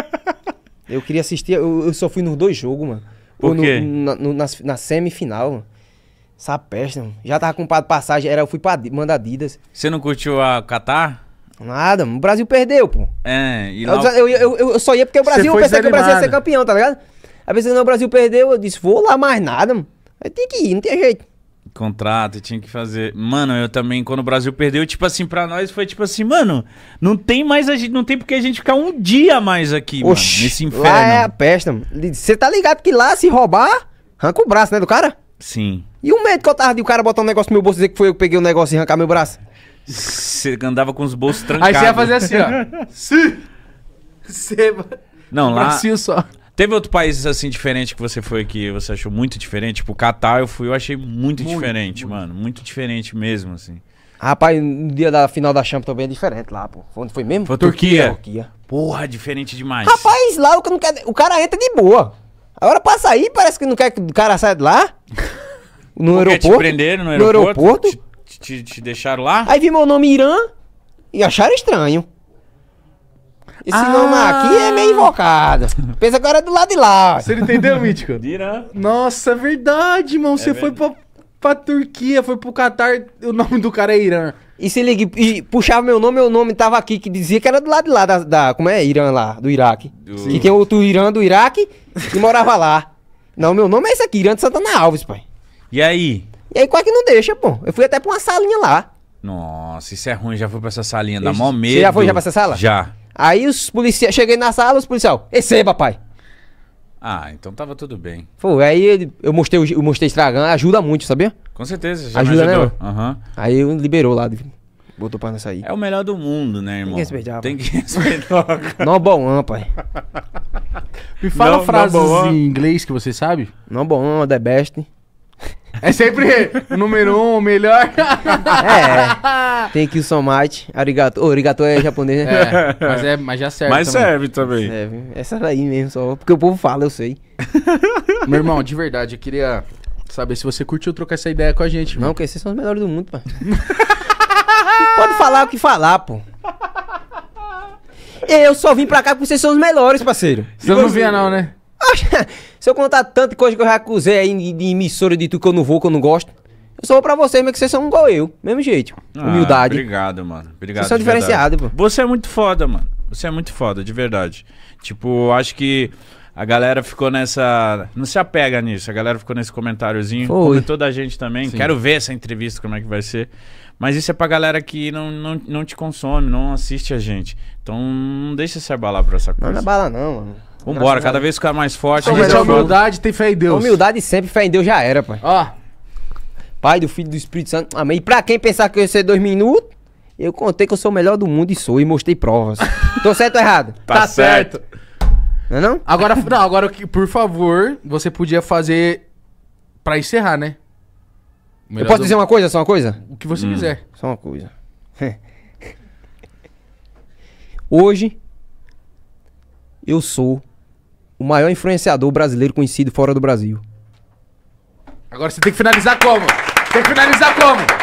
eu queria assistir, eu, eu, só fui nos dois jogos, mano. Por quê? No, no, na, na, na, semifinal, essa peste, mano. Já tava de passagem, era, eu fui pra mandar Adidas. Você não curtiu a Qatar? Nada, o Brasil perdeu, pô. É, e lá... eu, eu, eu, eu só ia porque o Brasil, eu pensei desanimado. que o Brasil ia ser campeão, tá ligado? Aí pensei, não, o Brasil perdeu, eu disse, vou lá mais nada, mano. Aí tem que ir, não tem jeito. Contrato, tinha que fazer. Mano, eu também, quando o Brasil perdeu, tipo assim, pra nós foi tipo assim, mano, não tem mais a gente, não tem porque a gente ficar um dia mais aqui, Oxi, mano, nesse inferno. Lá é a peste, mano. Você tá ligado que lá, se roubar, arranca o braço, né, do cara? Sim. E o médico que eu tava de o cara botar um negócio no meu bolso e dizer que foi eu que peguei o um negócio e arrancar meu braço? Você andava com os bolsos trancados. Aí você ia fazer assim, ó. Sim! Seba! Não, lá... Só. Teve outro país, assim, diferente que você foi que você achou muito diferente? Tipo, o Catar eu fui, eu achei muito, muito diferente, muito. mano. Muito diferente mesmo, assim. Rapaz, no dia da final da Champions também é diferente lá, pô. Onde foi mesmo? Foi Turquia. Turquia. Porra, diferente demais. Rapaz, lá o cara, não quer, o cara entra de boa. Agora pra sair, parece que não quer que o cara saia de lá. No aeroporto? Te prenderam no aeroporto? No aeroporto? Te, te, te deixaram lá? Aí vi meu nome Irã e acharam estranho. Esse ah. nome aqui é meio invocado. Pensa que era do lado de lá. Você entendeu, Mítico? Irã. Nossa, é verdade, irmão. É Você verdade. foi pra, pra Turquia, foi pro Catar, o nome do cara é Irã. E se ele puxava meu nome, meu nome tava aqui, que dizia que era do lado de lá da. da como é? Irã lá, do Iraque. Do... tem outro Irã do Iraque que morava lá. Não, meu nome é esse aqui, Irã de Santana Alves, pai. E aí? E aí é que não deixa, pô. Eu fui até pra uma salinha lá. Nossa, isso é ruim. Já fui pra essa salinha, dá mó medo. Você já foi já pra essa sala? Já. Aí os policiais... Cheguei na sala, os policiais... Receba, papai? Ah, então tava tudo bem. Foi, aí eu mostrei, eu mostrei estragando. Ajuda muito, sabia? Com certeza, já ajuda, me né, ajudou. Né, uhum. Aí liberou lá, botou pra não sair. É o melhor do mundo, né, irmão? Tem que respeitar. Tem que respeitar. não bom, pai. Me fala não, frases não em inglês que você sabe. Não bom, the best. É sempre o número um, o melhor. É. é. Tem que o somate. Arigato. Oh, arigato é japonês, né? É, mas, é, mas já serve. Mas também. serve também. Serve. Essa daí mesmo, só. Porque o povo fala, eu sei. Meu irmão, de verdade, eu queria saber se você curtiu trocar essa ideia com a gente. Não, porque vocês são os melhores do mundo, pá. Pode falar o que falar, pô. Eu só vim pra cá porque vocês são os melhores, parceiro. Você não via, não, né? Se eu contar tanta coisa que eu já acusei aí de emissora de tudo que eu não vou, que eu não gosto. Eu sou pra vocês, mas que vocês são igual eu. Mesmo jeito. Ah, Humildade. Obrigado, mano. Obrigado. Vocês são diferenciados, pô. Você é muito foda, mano. Você é muito foda, de verdade. Tipo, acho que a galera ficou nessa. Não se apega nisso. A galera ficou nesse comentáriozinho. Foi. Comentou da gente também. Sim. Quero ver essa entrevista, como é que vai ser. Mas isso é pra galera que não, não, não te consome, não assiste a gente. Então não deixa se abalar por essa coisa. Não, é abala, não, mano. Vambora, cada vez ficar mais forte. Né? A gente humildade, tem fé em Deus. Humildade sempre, fé em Deus já era, pai. Ó. Pai do Filho do Espírito Santo. Amém. E pra quem pensar que eu ia ser dois minutos, eu contei que eu sou o melhor do mundo e sou, e mostrei provas. Tô certo ou errado? Tá, tá certo. certo. Não é não? Agora, não, agora, por favor, você podia fazer pra encerrar, né? Eu posso do... dizer uma coisa, só uma coisa? O que você hum. quiser. Só uma coisa. Hoje, eu sou o maior influenciador brasileiro conhecido fora do Brasil. Agora você tem que finalizar como? Tem que finalizar como?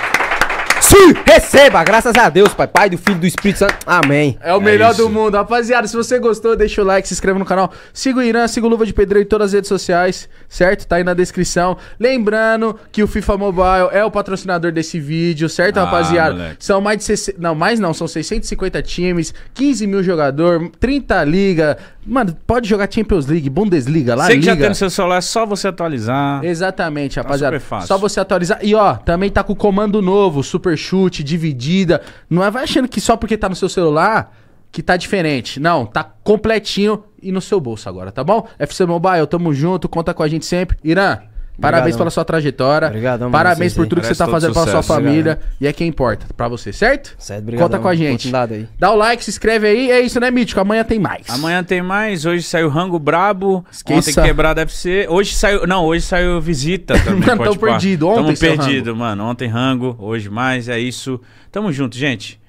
Sim, receba, graças a Deus, Pai. Pai do Filho do Espírito Santo. Amém. É o é melhor isso. do mundo. Rapaziada, se você gostou, deixa o like, se inscreva no canal. Siga o Irã, siga o Luva de Pedreiro em todas as redes sociais, certo? Tá aí na descrição. Lembrando que o FIFA Mobile é o patrocinador desse vídeo, certo, ah, rapaziada? Moleque. São mais de 60... Não, mais não, são 650 times, 15 mil jogadores, 30 liga. Mano, pode jogar Champions League, Bundesliga, lá Você que já tem no seu celular, é só você atualizar. Exatamente, rapaziada. Tá super fácil. Só você atualizar. E ó, também tá com o comando novo, super super chute, dividida. Não é, vai achando que só porque tá no seu celular que tá diferente. Não, tá completinho e no seu bolso agora, tá bom? FC Mobile, tamo junto, conta com a gente sempre. Irã, Parabéns pela sua trajetória. Parabéns por tudo que você está fazendo pela sua família. Obrigado. E é quem importa para você, certo? Certo, obrigado. Conta com a gente. Dá o like, se inscreve aí. É isso, né, Mítico? Amanhã tem mais. Amanhã tem mais. Hoje saiu Rango Brabo. Esqueça. Ontem Quebrada FC. Hoje saiu... Não, hoje saiu Visita também. mano, tão perdido. Ontem Tamo perdido, rango. mano. Ontem Rango, hoje mais. É isso. Tamo junto, gente.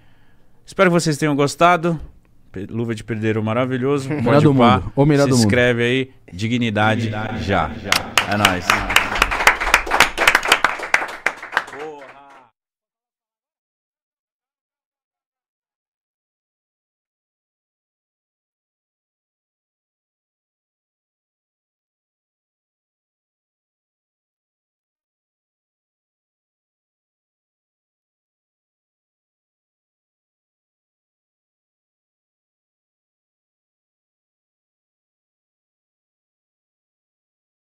Espero que vocês tenham gostado. Luva de Perdeiro maravilhoso. Pode do mundo. Ou se do inscreve mundo. aí. Dignidade, Dignidade já. já. É nóis. É nóis.